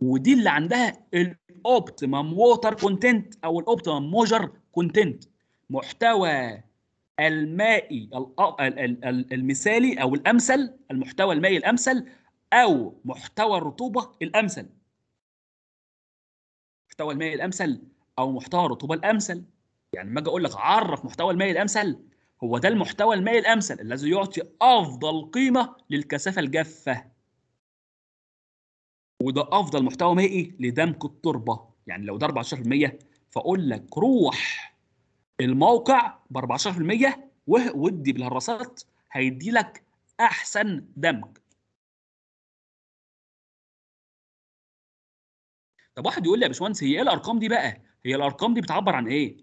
ودي اللي عندها الاوبتيمم ووتر كونتنت او الاوبتيمم موجر كونتنت محتوى المائي المثالي او الامثل المحتوى المائي الامثل او محتوى الرطوبه الامثل محتوى المائي الامثل او محتوى الرطوبه الامثل يعني لما اجي اقول لك عرف محتوى المائي الامثل هو ده المحتوى المائي الامثل الذي يعطي افضل قيمه للكثافه الجافه وده افضل محتوى مائي لدمج التربه يعني لو ده 14% فاقول لك روح الموقع ب 14% وادي بالهراسات هيدي لك احسن دمج طب واحد يقول لي يا باشمهندس هي ايه الارقام دي بقى هي الارقام دي بتعبر عن ايه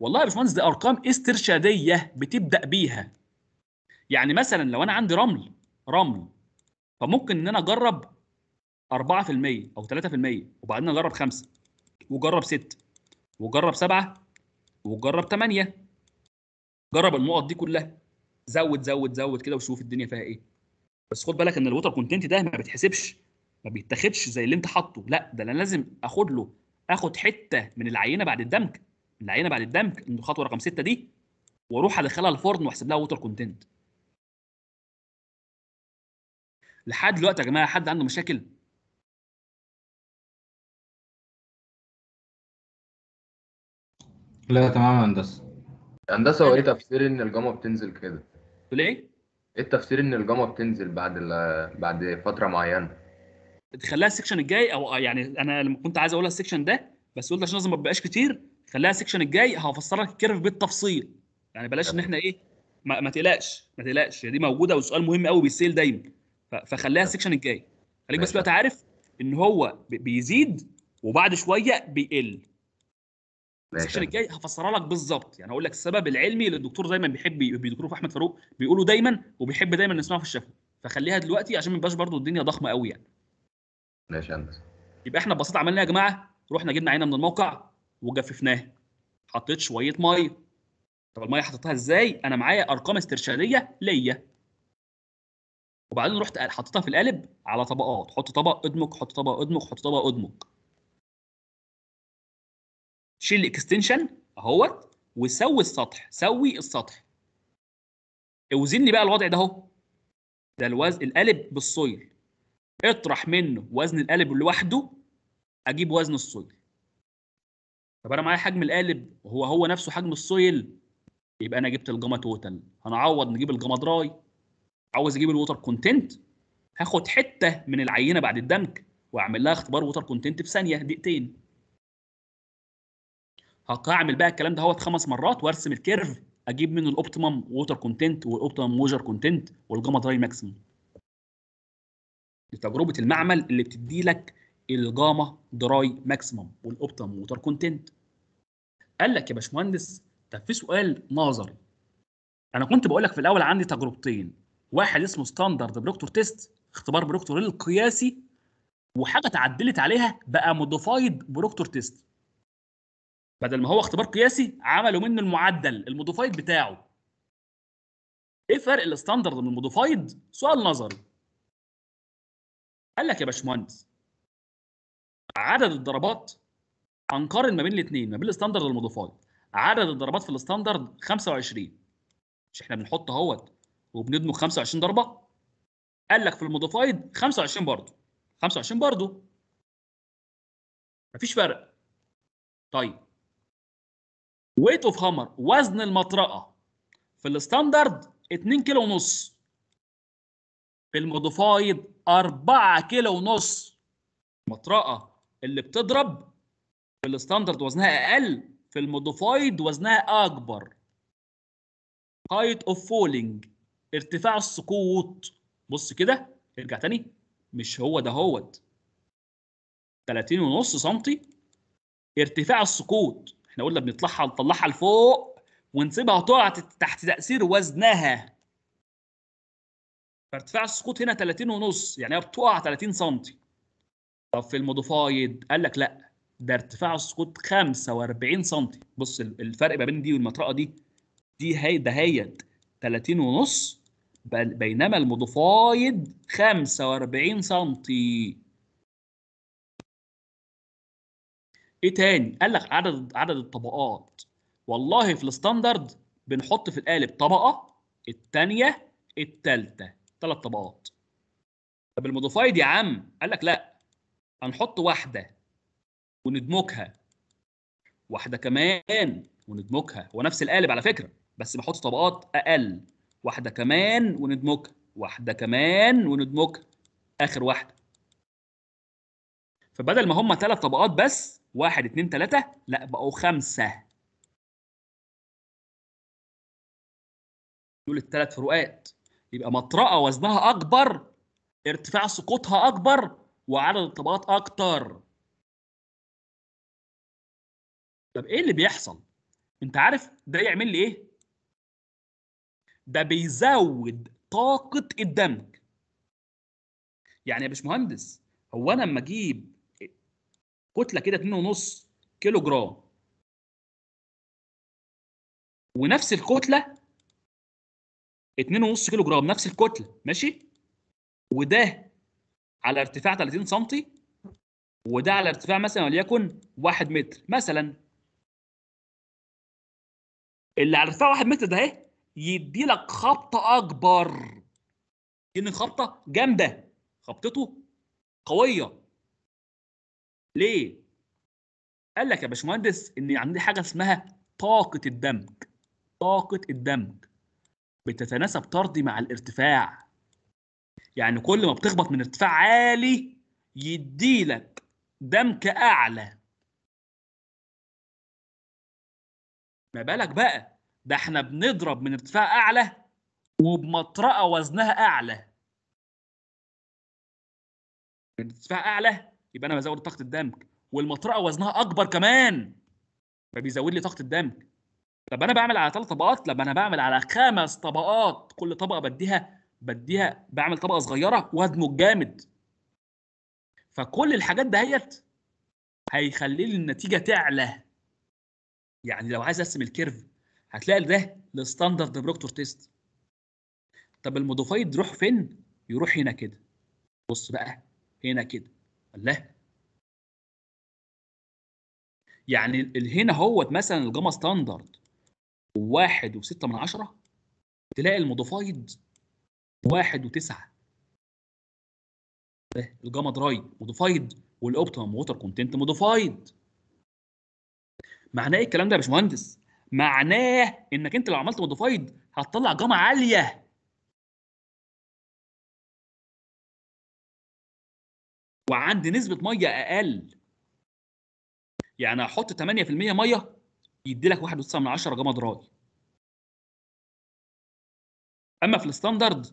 والله يا باشمهندس دي ارقام استرشاديه بتبدا بيها يعني مثلا لو انا عندي رمل رمل فممكن ان انا اجرب 4% او 3% وبعدين اجرب 5 وجرب 6 وجرب 7 وجرب 8 جرب النقط دي كلها زود زود زود كده وشوف الدنيا فيها ايه بس خد بالك ان الوتر كونتنت ده ما بتحسبش ما بيتاخدش زي اللي انت حاطه لا ده انا لازم اخد له اخد حته من العينه بعد الدمج العينه بعد الدمج الخطوه رقم 6 دي واروح ادخلها الفرن واحسب لها ووتر كونتنت لحد دلوقتي يا جماعه حد عنده مشاكل لا تمام يا هندسه هندسه هو ايه تفسير ان الجامعه بتنزل كده؟ تقول ايه؟ ايه التفسير ان الجامعه بتنزل بعد ال... بعد فتره معينه؟ تخليها السكشن الجاي او آه، يعني انا لما كنت عايز اقولها السكشن ده بس قلت عشان لازم ما تبقاش كتير خليها السكشن الجاي هفسر لك الكيرف بالتفصيل يعني بلاش ان احنا ايه ما, ما تقلقش ما تقلقش دي موجوده وسؤال مهم قوي بيسال دايما فخليها السكشن الجاي خليك بس بقى عارف ان هو بيزيد وبعد شويه بيقل السكشن الجاي هفسرها لك بالظبط يعني هقول لك السبب العلمي اللي الدكتور دايما بيحب الدكتور احمد فاروق بيقوله دايما وبيحب دايما نسمعه في الشفه فخليها دلوقتي عشان ما يبقاش برضه الدنيا ضخمه قوي يعني ماشي يا هندسه يبقى احنا ببساطه عملنا إيه يا جماعه رحنا جبنا عينه من الموقع وجففناها حطيت شويه ميه طب الميه حطيتها ازاي انا معايا ارقام استرشاديه ليا وبعدين رحت حطيتها في القالب على طبقات حط طبق ادمج حط طبق ادمج حط طبق ادمج شيل الاكستنشن اهوت وسوي السطح سوي السطح اوزن لي بقى الوضع ده اهو ده الوزن القالب بالصويل اطرح منه وزن القالب لوحده اجيب وزن السويل طب انا معايا حجم القالب هو هو نفسه حجم السويل يبقى انا جبت الجاما توتال هنعوض نجيب الجاما دراي عاوز اجيب الووتر كونتنت هاخد حته من العينه بعد الدمج واعمل لها اختبار ووتر كونتنت في ثانيه دقيقتين هقعمل بقى الكلام ده هوت خمس مرات وارسم الكيرف اجيب منه الاوبتيمم ووتر كونتنت والاوبتيمم موجر كونتنت والجاما دراي ماكسيمم لتجربه المعمل اللي بتدي لك الجاما دراي ماكسيمم والاوبتم ووتر كونتنت قال لك يا باشمهندس طب في سؤال نظري انا كنت بقول لك في الاول عندي تجربتين واحد اسمه ستاندرد بروكتور تيست اختبار بروكتور القياسي وحاجه اتعدلت عليها بقى موديفايد بروكتور تيست بدل ما هو اختبار قياسي عملوا منه المعدل الموديفايد بتاعه ايه فرق الستاندرد من الموديفايد سؤال نظري قال لك يا باشمهندس عدد الضربات هنقارن ما بين الاثنين ما بين الستاندرد والموديفايد عدد الضربات في الستاندرد 25 مش احنا بنحط اهوت وبندمج 25 ضربه قال لك في الموديفايد 25 برضه 25 برضه مفيش فرق طيب ويت اوف هامر وزن المطرقه في الستاندرد 2 كيلو ونص في الموديفايد 4 كيلو ونص مطرقه اللي بتضرب في الستاندرد وزنها اقل في الموديفايد وزنها اكبر هايت اوف فولينج ارتفاع السقوط بص كده ارجع تاني مش هو ده هوت 30 ونص سنتي ارتفاع السقوط احنا قلنا بنطلعها نطلعها لفوق ونسيبها تقع تحت تاثير وزنها فارتفاع السقوط هنا 30 ونص يعني هي بتقع 30 سم طب في الموديفايد قال لك لا ده ارتفاع السقوط 45 سم بص الفرق ما بين دي والمطرقه دي دي هي ده هيت 30 ونص بينما الموديفايد 45 سم ايه تاني قال لك عدد عدد الطبقات والله في الستاندرد بنحط في القالب طبقه الثانيه الثالثه ثلاث طبقات طب الموديفايد يا عم قال لك لا هنحط واحده وندمجها واحده كمان وندمجها هو نفس القالب على فكره بس بحط طبقات اقل واحده كمان وندمجها واحده كمان وندمجها اخر واحده فبدل ما هم ثلاث طبقات بس واحد اتنين تلاته لا بقوا خمسه دول الثلاث فروقات يبقى مطرقه وزنها اكبر ارتفاع سقوطها اكبر وعدد الطبقات اكتر طب ايه اللي بيحصل انت عارف ده يعمل لي ايه ده بيزود طاقه الدمج يعني يا باشمهندس هو انا لما اجيب كتله كده 2.5 كيلو جرام ونفس الكتله 2.5 كيلو جرام نفس الكتله ماشي وده على ارتفاع 30 سم وده على ارتفاع مثلا وليكن 1 متر مثلا اللي على ارتفاع 1 متر ده اهي يدي لك خبطه اكبر ان خبطه جامده خبطته قويه ليه قال لك يا باشمهندس ان عندي حاجه اسمها طاقه الدمج طاقه الدمج بتتناسب طردي مع الارتفاع يعني كل ما بتخبط من ارتفاع عالي يديلك دمك اعلى ما بالك بقى ده احنا بنضرب من ارتفاع اعلى وبمطرقه وزنها اعلى من ارتفاع اعلى يبقى انا بزود طاقه الدمك والمطرقه وزنها اكبر كمان فبيزود لي طاقه الدمك لما انا بعمل على ثلاث طبقات لما انا بعمل على خمس طبقات كل طبقه بديها بديها بعمل طبقه صغيره وادمج جامد فكل الحاجات دهيت هيخلي لي النتيجه تعلى يعني لو عايز ارسم الكيرف هتلاقي ده الستاندرد بروكتور تيست طب الموديفايد يروح فين يروح هنا كده بص بقى هنا كده الله يعني هنا هوت مثلا الجاما ستاندرد واحد وستة من عشرة تلاقي الموديفايد واحد وتسعة الجاما دراي موديفايد والاوبتيمم ووتر كونتنت موديفايد معناه ايه الكلام ده يا باشمهندس؟ معناه انك انت لو عملت موديفايد هتطلع جاما عاليه وعندي نسبه ميه اقل يعني هحط 8% ميه يدي لك 1.9 من 10 راي اما في الستاندرد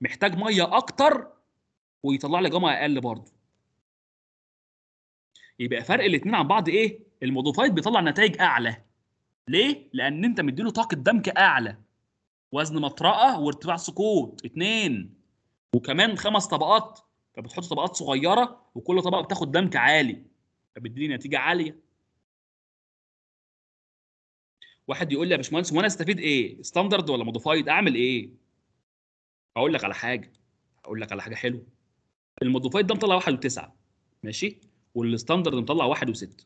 محتاج ميه اكتر ويطلع لي جامعه اقل برضه يبقى فرق الاثنين عن بعض ايه الموديفايد بيطلع نتائج اعلى ليه لان انت مديله طاقه دمك اعلى وزن مطرقه وارتفاع سقوط اثنين وكمان خمس طبقات فبتحط طبقات صغيره وكل طبقه بتاخد دمك عالي فبتديني نتيجه عاليه واحد يقول لي يا باشمهندس وانا استفيد ايه ستاندرد ولا موديفايد اعمل ايه اقول لك على حاجه اقول لك على حاجه حلوه الموديفايد ده مطلع واحد وتسعة ماشي والستاندرد مطلع واحد وستة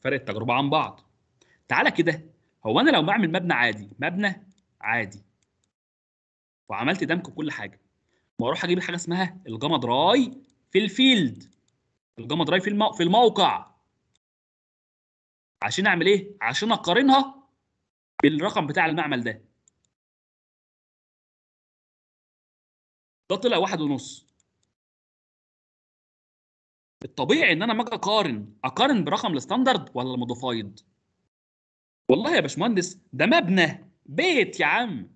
فرق التجربه عن بعض تعالى كده هو انا لو بعمل مبنى عادي مبنى عادي وعملت دمك كل حاجه واروح اجيب حاجه اسمها الجاما دراي في الفيلد الجاما دراي في في الموقع عشان اعمل ايه عشان اقارنها بالرقم بتاع المعمل ده ده طلع واحد ونص الطبيعي ان انا اجي اقارن اقارن برقم الستاندرد ولا الموديفايد والله يا باشمهندس ده مبنى بيت يا عم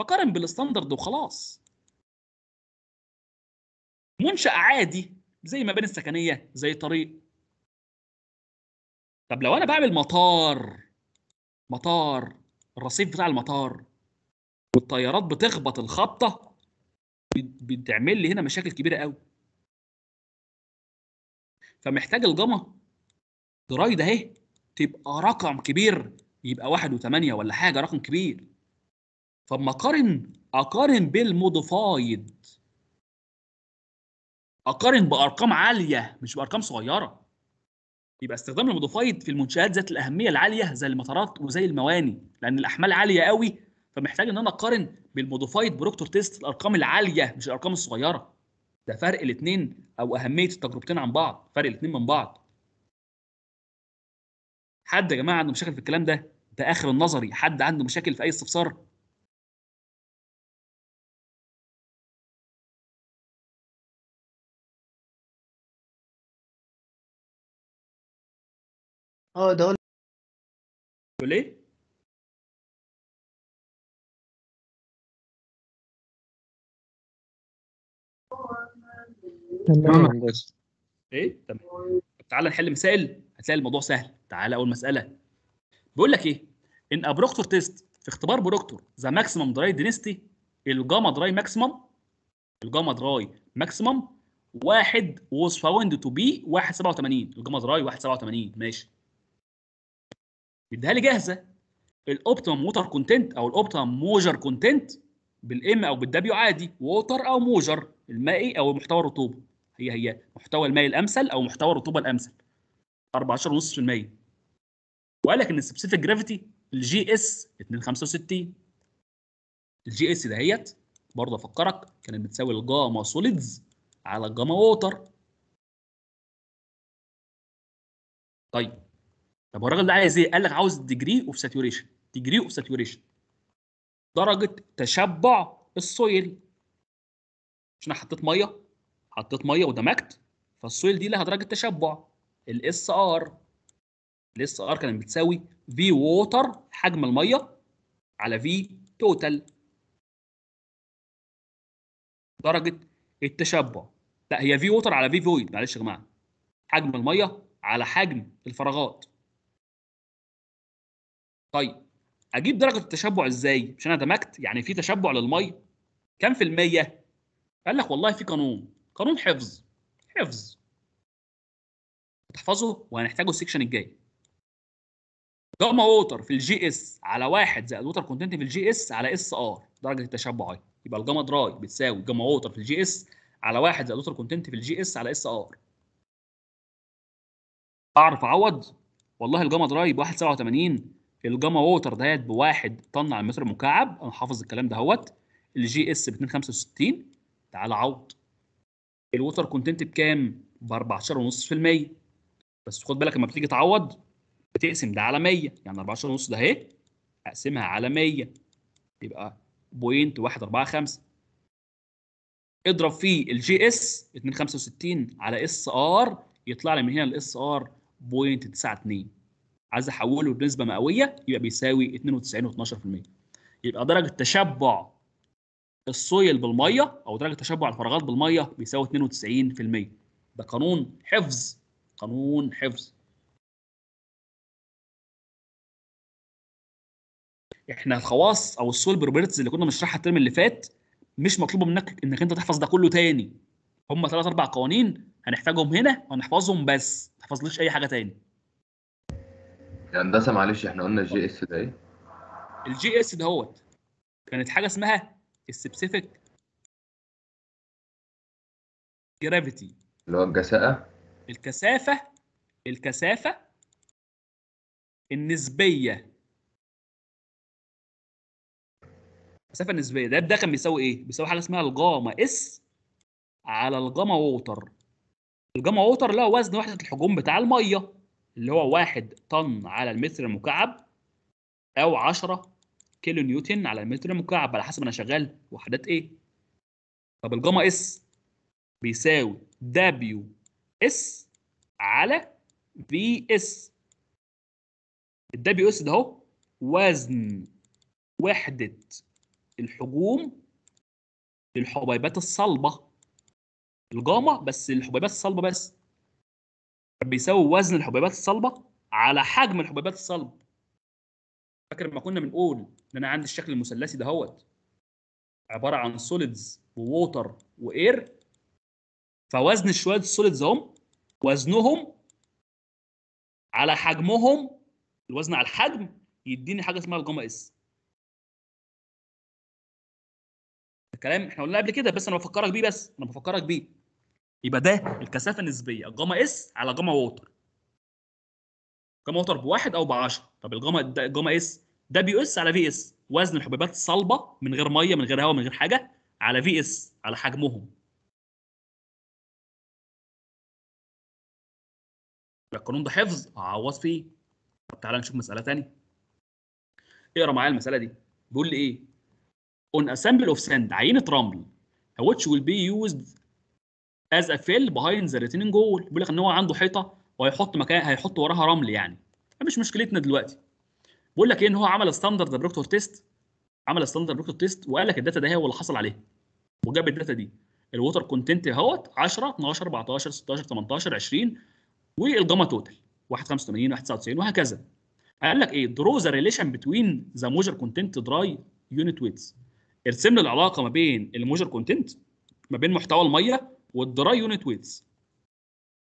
بقارن بالستاندرد وخلاص منشأ عادي زي مباني السكنية زي طريق طب لو انا بعمل مطار مطار الرصيف بتاع المطار والطيارات بتخبط الخبطه بتعمل لي هنا مشاكل كبيره قوي فمحتاج الجمى درايد اهي تبقى رقم كبير يبقى واحد وثمانية ولا حاجة رقم كبير فما أقارن أقارن بالموديفايد أقارن بأرقام عالية مش بأرقام صغيرة يبقى استخدام الموديفايد في المنشآت ذات الأهمية العالية زي المطارات وزي المواني لأن الأحمال عالية قوي فمحتاج إن أنا أقارن بالموديفايد بروكتور تيست الأرقام العالية مش الأرقام الصغيرة ده فرق الاثنين أو أهمية التجربتين عن بعض فرق الاثنين من بعض حد يا جماعة عنده مشاكل في الكلام ده ده آخر النظري حد عنده مشاكل في أي استفسار اه ده هو تقول ايه؟ تمام ايه تعالى تعال نحل مسائل هتلاقي الموضوع سهل تعال اول مساله بيقول لك ايه ان ابروكتور تيست في اختبار بروكتور ذا ماكسيمم دراي دينستي الجاما دراي ماكسيمم الجاما دراي ماكسيمم واحد ووز فاوند تو بي 1.87 الجاما دراي 1.87 ماشي بيديها لي جاهزه الاوبتيمم ووتر كونتنت او الاوبتيمم موجر كونتنت بالام او بالدبليو عادي ووتر او موجر المائي إيه؟ او محتوى الرطوبه هي هي محتوى الماء الامثل او محتوى الرطوبه الامثل 14.5% وقال لك ان السبيسيفيك جرافيتي الجي اس 265 الجي اس دهيت برضه افكرك كانت بتساوي الجاما سوليدز على الجاما ووتر طيب طب هو الراجل ده عايز ايه؟ قال لك عاوز ديجري اوف ساتوريشن ديجري اوف ساتوريشن درجه تشبع السويل مش انا حطيت ميه حطيت ميه ودمجت فالسويل دي لها درجه تشبع الاس ار الاس ار كانت بتساوي في ووتر حجم الميه على في توتال درجه التشبع لا هي في ووتر على في فويد معلش يا جماعه حجم الميه على حجم الفراغات طيب اجيب درجه التشبع ازاي؟ مش انا دمجت يعني في تشبع للميه كام في الميه؟ قال لك والله في قانون قانون حفظ حفظ تحفظه وهنحتاجه السكشن الجاي جاما ووتر في الجي اس على واحد زائد ووتر كونتنت في الجي اس على اس ار درجه التشبع اهي يبقى الجاما دراي بتساوي جاما ووتر في الجي اس على واحد زائد ووتر كونتنت في الجي اس على اس ار اعرف اعوض والله الجاما دراي ب 1.87 الجاما ووتر دهيت بواحد طن على المتر المكعب انا حافظ الكلام دهوت الجي اس ب 265 تعال عوض الووتر كونتنت بكام؟ ب 14.5% بس خد بالك لما بتيجي تعوض بتقسم ده على 100 يعني 14.5 ده اهي اقسمها على 100 يبقى بوينت 1.45 اضرب فيه الجي اس 265 على اس ار يطلع لي من هنا الاس ار بوينت 92 عايز احوله بنسبه مئويه يبقى بيساوي 92 و12% يبقى درجه تشبع السويل بالميه او درجه تشبع الفراغات بالميه بيساوي 92% ده قانون حفظ قانون حفظ احنا الخواص او السول بروبرتيز اللي كنا بنشرحها الترم اللي فات مش مطلوب منك انك انت تحفظ ده كله تاني هم ثلاث اربع قوانين هنحتاجهم هنا وهنحفظهم بس ما تحفظليش اي حاجه تاني يا هندسه معلش احنا قلنا الجي اس ده ايه؟ الجي اس دهوت كانت حاجه اسمها السبسيفيك جرافيتي اللي هو الجساءة الكثافة الكثافة النسبية الكثافة النسبية ده ده كان بيساوي ايه؟ بيساوي حاجة اسمها الجاما اس على الجاما ووتر الجاما ووتر اللي هو وزن وحدة الحجوم بتاع المية اللي هو واحد طن على المتر المكعب او 10 كيلو نيوتن على المتر المكعب على حسب انا شغال وحدات ايه طب الجاما اس بيساوي دبليو اس على في اس الدبليو اس ده هو وزن وحده الحجوم للحبيبات الصلبه الجاما بس الحبيبات الصلبه بس بيساوي وزن الحبيبات الصلبه على حجم الحبيبات الصلبه فاكر لما كنا بنقول ان انا عندي الشكل المثلثي دهوت عباره عن سوليدز ووتر واير فوزن شويه السوليدز هم وزنهم على حجمهم الوزن على الحجم يديني حاجه اسمها الجاما اس الكلام احنا قلناه قبل كده بس انا بفكرك بيه بس انا بفكرك بيه يبقى ده الكثافه النسبيه جاما اس على جاما ووتر جاما ووتر بواحد او ب 10 طب الجاما جاما اس ده بي اس على في اس وزن الحبيبات الصلبه من غير ميه من غير هواء من غير حاجه على في اس على حجمهم القانون ده حفظ اعوض فيه طب تعالى نشوف مساله ثانيه اقرا معايا المساله دي بيقول لي ايه on assembly of sand عينه رمل which will be used از افيل بيهايند ذا ريتيننج جول بيقول لك ان هو عنده حيطه وهيحط مكان هيحط وراها رمل يعني مش مشكلتنا دلوقتي بقول لك ايه ان هو عمل ستاندرد بروكتور تيست عمل ستاندرد بروكتور تيست وقال لك الداتا ده هو اللي حصل عليه وجاب الداتا دي الووتر كونتنت اهوت 10 12 14 16 18 20 والجاما توتال 185 199 وهكذا قال لك ايه درو ذا ريليشن بتوين ذا موجر كونتنت دراي يونت ويتس ارسم لي العلاقه ما بين الموجر كونتنت ما بين محتوى الميه والدراي يونت ويتس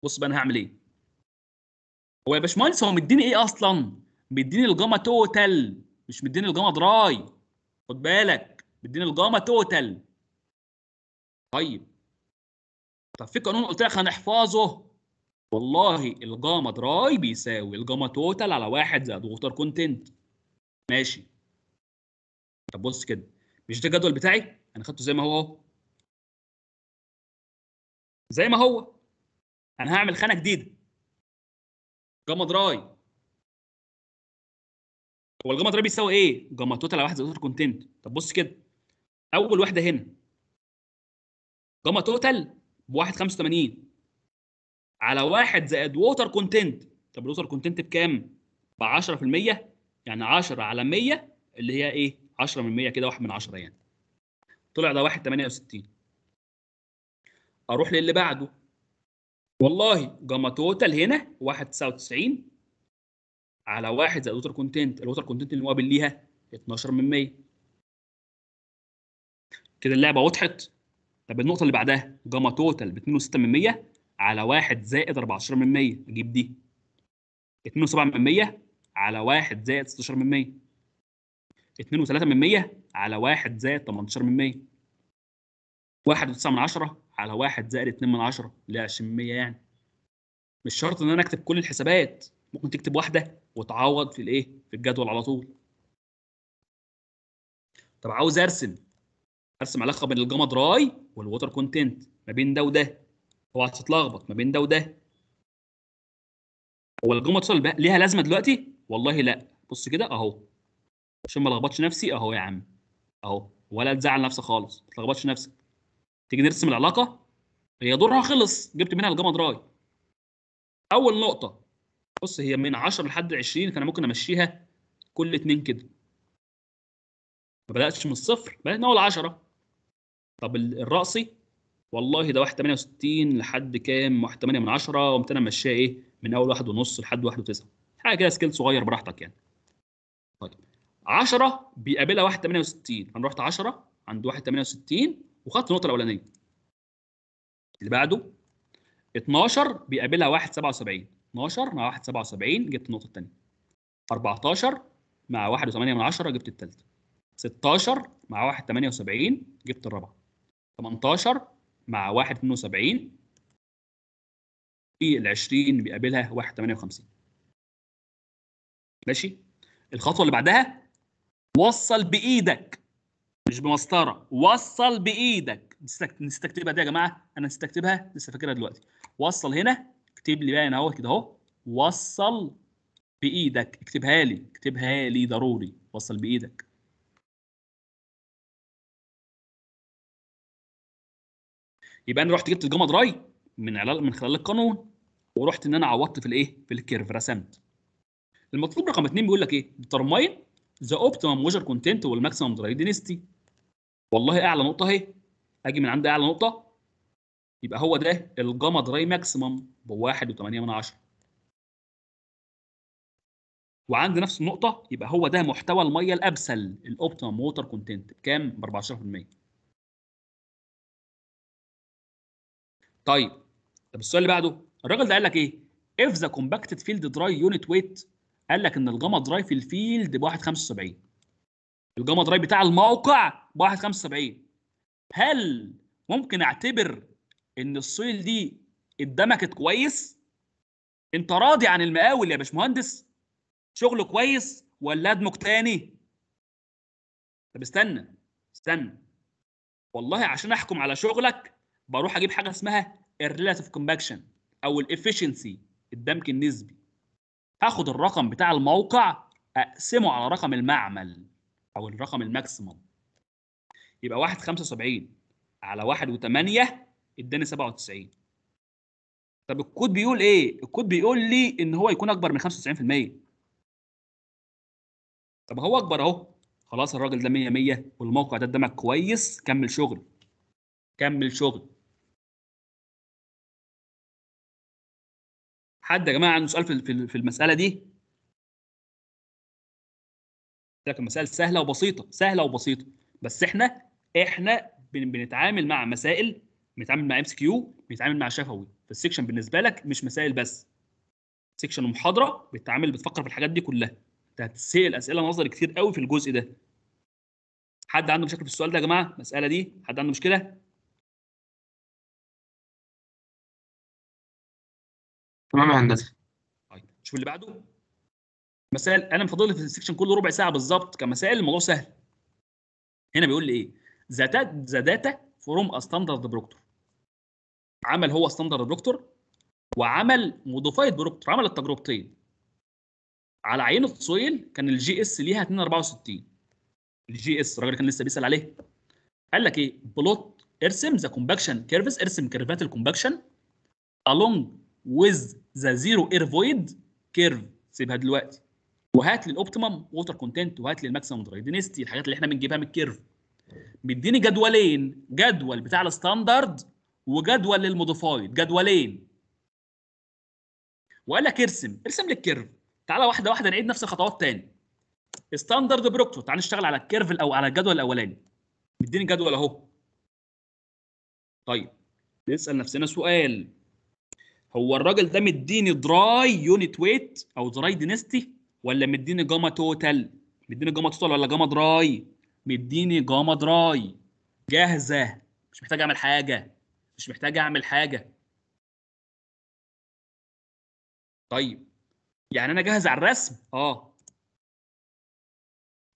بص بقى انا هعمل ايه هو يا باشمهندس هو مديني ايه اصلا مديني الجاما توتال مش مديني الجاما دراي خد بالك مديني الجاما توتال طيب طب في قانون قلت لك هنحفظه والله الجاما دراي بيساوي الجاما توتال على واحد زائد ووتر كونتنت ماشي طب بص كده مش ده الجدول بتاعي انا خدته زي ما هو اهو زي ما هو انا هعمل خانه جديده جامد دراي هو الجامد دراي بيساوي ايه؟ جامد توتال على واحد زي توتال كونتنت طب بص كده اول واحده هنا جاما توتال ب 1.85 على واحد زائد ووتر كونتنت طب الووتر كونتنت بكام؟ ب 10% يعني 10 على 100 اللي هي ايه؟ 10 من 100 كده 1 من 10 يعني طلع ده 1.68 اروح للي بعده والله جاما توتال هنا 1.99 على 1 زائد الوتر كونتنت الوتر كونتنت المقابل ليها 12 من 100 كده اللعبه وضحت طب النقطه اللي بعدها جاما توتال ب 2.6 من 100 على 1 زائد 14 من 100 اجيب دي 2.7 من 100 على 1 زائد 16 من 100 2.3 من 100 على 1 زائد 18 من 100 1.9 من 10 على 1 زائد 2 من 10 اللي هي 20% يعني مش شرط ان انا اكتب كل الحسابات ممكن تكتب واحده وتعوض في الايه في الجدول على طول طب عاوز ارسم ارسم علاقه بين الجمد دراي والووتر كونتنت ما بين ده وده اوعى تتلخبط ما بين ده وده هو الجمد توصل ليها لازمه دلوقتي والله لا بص كده اهو عشان ما لخبطش نفسي اهو يا عم اهو ولا تزعل نفسك خالص ما تلخبطش نفسك تيجي نرسم العلاقه هي دورها خلص جبت منها الجاما دراي اول نقطه بص هي من 10 لحد 20 فانا ممكن امشيها كل اتنين كده ما بداتش من الصفر بدات من اول 10 طب الرأسي والله ده 1.68 لحد كام 8 من 10 قمت انا ماشيها ايه من اول 1 ونص لحد 1 و9 حاجه كده سكيل صغير براحتك يعني طيب 10 بيقابلها 1.68 انا رحت 10 عند 1.68 وخط النقطه الاولانيه اللي بعده 12 بيقابلها 177 12 مع 177 جبت النقطه الثانيه 14 مع 1.8 من 10 جبت الثالثه 16 مع 1.78 جبت الرابعه 18 مع 1.72 ال 20 بيقابلها 1.58 ماشي الخطوه اللي بعدها وصل بايدك مش بمسطره وصل بايدك نستكتبها دي يا جماعه انا نستكتبها لسه فاكرها دلوقتي وصل هنا اكتب لي بقى هنا اهو كده اهو وصل بايدك اكتبها لي اكتبها لي ضروري وصل بايدك يبقى انا رحت جبت الجمد دراي من علال من خلال القانون ورحت ان انا عوضت في الايه في الكيرف رسمت المطلوب رقم 2 بيقول لك ايه ديترماين ذا اوبتيمم ويجر كونتنت والماكسيمم دراي دينستي والله اعلى نقطه اهي اجي من عند اعلى نقطه يبقى هو ده الجمد راي ماكسيمم ب 1.8 وعند نفس النقطه يبقى هو ده محتوى الميه الابسل الاوبتيمم ووتر كونتنت بكام ب 14% طيب طب السؤال اللي بعده الراجل ده قال لك ايه if the compacted field dry unit weight قال لك ان الجمد dry في الفيلد ب 1.75 الجاما راي بتاع الموقع ب 1.75 هل ممكن اعتبر ان الصيل دي اتدمكت كويس انت راضي عن المقاول يا باشمهندس شغله كويس ولا ادمج تاني طب استنى استنى والله عشان احكم على شغلك بروح اجيب حاجه اسمها الريلاتيف كومباكشن او الافشنسي الدمج النسبي هاخد الرقم بتاع الموقع اقسمه على رقم المعمل او الرقم الماكسيمم يبقى 175 على 1 و8 اداني 97 طب الكود بيقول ايه؟ الكود بيقول لي ان هو يكون اكبر من 95% طب هو اكبر اهو خلاص الراجل ده 100 100 والموقع ده قدامك كويس كمل شغل كمل شغل حد يا جماعه عنده سؤال في في المساله دي لك المسائل سهله وبسيطه سهله وبسيطه بس احنا احنا بنتعامل مع مسائل بنتعامل مع ام اس كيو بنتعامل مع شفوي فالسكشن بالنسبه لك مش مسائل بس سكشن ومحاضره بتتعامل بتفكر في الحاجات دي كلها انت هتسال اسئله نظري كتير قوي في الجزء ده حد عنده مشاكل في السؤال ده يا جماعه المساله دي حد عنده مشكله تمام يا هندسه طيب نشوف اللي بعده مسائل انا مفضل لي في السكشن كله ربع ساعه بالظبط كمسائل الموضوع سهل هنا بيقول لي ايه ذا داتا فروم ستاندرد بروكتور عمل هو ستاندرد بروكتور وعمل موديفايد بروكتور عمل التجربتين على عينه سويل كان الجي اس ليها 264 الجي اس الراجل كان لسه بيسال عليه قال لك ايه بلوت ارسم ذا كومباكشن كيرفز ارسم كيرفات الكومباكشن along with the zero air void curve سيبها دلوقتي وهات لي الاوبتيمم ووتر كونتنت وهات لي الماكسيمم دراي دينستي الحاجات اللي احنا بنجيبها من الكيرف بيديني جدولين جدول بتاع الستاندرد وجدول للموديفايد جدولين وقال لك ارسم ارسم لي الكيرف تعالى واحده واحده نعيد نفس الخطوات تاني ستاندرد بروكتو تعال نشتغل على الكيرف او على الجدول الاولاني مديني جدول اهو طيب نسال نفسنا سؤال هو الراجل ده مديني دراي يونت ويت او دراي دينستي ولا مديني جاما توتال مديني جاما توتال ولا جاما دراي مديني جاما دراي جاهزه مش محتاج اعمل حاجه مش محتاج اعمل حاجه طيب يعني انا جاهز على الرسم اه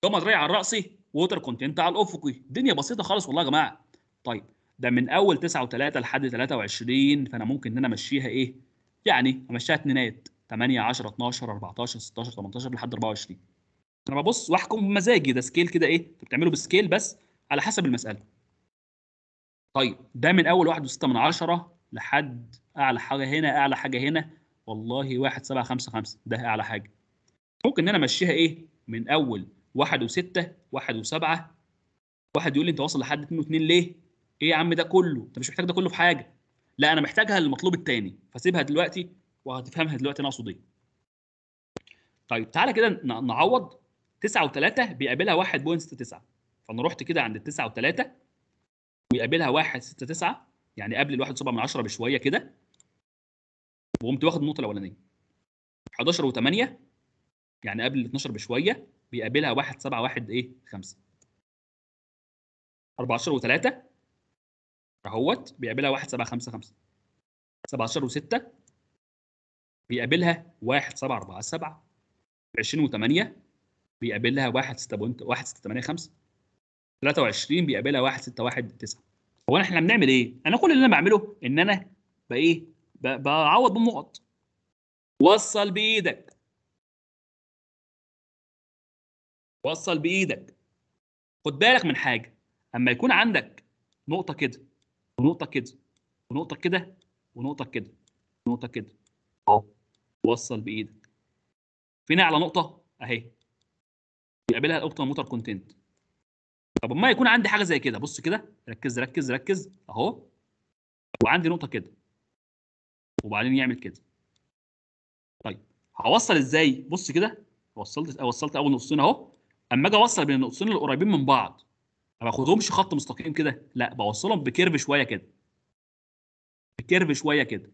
جاما دراي على راسي ووتر كونتنت على الافقي الدنيا بسيطه خالص والله يا جماعه طيب ده من اول 9 و3 لحد 23 فانا ممكن ان انا امشيها ايه يعني امشيها اتنينات 8 10 12 14 16 18 لحد 24 انا ببص واحكم بمزاجي ده سكيل كده ايه انت بتعمله بسكيل بس على حسب المساله طيب ده من اول 1.6 من 10 لحد اعلى حاجه هنا اعلى حاجه هنا والله 1 7 5 5 ده اعلى حاجه ممكن ان انا امشيها ايه من اول 1 و6 1 و7 واحد يقول لي انت واصل لحد 2 و2 ليه ايه يا عم ده كله انت مش محتاج ده كله في حاجه لا انا محتاجها للمطلوب الثاني فسيبها دلوقتي وهتفهمها دلوقتي انا اقصد ايه طيب تعالى كده نعوض 9 و3 بيقابلها 1.69 فانا رحت كده عند 9 و3 ويقابلها 1.69 يعني قبل ال 1.7 بشويه كده وقمت واخد النقطه الاولانيه 11 و8 يعني قبل ال 12 بشويه بيقابلها 1.71 ايه 5 14 و3 اهوت بيقابلها 1.755 17 و6 بيقابلها 1 7 4 7 20 و8 بيقابلها 1 6 1 6 8 5 23 بيقابلها 1 6 1 9 هو احنا بنعمل ايه؟ انا كل اللي انا بعمله ان انا بايه؟ بعوض بالنقط وصل بايدك وصل بايدك خد بالك من حاجه اما يكون عندك نقطه كده ونقطه كده ونقطه كده ونقطه كده ونقطه كده اهو وصل بايدك فين اعلى نقطه اهي يقابلها الاوبتيمال موتور كونتنت طب ما يكون عندي حاجه زي كده بص كده ركز ركز ركز اهو وعندي نقطه كده وبعدين يعمل كده طيب هوصل ازاي بص كده وصلت وصلت اول نقطتين اهو اما اجي اوصل بين النقطتين اللي قريبين من بعض ما باخدهمش خط مستقيم كده لا بوصلهم بكيرف شويه كده بكيرف شويه كده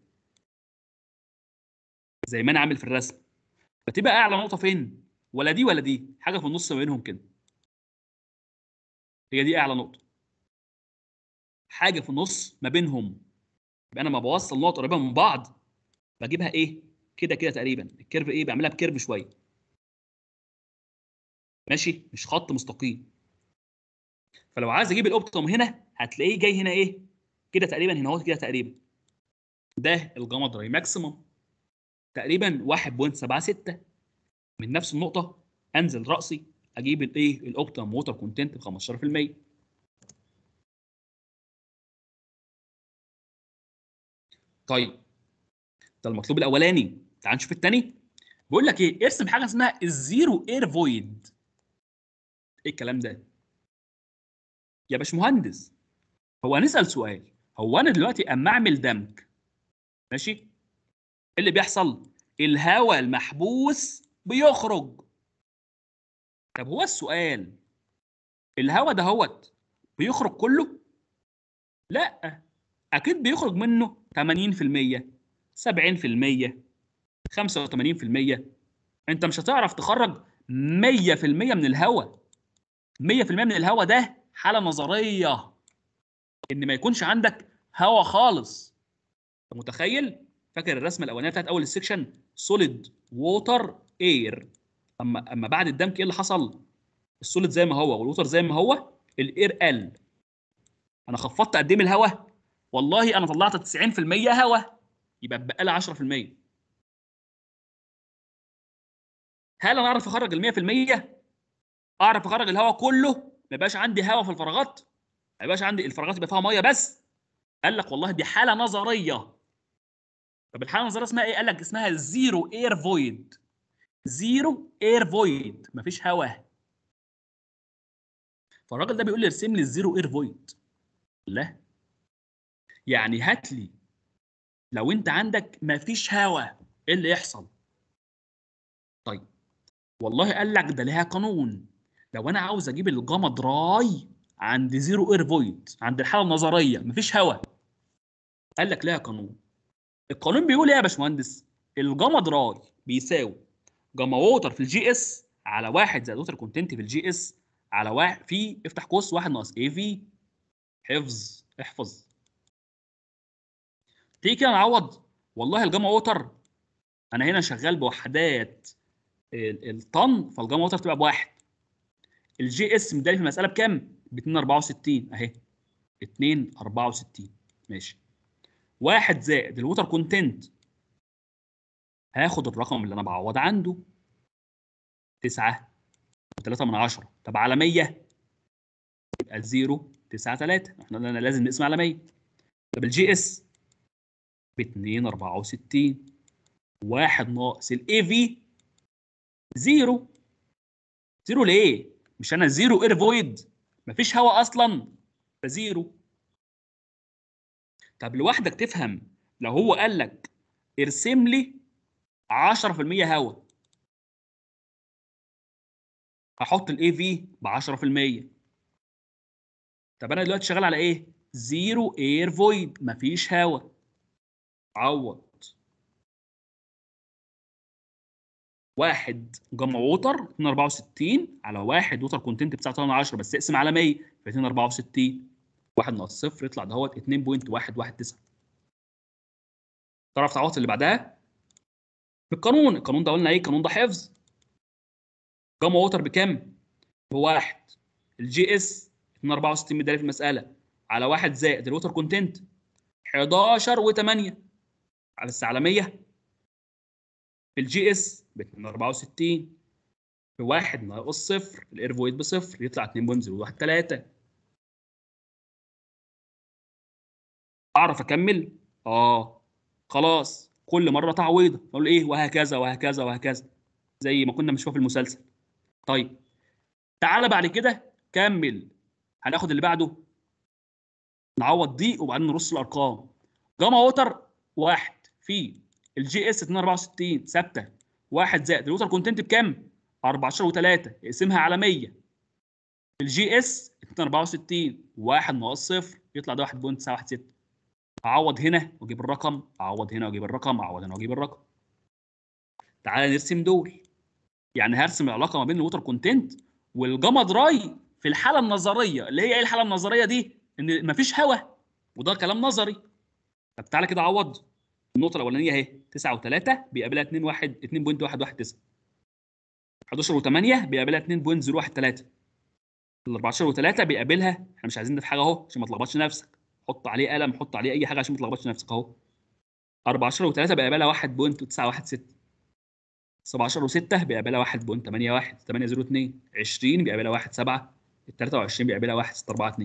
زي ما انا عامل في الرسم فتبقى اعلى نقطه فين ولا دي ولا دي حاجه في النص ما بينهم كده هي دي اعلى نقطه حاجه في النص ما بينهم يبقى انا ما بوصل نقط قريبه من بعض بجيبها ايه كده كده تقريبا الكيرف ايه بعملها بكيرف شويه ماشي مش خط مستقيم فلو عايز اجيب الاوبتم هنا هتلاقيه جاي هنا ايه كده تقريبا هنا اهو كده تقريبا ده الجامد راي ماكسيمم تقريبا 1.76 من نفس النقطه انزل راسي اجيب الايه الأوبتيم ووتر كونتنت ب 15% طيب ده المطلوب الاولاني تعال نشوف الثاني بيقول لك ايه ارسم حاجه اسمها الزيرو اير فويد ايه الكلام ده يا باشمهندس هو هنسال سؤال هو انا دلوقتي اما اعمل دمج ماشي اللي بيحصل الهواء المحبوس بيخرج طب هو السؤال الهواء هوت بيخرج كله لا اكيد بيخرج منه 80% 70% 85% انت مش هتعرف تخرج 100% من الهواء 100% من الهواء ده حاله نظريه ان ما يكونش عندك هواء خالص انت متخيل فاكر الرسمه الاولانيه بتاعت اول السكشن سوليد ووتر اير اما اما بعد الدمك ايه اللي حصل السوليد زي ما هو والووتر زي ما هو الاير قل انا خفضت قد ايه من الهواء والله انا طلعت 90% هواء يبقى بقى لي 10% هل انا اعرف اخرج ال 100% اعرف اخرج الهواء كله ما يبقاش عندي هواء في الفراغات ما يبقاش عندي الفراغات يبقى فيها ميه بس قال لك والله دي حاله نظريه طب الحاله النظريه اسمها ايه؟ قال لك اسمها زيرو اير فويد زيرو اير فويد مفيش هواء فالراجل ده بيقول لي ارسم لي الزيرو اير فويد لا يعني هات لي لو انت عندك مفيش هواء ايه اللي يحصل؟ طيب والله قال لك ده ليها قانون لو انا عاوز اجيب الجمد راي عند زيرو اير فويد عند الحاله النظريه مفيش هواء قال لك ليها قانون القانون بيقول ايه يا باشمهندس الجاما دراي بيساوي جاما ووتر في الجي اس على واحد زائد ووتر كونتنت في الجي اس على واحد في افتح قوس واحد ناقص اي في حفظ احفظ تيجي كده نعوض والله الجاما ووتر انا هنا شغال بوحدات الطن فالجاما ووتر تبقى بواحد الجي اس مدالي في المساله بكام؟ ب 2 64 اهي 2 64 ماشي واحد زائد الوتر كونتنت هاخد الرقم اللي انا بعوض عنده 9 3 من 10 طب على مية يبقى 0 9 3 احنا انا لازم نقسم على مية طب الجي اس ب 2 64 1 ناقص الاي في 0 0 ليه؟ مش انا زيرو اير فويد مفيش هواء اصلا فزيرو طب لوحدك تفهم لو هو قال لك ارسم لي 10% هواء هحط الاي في ب 10% طب انا دلوقتي شغال على ايه؟ زيرو اير فويد مفيش هواء عوض واحد جمع ووتر 264 على واحد ووتر كونتنت بتاعه 10 بس اقسم على 100 ف 264 1 ناقص صفر يطلع دهوت 2.119 تعرف تعوض اللي بعدها بالقانون القانون ده قلنا ايه القانون ده حفظ جاما ووتر بكام بواحد الجي اس 264 مداري في المساله على واحد زائد الوتر كونتنت 11 و8 على الساعه 100 الجي اس ب 264 بواحد ناقص صفر الاير بصفر يطلع 2.013 اعرف اكمل اه خلاص كل مره تعويضه اقول ايه وهكذا وهكذا وهكذا زي ما كنا بنشوف في المسلسل طيب تعالى بعد كده كمل هناخد اللي بعده نعوض دي وبعدين نرص الارقام جاما ووتر واحد في الجي اس 264 ثابته واحد زائد الوتر كونتنت بكام؟ 14 و3 اقسمها على 100 الجي اس 264 1 ناقص 0 يطلع ده 1.916 اعوض هنا واجيب الرقم اعوض هنا واجيب الرقم اعوض هنا واجيب الرقم تعالى نرسم دول يعني هرسم العلاقه ما بين الوتر كونتنت والجمد راي في الحاله النظريه اللي هي ايه الحاله النظريه دي ان مفيش هواء وده كلام نظري طب تعالى كده عوض النقطه الاولانيه اهي 9 و3 بيقابلها 2 1 2.119 11 و8 بيقابلها 2.013 ال 14 و3 بيقابلها احنا مش عايزين ده في حاجه اهو عشان ما تلخبطش نفسك حط عليه قلم حط عليه اي حاجه عشان ما تلخبطش نفسك اهو 14 و3 بقى 1.916 17 و6 بقى 1.81 802 20 بقى 1.7 23 بقى 1.642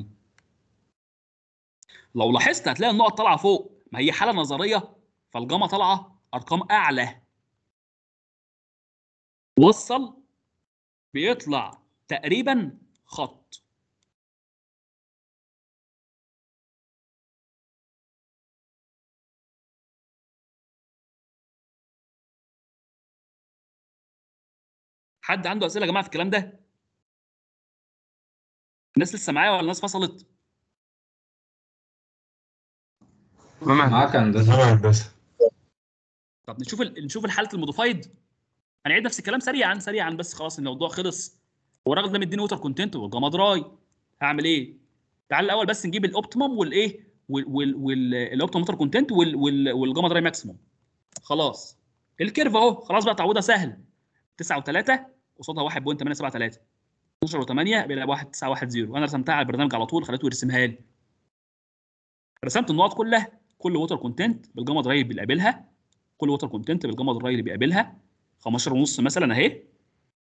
لو لاحظت هتلاقي النقط طالعه فوق ما هي حاله نظريه فالجامه طالعه ارقام اعلى وصل بيطلع تقريبا خط حد عنده اسئله يا جماعه في الكلام ده الناس لسه معايا ولا الناس فصلت معاك هندسه هندسه طب نشوف ال... نشوف الحاله الموديفايد هنعيد نفس الكلام سريعا سريعا بس خلاص الموضوع خلص هو الراجل ده مديني ووتر كونتنت والجماد راي هعمل ايه تعال الاول بس نجيب الاوبتيمم والايه والاوبتيمم ووتر كونتنت والجماد راي ماكسيموم خلاص الكيرف اهو خلاص بقى تعويضها سهل 9 و3 قصادها 1.873 12 و8 بيلعب 1 9 1 0 وانا رسمتها على البرنامج على طول خليته يرسمها لي رسمت النقط كلها كل ووتر كونتنت بالجمد الري اللي بيقابلها كل ووتر كونتنت بالجمد الري اللي بيقابلها 15 ونص مثلا اهي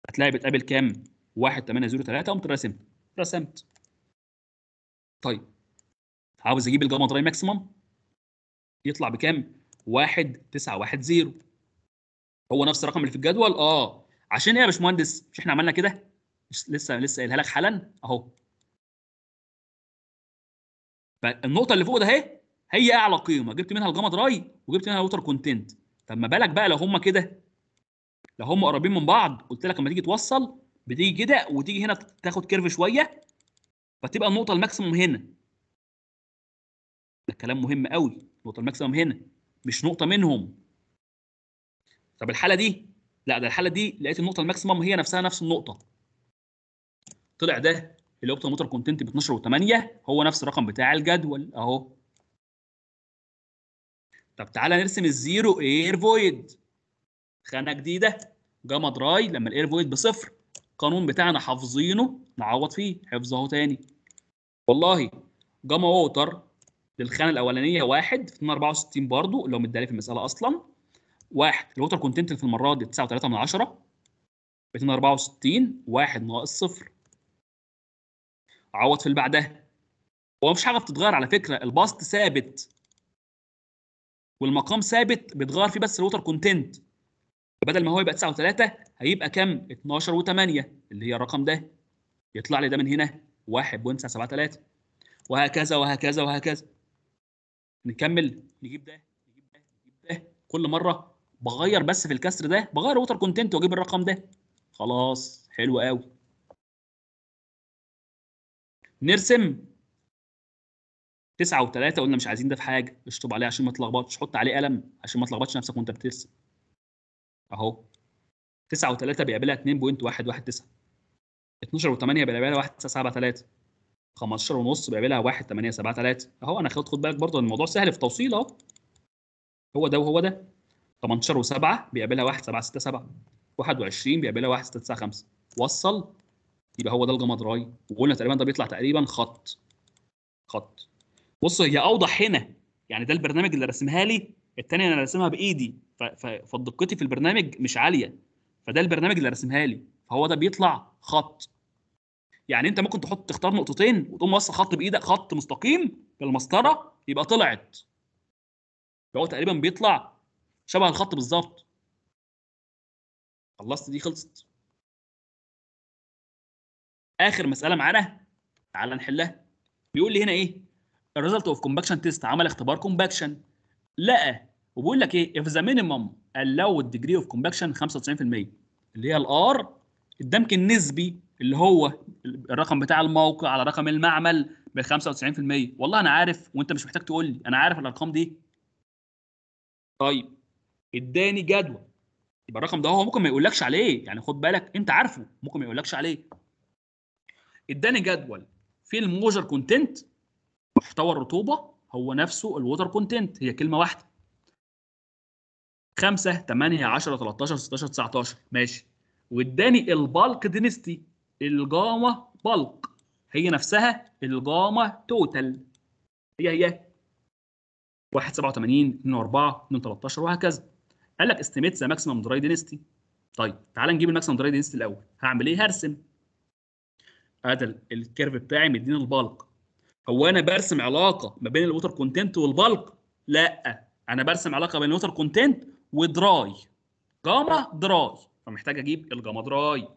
هتلاقي بتقابل كام 1 8 0 3 قمت رسمت رسمت طيب عاوز اجيب الجمد دراي ماكسيمم يطلع بكام 1 9 1 0 هو نفس الرقم اللي في الجدول اه عشان ايه يا باشمهندس مش احنا عملنا كده لسه لسه قايلها لك حالا اهو فالنقطه اللي فوق ده اهي هي اعلى قيمه جبت منها الجامد راي وجبت منها الوتر كونتنت طب ما بالك بقى لو هم كده لو هم قريبين من بعض قلت لك لما تيجي توصل بتيجي كده وتيجي هنا تاخد كيرف شويه فتبقى النقطه الماكسيموم هنا ده كلام مهم قوي النقطه الماكسيموم هنا مش نقطه منهم طب الحاله دي لا ده الحاله دي لقيت النقطه الماكسيمم هي نفسها نفس النقطه طلع ده اللي هو موتور كونتنت ب 12 و8 هو نفس الرقم بتاع الجدول اهو طب تعالى نرسم الزيرو اير فويد خانه جديده جاما دراي لما الاير فويد بصفر القانون بتاعنا حافظينه نعوض فيه حفظ اهو تاني والله جاما ووتر للخانه الاولانيه واحد في 64 برضه اللي هو مديها في المساله اصلا واحد الوتر كونتنت في المره دي 9.3 من 10 264 واحد ناقص صفر عوض في اللي بعدها هو مفيش حاجه بتتغير على فكره الباست ثابت والمقام ثابت بيتغير فيه بس الوتر كونتنت بدل ما هو يبقى 9 و3 هيبقى كام 12 و8 اللي هي الرقم ده يطلع لي ده من هنا 1.973 وهكذا وهكذا وهكذا نكمل نجيب ده نجيب ده نجيب ده كل مره بغير بس في الكسر ده بغير ووتر كونتنت واجيب الرقم ده خلاص حلو قوي نرسم 9 و3 قلنا مش عايزين ده في حاجه اشطب عليه عشان ما تلخبطش حط عليه قلم عشان ما تلخبطش نفسك وانت بترسم اهو 9 و3 بيقابلها 2.119 12 و8 بيقابلها 1.73 15 ونص بيقابلها 1.873 اهو انا خد خد بالك برضه الموضوع سهل في التوصيل اهو هو ده وهو ده 18 و7 بيقابلها 1 7 6 7 21 بيقابلها 1 6 9 5 وصل يبقى هو ده راي وقلنا تقريبا ده بيطلع تقريبا خط خط بص هي اوضح هنا يعني ده البرنامج اللي رسمها لي الثانيه انا رسمها بايدي فدقتي في البرنامج مش عاليه فده البرنامج اللي رسمها لي فهو ده بيطلع خط يعني انت ممكن تحط تختار نقطتين وتقوم موصل خط بايدك خط مستقيم بالمسطره يبقى طلعت هو تقريبا بيطلع شبه الخط بالظبط خلصت دي خلصت اخر مساله معانا تعال نحلها بيقول لي هنا ايه الريزلت اوف كومباكشن تيست عمل اختبار كومباكشن لقى وبيقول لك ايه اف ذا مينيمم allowed الديجري اوف كومباكشن 95% اللي هي الار الدمك النسبي اللي هو الرقم بتاع الموقع على رقم المعمل ب 95% والله انا عارف وانت مش محتاج تقول لي انا عارف الارقام دي طيب اداني جدول يبقى الرقم ده هو ممكن ما يقولكش عليه يعني خد بالك انت عارفه ممكن ما يقولكش عليه اداني جدول في الموجر كونتنت محتوى الرطوبه هو نفسه الووتر كونتنت هي كلمه واحده 5 8 10 13 16 19 ماشي واداني البالك دينستي الجامه بالك هي نفسها الجامه توتال هي هي 1 87 2 4 2 13 وهكذا قال لك استيميت ذا ماكسيمم دراي دينستي طيب تعال نجيب الماكسيمم دراي دينستي الاول هعمل ايه هرسم هذا الكيرف بتاعي مديني البلق هو انا برسم علاقه ما بين الوتر كونتنت والبلق لا انا برسم علاقه بين الوتر كونتنت ودراي جاما دراي فمحتاج اجيب الجاما دراي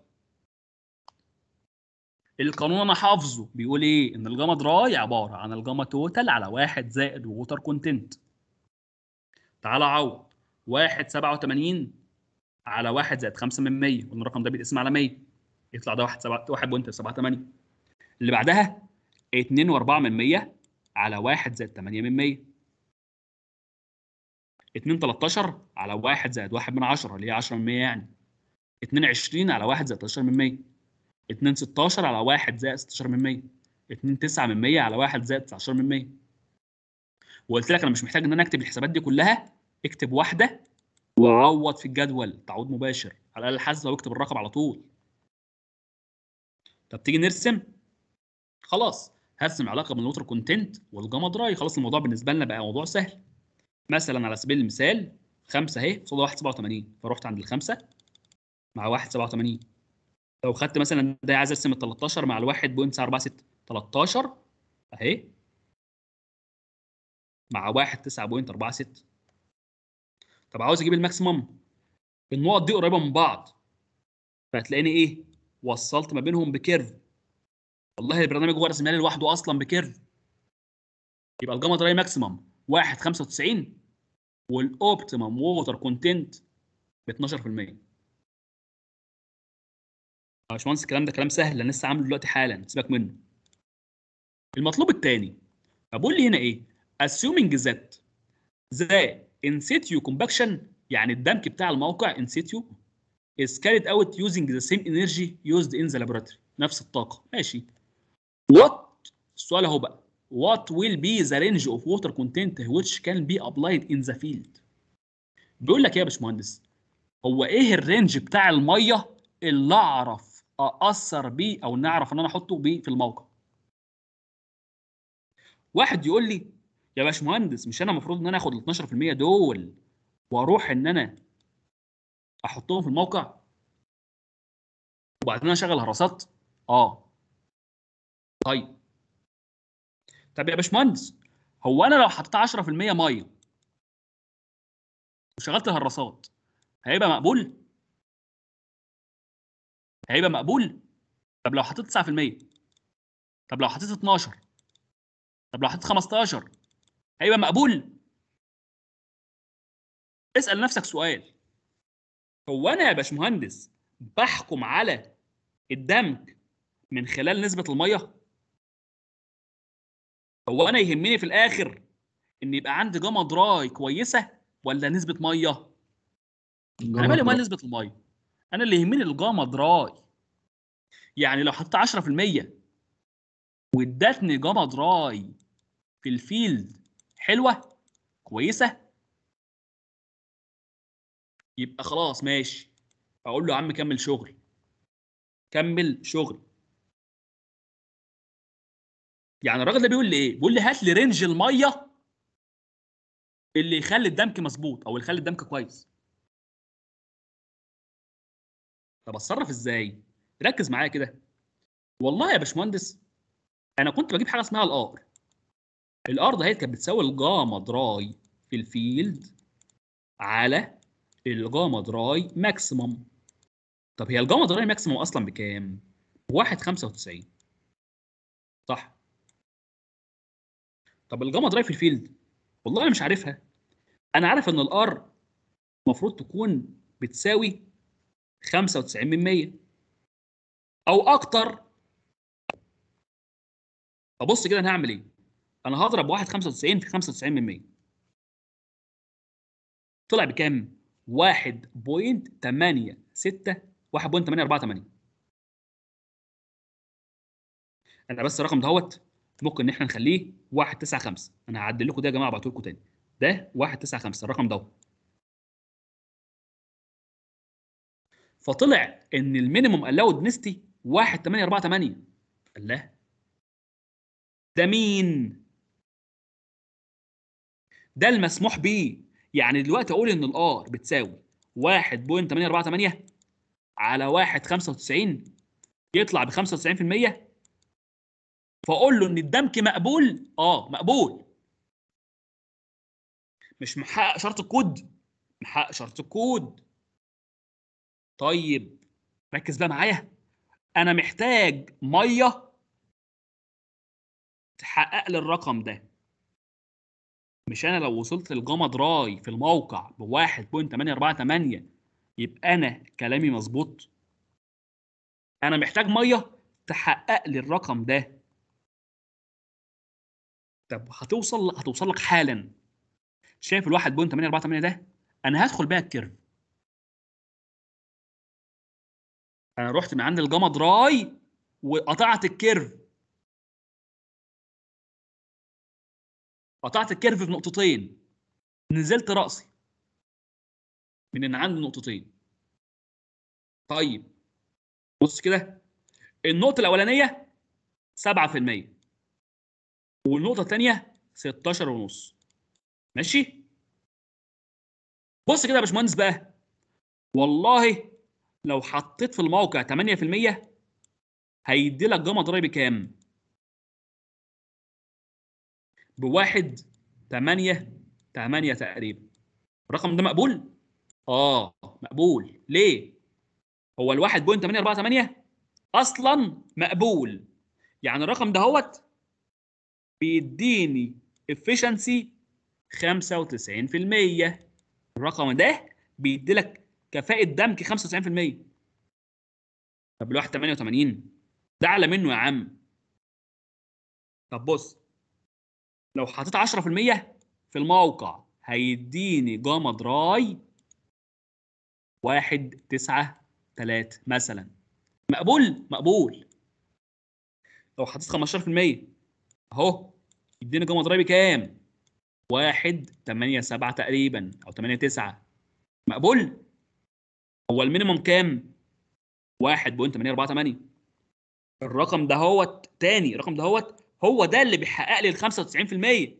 القانون انا حافظه بيقول ايه ان الجاما دراي عباره عن الجاما توتال على واحد زائد ووتر كونتنت تعالى اعوض واحد سبعة وثمانين على واحد زائد خمسة من مية قلنا الرقم ده بيتقسم على مية يطلع ده واحد واحد سبعة 1 سبعة 1.78 اللي بعدها اتنين واربعة من مية على واحد زائد تمانية من مية اتنين 13 على واحد زائد واحد من عشرة اللي هي عشرة من مية يعني اتنين عشرين على واحد زائد تلاتاشر من مية اتنين ستاشر على واحد زائد ستاشر من مية اتنين تسعة من مية على واحد زائد عشر من مية وقلت لك انا مش محتاج ان انا اكتب الحسابات دي كلها اكتب واحده وعوض في الجدول تعود مباشر على الاقل حاسبه واكتب الرقم على طول طب تيجي نرسم خلاص هرسم علاقه بين الوتر كونتنت والجاما دراي خلاص الموضوع بالنسبه لنا بقى موضوع سهل مثلا على سبيل المثال خمسه اهي قصاد 1 87 فرحت عند الخمسه مع 1 87 لو خدت مثلا ده عايز ارسم ال 13 مع ال 1.946 13 اهي مع 1 9.46 طب عاوز اجيب الماكسيمم النقط دي قريبه من بعض فهتلاقيني ايه وصلت ما بينهم بكيرف والله البرنامج هو رسمها لي لوحده اصلا بكيرف يبقى الجاما دراي ماكسيمم 1 95 والاوبتيمم ووتر كونتنت ب 12% باشمهندس الكلام ده كلام سهل انا لسه عامله دلوقتي حالا سيبك منه المطلوب الثاني بقول لي هنا ايه assuming that the ان سيتيو كومباكشن يعني الدمك بتاع الموقع ان سيتيو is carried out using the same energy used in the laboratory نفس الطاقه ماشي what السؤال اهو بقى what will be the range of water content which can be applied in the field بيقول لك ايه يا باشمهندس هو ايه الرينج بتاع الميه اللي اعرف ااثر بيه او نعرف ان انا احطه بيه في الموقع واحد يقول لي يا باشمهندس مش انا المفروض ان انا اخد ال 12% دول واروح ان انا احطهم في الموقع وبعدين اشغل هراسات اه طيب طب يا باشمهندس هو انا لو حطيت 10% ميه وشغلت الهراسات هيبقى مقبول هيبقى مقبول طب لو حطيت 9% طب لو حطيت 12 طب لو حطيت 15 هيبقى مقبول اسال نفسك سؤال هو انا يا باشمهندس بحكم على الدمج من خلال نسبه الميه هو انا يهمني في الاخر ان يبقى عندي جامد راي كويسه ولا نسبه ميه انا مالي مال نسبه الميه انا اللي يهمني الجامد راي يعني لو حطيت 10% وادتني جامد راي في الفيلد حلوه كويسه يبقى خلاص ماشي اقول له يا عم كمل شغل كمل شغل يعني الراجل ده بيقول لي ايه بيقول لي هات لي رينج الميه اللي يخلي الدمك مظبوط او يخلي الدمك كويس طب اتصرف ازاي ركز معايا كده والله يا باشمهندس انا كنت بجيب حاجه اسمها الار الارض اهي كانت بتساوي الجاما دراي في الفيلد على الجاما دراي ماكسيمم طب هي الجاما دراي ماكسيمم اصلا بكام 1.95 صح طب الجاما دراي في الفيلد والله انا مش عارفها انا عارف ان الار المفروض تكون بتساوي 95 من 100 او اكتر ابص كده انا هعمل ايه انا هضرب 1 95 في 95% طلع بكام؟ 1.86 1.848 انا بس الرقم دهوت ممكن ان احنا نخليه 195 انا هعدل لكم ده يا جماعه ابعته لكم تاني ده 195 الرقم ده فطلع ان المينيموم الاود نستي 1.848 الله ده مين ده المسموح به يعني دلوقتي اقول ان الار بتساوي 1.848 على 1.95 يطلع ب 95% فاقول له ان الدمك مقبول اه مقبول مش محقق شرط الكود محقق شرط الكود طيب ركز بقى معايا انا محتاج ميه تحقق لي الرقم ده مش انا لو وصلت للجمد راي في الموقع ب 1.848 يبقى انا كلامي مظبوط انا محتاج ميه تحقق لي الرقم ده طب هتوصل هتوصل لك حالا شايف ال 1.848 ده انا هدخل بيها الكيرف انا رحت من عند الجمد راي وقطعت الكيرف قطعت الكيرف بنقطتين نزلت راسي من ان عندي نقطتين طيب بص كده النقطه الاولانيه 7% والنقطه الثانيه 16 ونص ماشي بص كده يا باشمهندس بقى والله لو حطيت في الموقع 8% هيدي لك جمع ضرائبي كام بواحد 8 8 تقريبا الرقم ده مقبول؟ اه مقبول ليه؟ هو ال 1.848 اصلا مقبول يعني الرقم ده هوت بيديني efficiency 95% الرقم ده بيدي لك كفاءة دمك 95% طب الواحد 88 ده أعلى منه يا عم طب بص لو حطيت 10% في الموقع هيديني جاما دراي واحد تسعة تلاتة مثلا مقبول مقبول لو حطيت 15% اهو يديني جاما دراي بكام؟ واحد تمانية سبعة تقريبا أو تمانية تسعة مقبول؟ هو المينيموم كام؟ واحد الرقم تمانية أربعة تمانية الرقم ده تاني الرقم هو ده اللي بيحقق لي ال 95%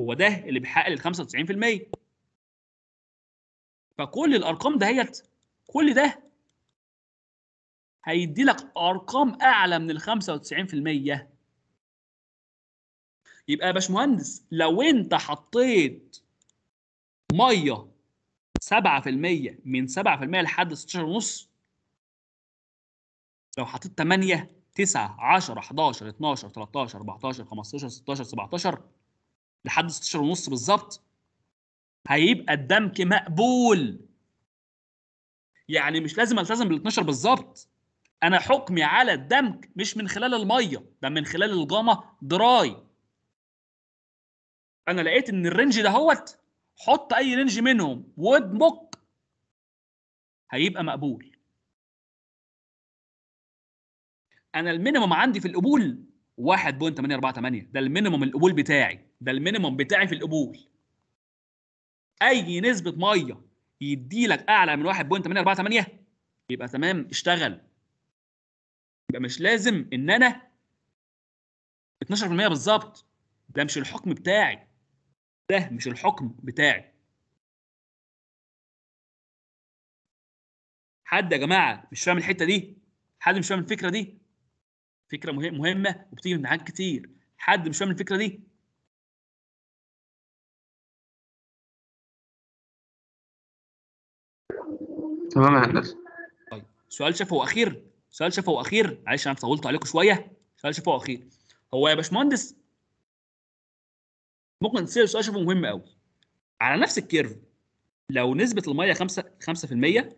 هو ده اللي بيحقق لي ال 95% فكل الارقام دهيت كل ده هيدي لك ارقام اعلى من ال 95% يبقى يا باشمهندس لو انت حطيت ميه 7% من 7% لحد 16.5 ونص لو حطيت 8 9 10 11 12 13 14 15 16 17 لحد 16 ونص بالظبط هيبقى الدمك مقبول يعني مش لازم التزم بال 12 بالظبط انا حكمي على الدمك مش من خلال الميه ده من خلال الجامه دراي انا لقيت ان ده دهوت حط اي رينج منهم وادمك هيبقى مقبول انا المينيموم عندي في القبول 1.848 ده المينيموم القبول بتاعي ده المينيموم بتاعي في القبول اي نسبه ميه يدي لك اعلى من 1.848 يبقى تمام اشتغل يبقى مش لازم ان انا 12% بالظبط ده مش الحكم بتاعي ده مش الحكم بتاعي حد يا جماعه مش فاهم الحته دي حد مش فاهم الفكره دي فكره مهم مهمه وبتيجي من حاجات كتير حد مش فاهم الفكره دي تمام يا هندسه طيب سؤال شفوي اخير سؤال شفوي اخير معلش انا طولت عليكم شويه سؤال شفوي اخير هو يا باشمهندس ممكن تصير سؤال شفوي مهم قوي على نفس الكيرف لو نسبه الميه 5 5%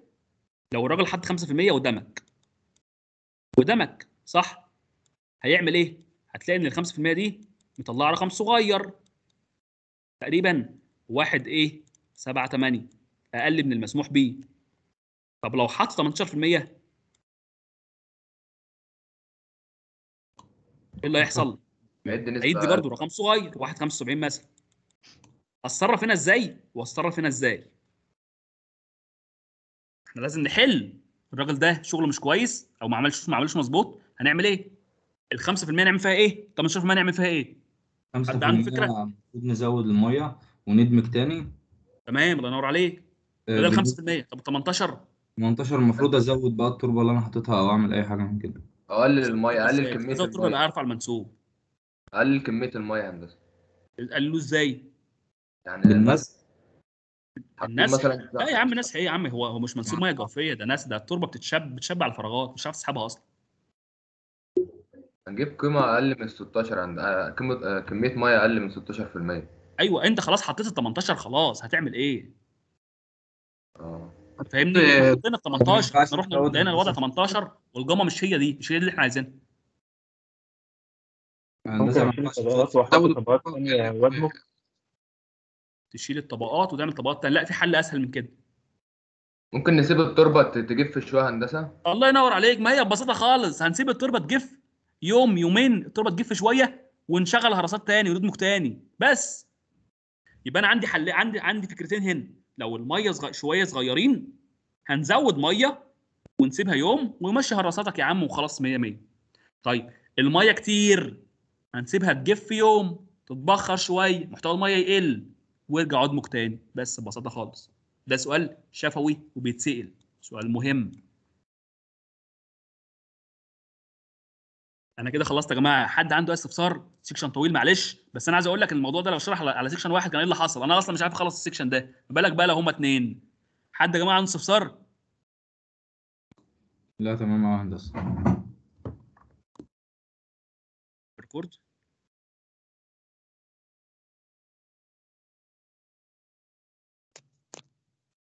لو الراجل حط 5% قدامك قدامك صح هيعمل ايه؟ هتلاقي ان ال 5% دي مطلعه رقم صغير تقريبا واحد ايه؟ 7 8 اقل من المسموح به. طب لو حط 18% ايه اللي هيحصل؟ هيدي برضه رقم صغير 1 75 مثلا. اتصرف هنا ازاي؟ واتصرف هنا ازاي؟ احنا لازم نحل الراجل ده شغله مش كويس او ما عملش ما عملوش مظبوط هنعمل ايه؟ ال 5% نعمل فيها ايه؟ 18% نعمل فيها ايه؟ حد عنده فكره؟ المفروض نزود الميه وندمج تاني تمام الله ينور عليك آه، ده ال 5% طب 18 18 المفروض ازود بقى التربه اللي انا حاططها او اعمل اي حاجه من كده اقلل الميه اقلل كميه التربه انا عارف على المنسوب اقلل كميه الميه يا هندسه قللوه ازاي؟ يعني الناس الناس مثلا لا يا عم ناس ايه يا عم هو هو مش منسوب ميه جوفيه ده ناس ده التربه بتتشب بتشب على الفراغات مش عارف تسحبها اصلا هنجيب قيمه اقل من 16 عند آه، آه، كميه ميه اقل من 16% ايوه انت خلاص حطيت ال 18 خلاص هتعمل ايه؟ اه فاهمني؟ حطينا ال 18 احنا رحنا لقينا الوضع 18 والجامه مش هي دي مش هي دي اللي احنا عايزينها تشيل الطبقات وتعمل طبقات تانية لا في حل اسهل من كده ممكن نسيب التربه تجف شويه هندسه الله ينور عليك ما هي ببساطه خالص هنسيب التربه تجف يوم يومين التربه تجف شويه ونشغل هرسات تاني وندمج تاني بس يبقى انا عندي حل عندي عندي فكرتين هنا لو الميه صغ... شويه صغيرين هنزود ميه ونسيبها يوم ومشي هرساتك يا عم وخلاص 100 100 طيب الميه كتير هنسيبها تجف يوم تتبخر شويه محتوى الميه يقل وارجع ادمج تاني بس ببساطه خالص ده سؤال شفوي وبيتسال سؤال مهم انا كده خلصت يا جماعه حد عنده اي استفسار سيكشن طويل معلش بس انا عايز اقول لك الموضوع ده لو شرح على سيكشن واحد كان ايه اللي حصل انا اصلا مش عارف اخلص السيكشن ده ما بالك بقى لو هما اتنين حد يا جماعه عنده استفسار لا تمام يا هندسه ريكورد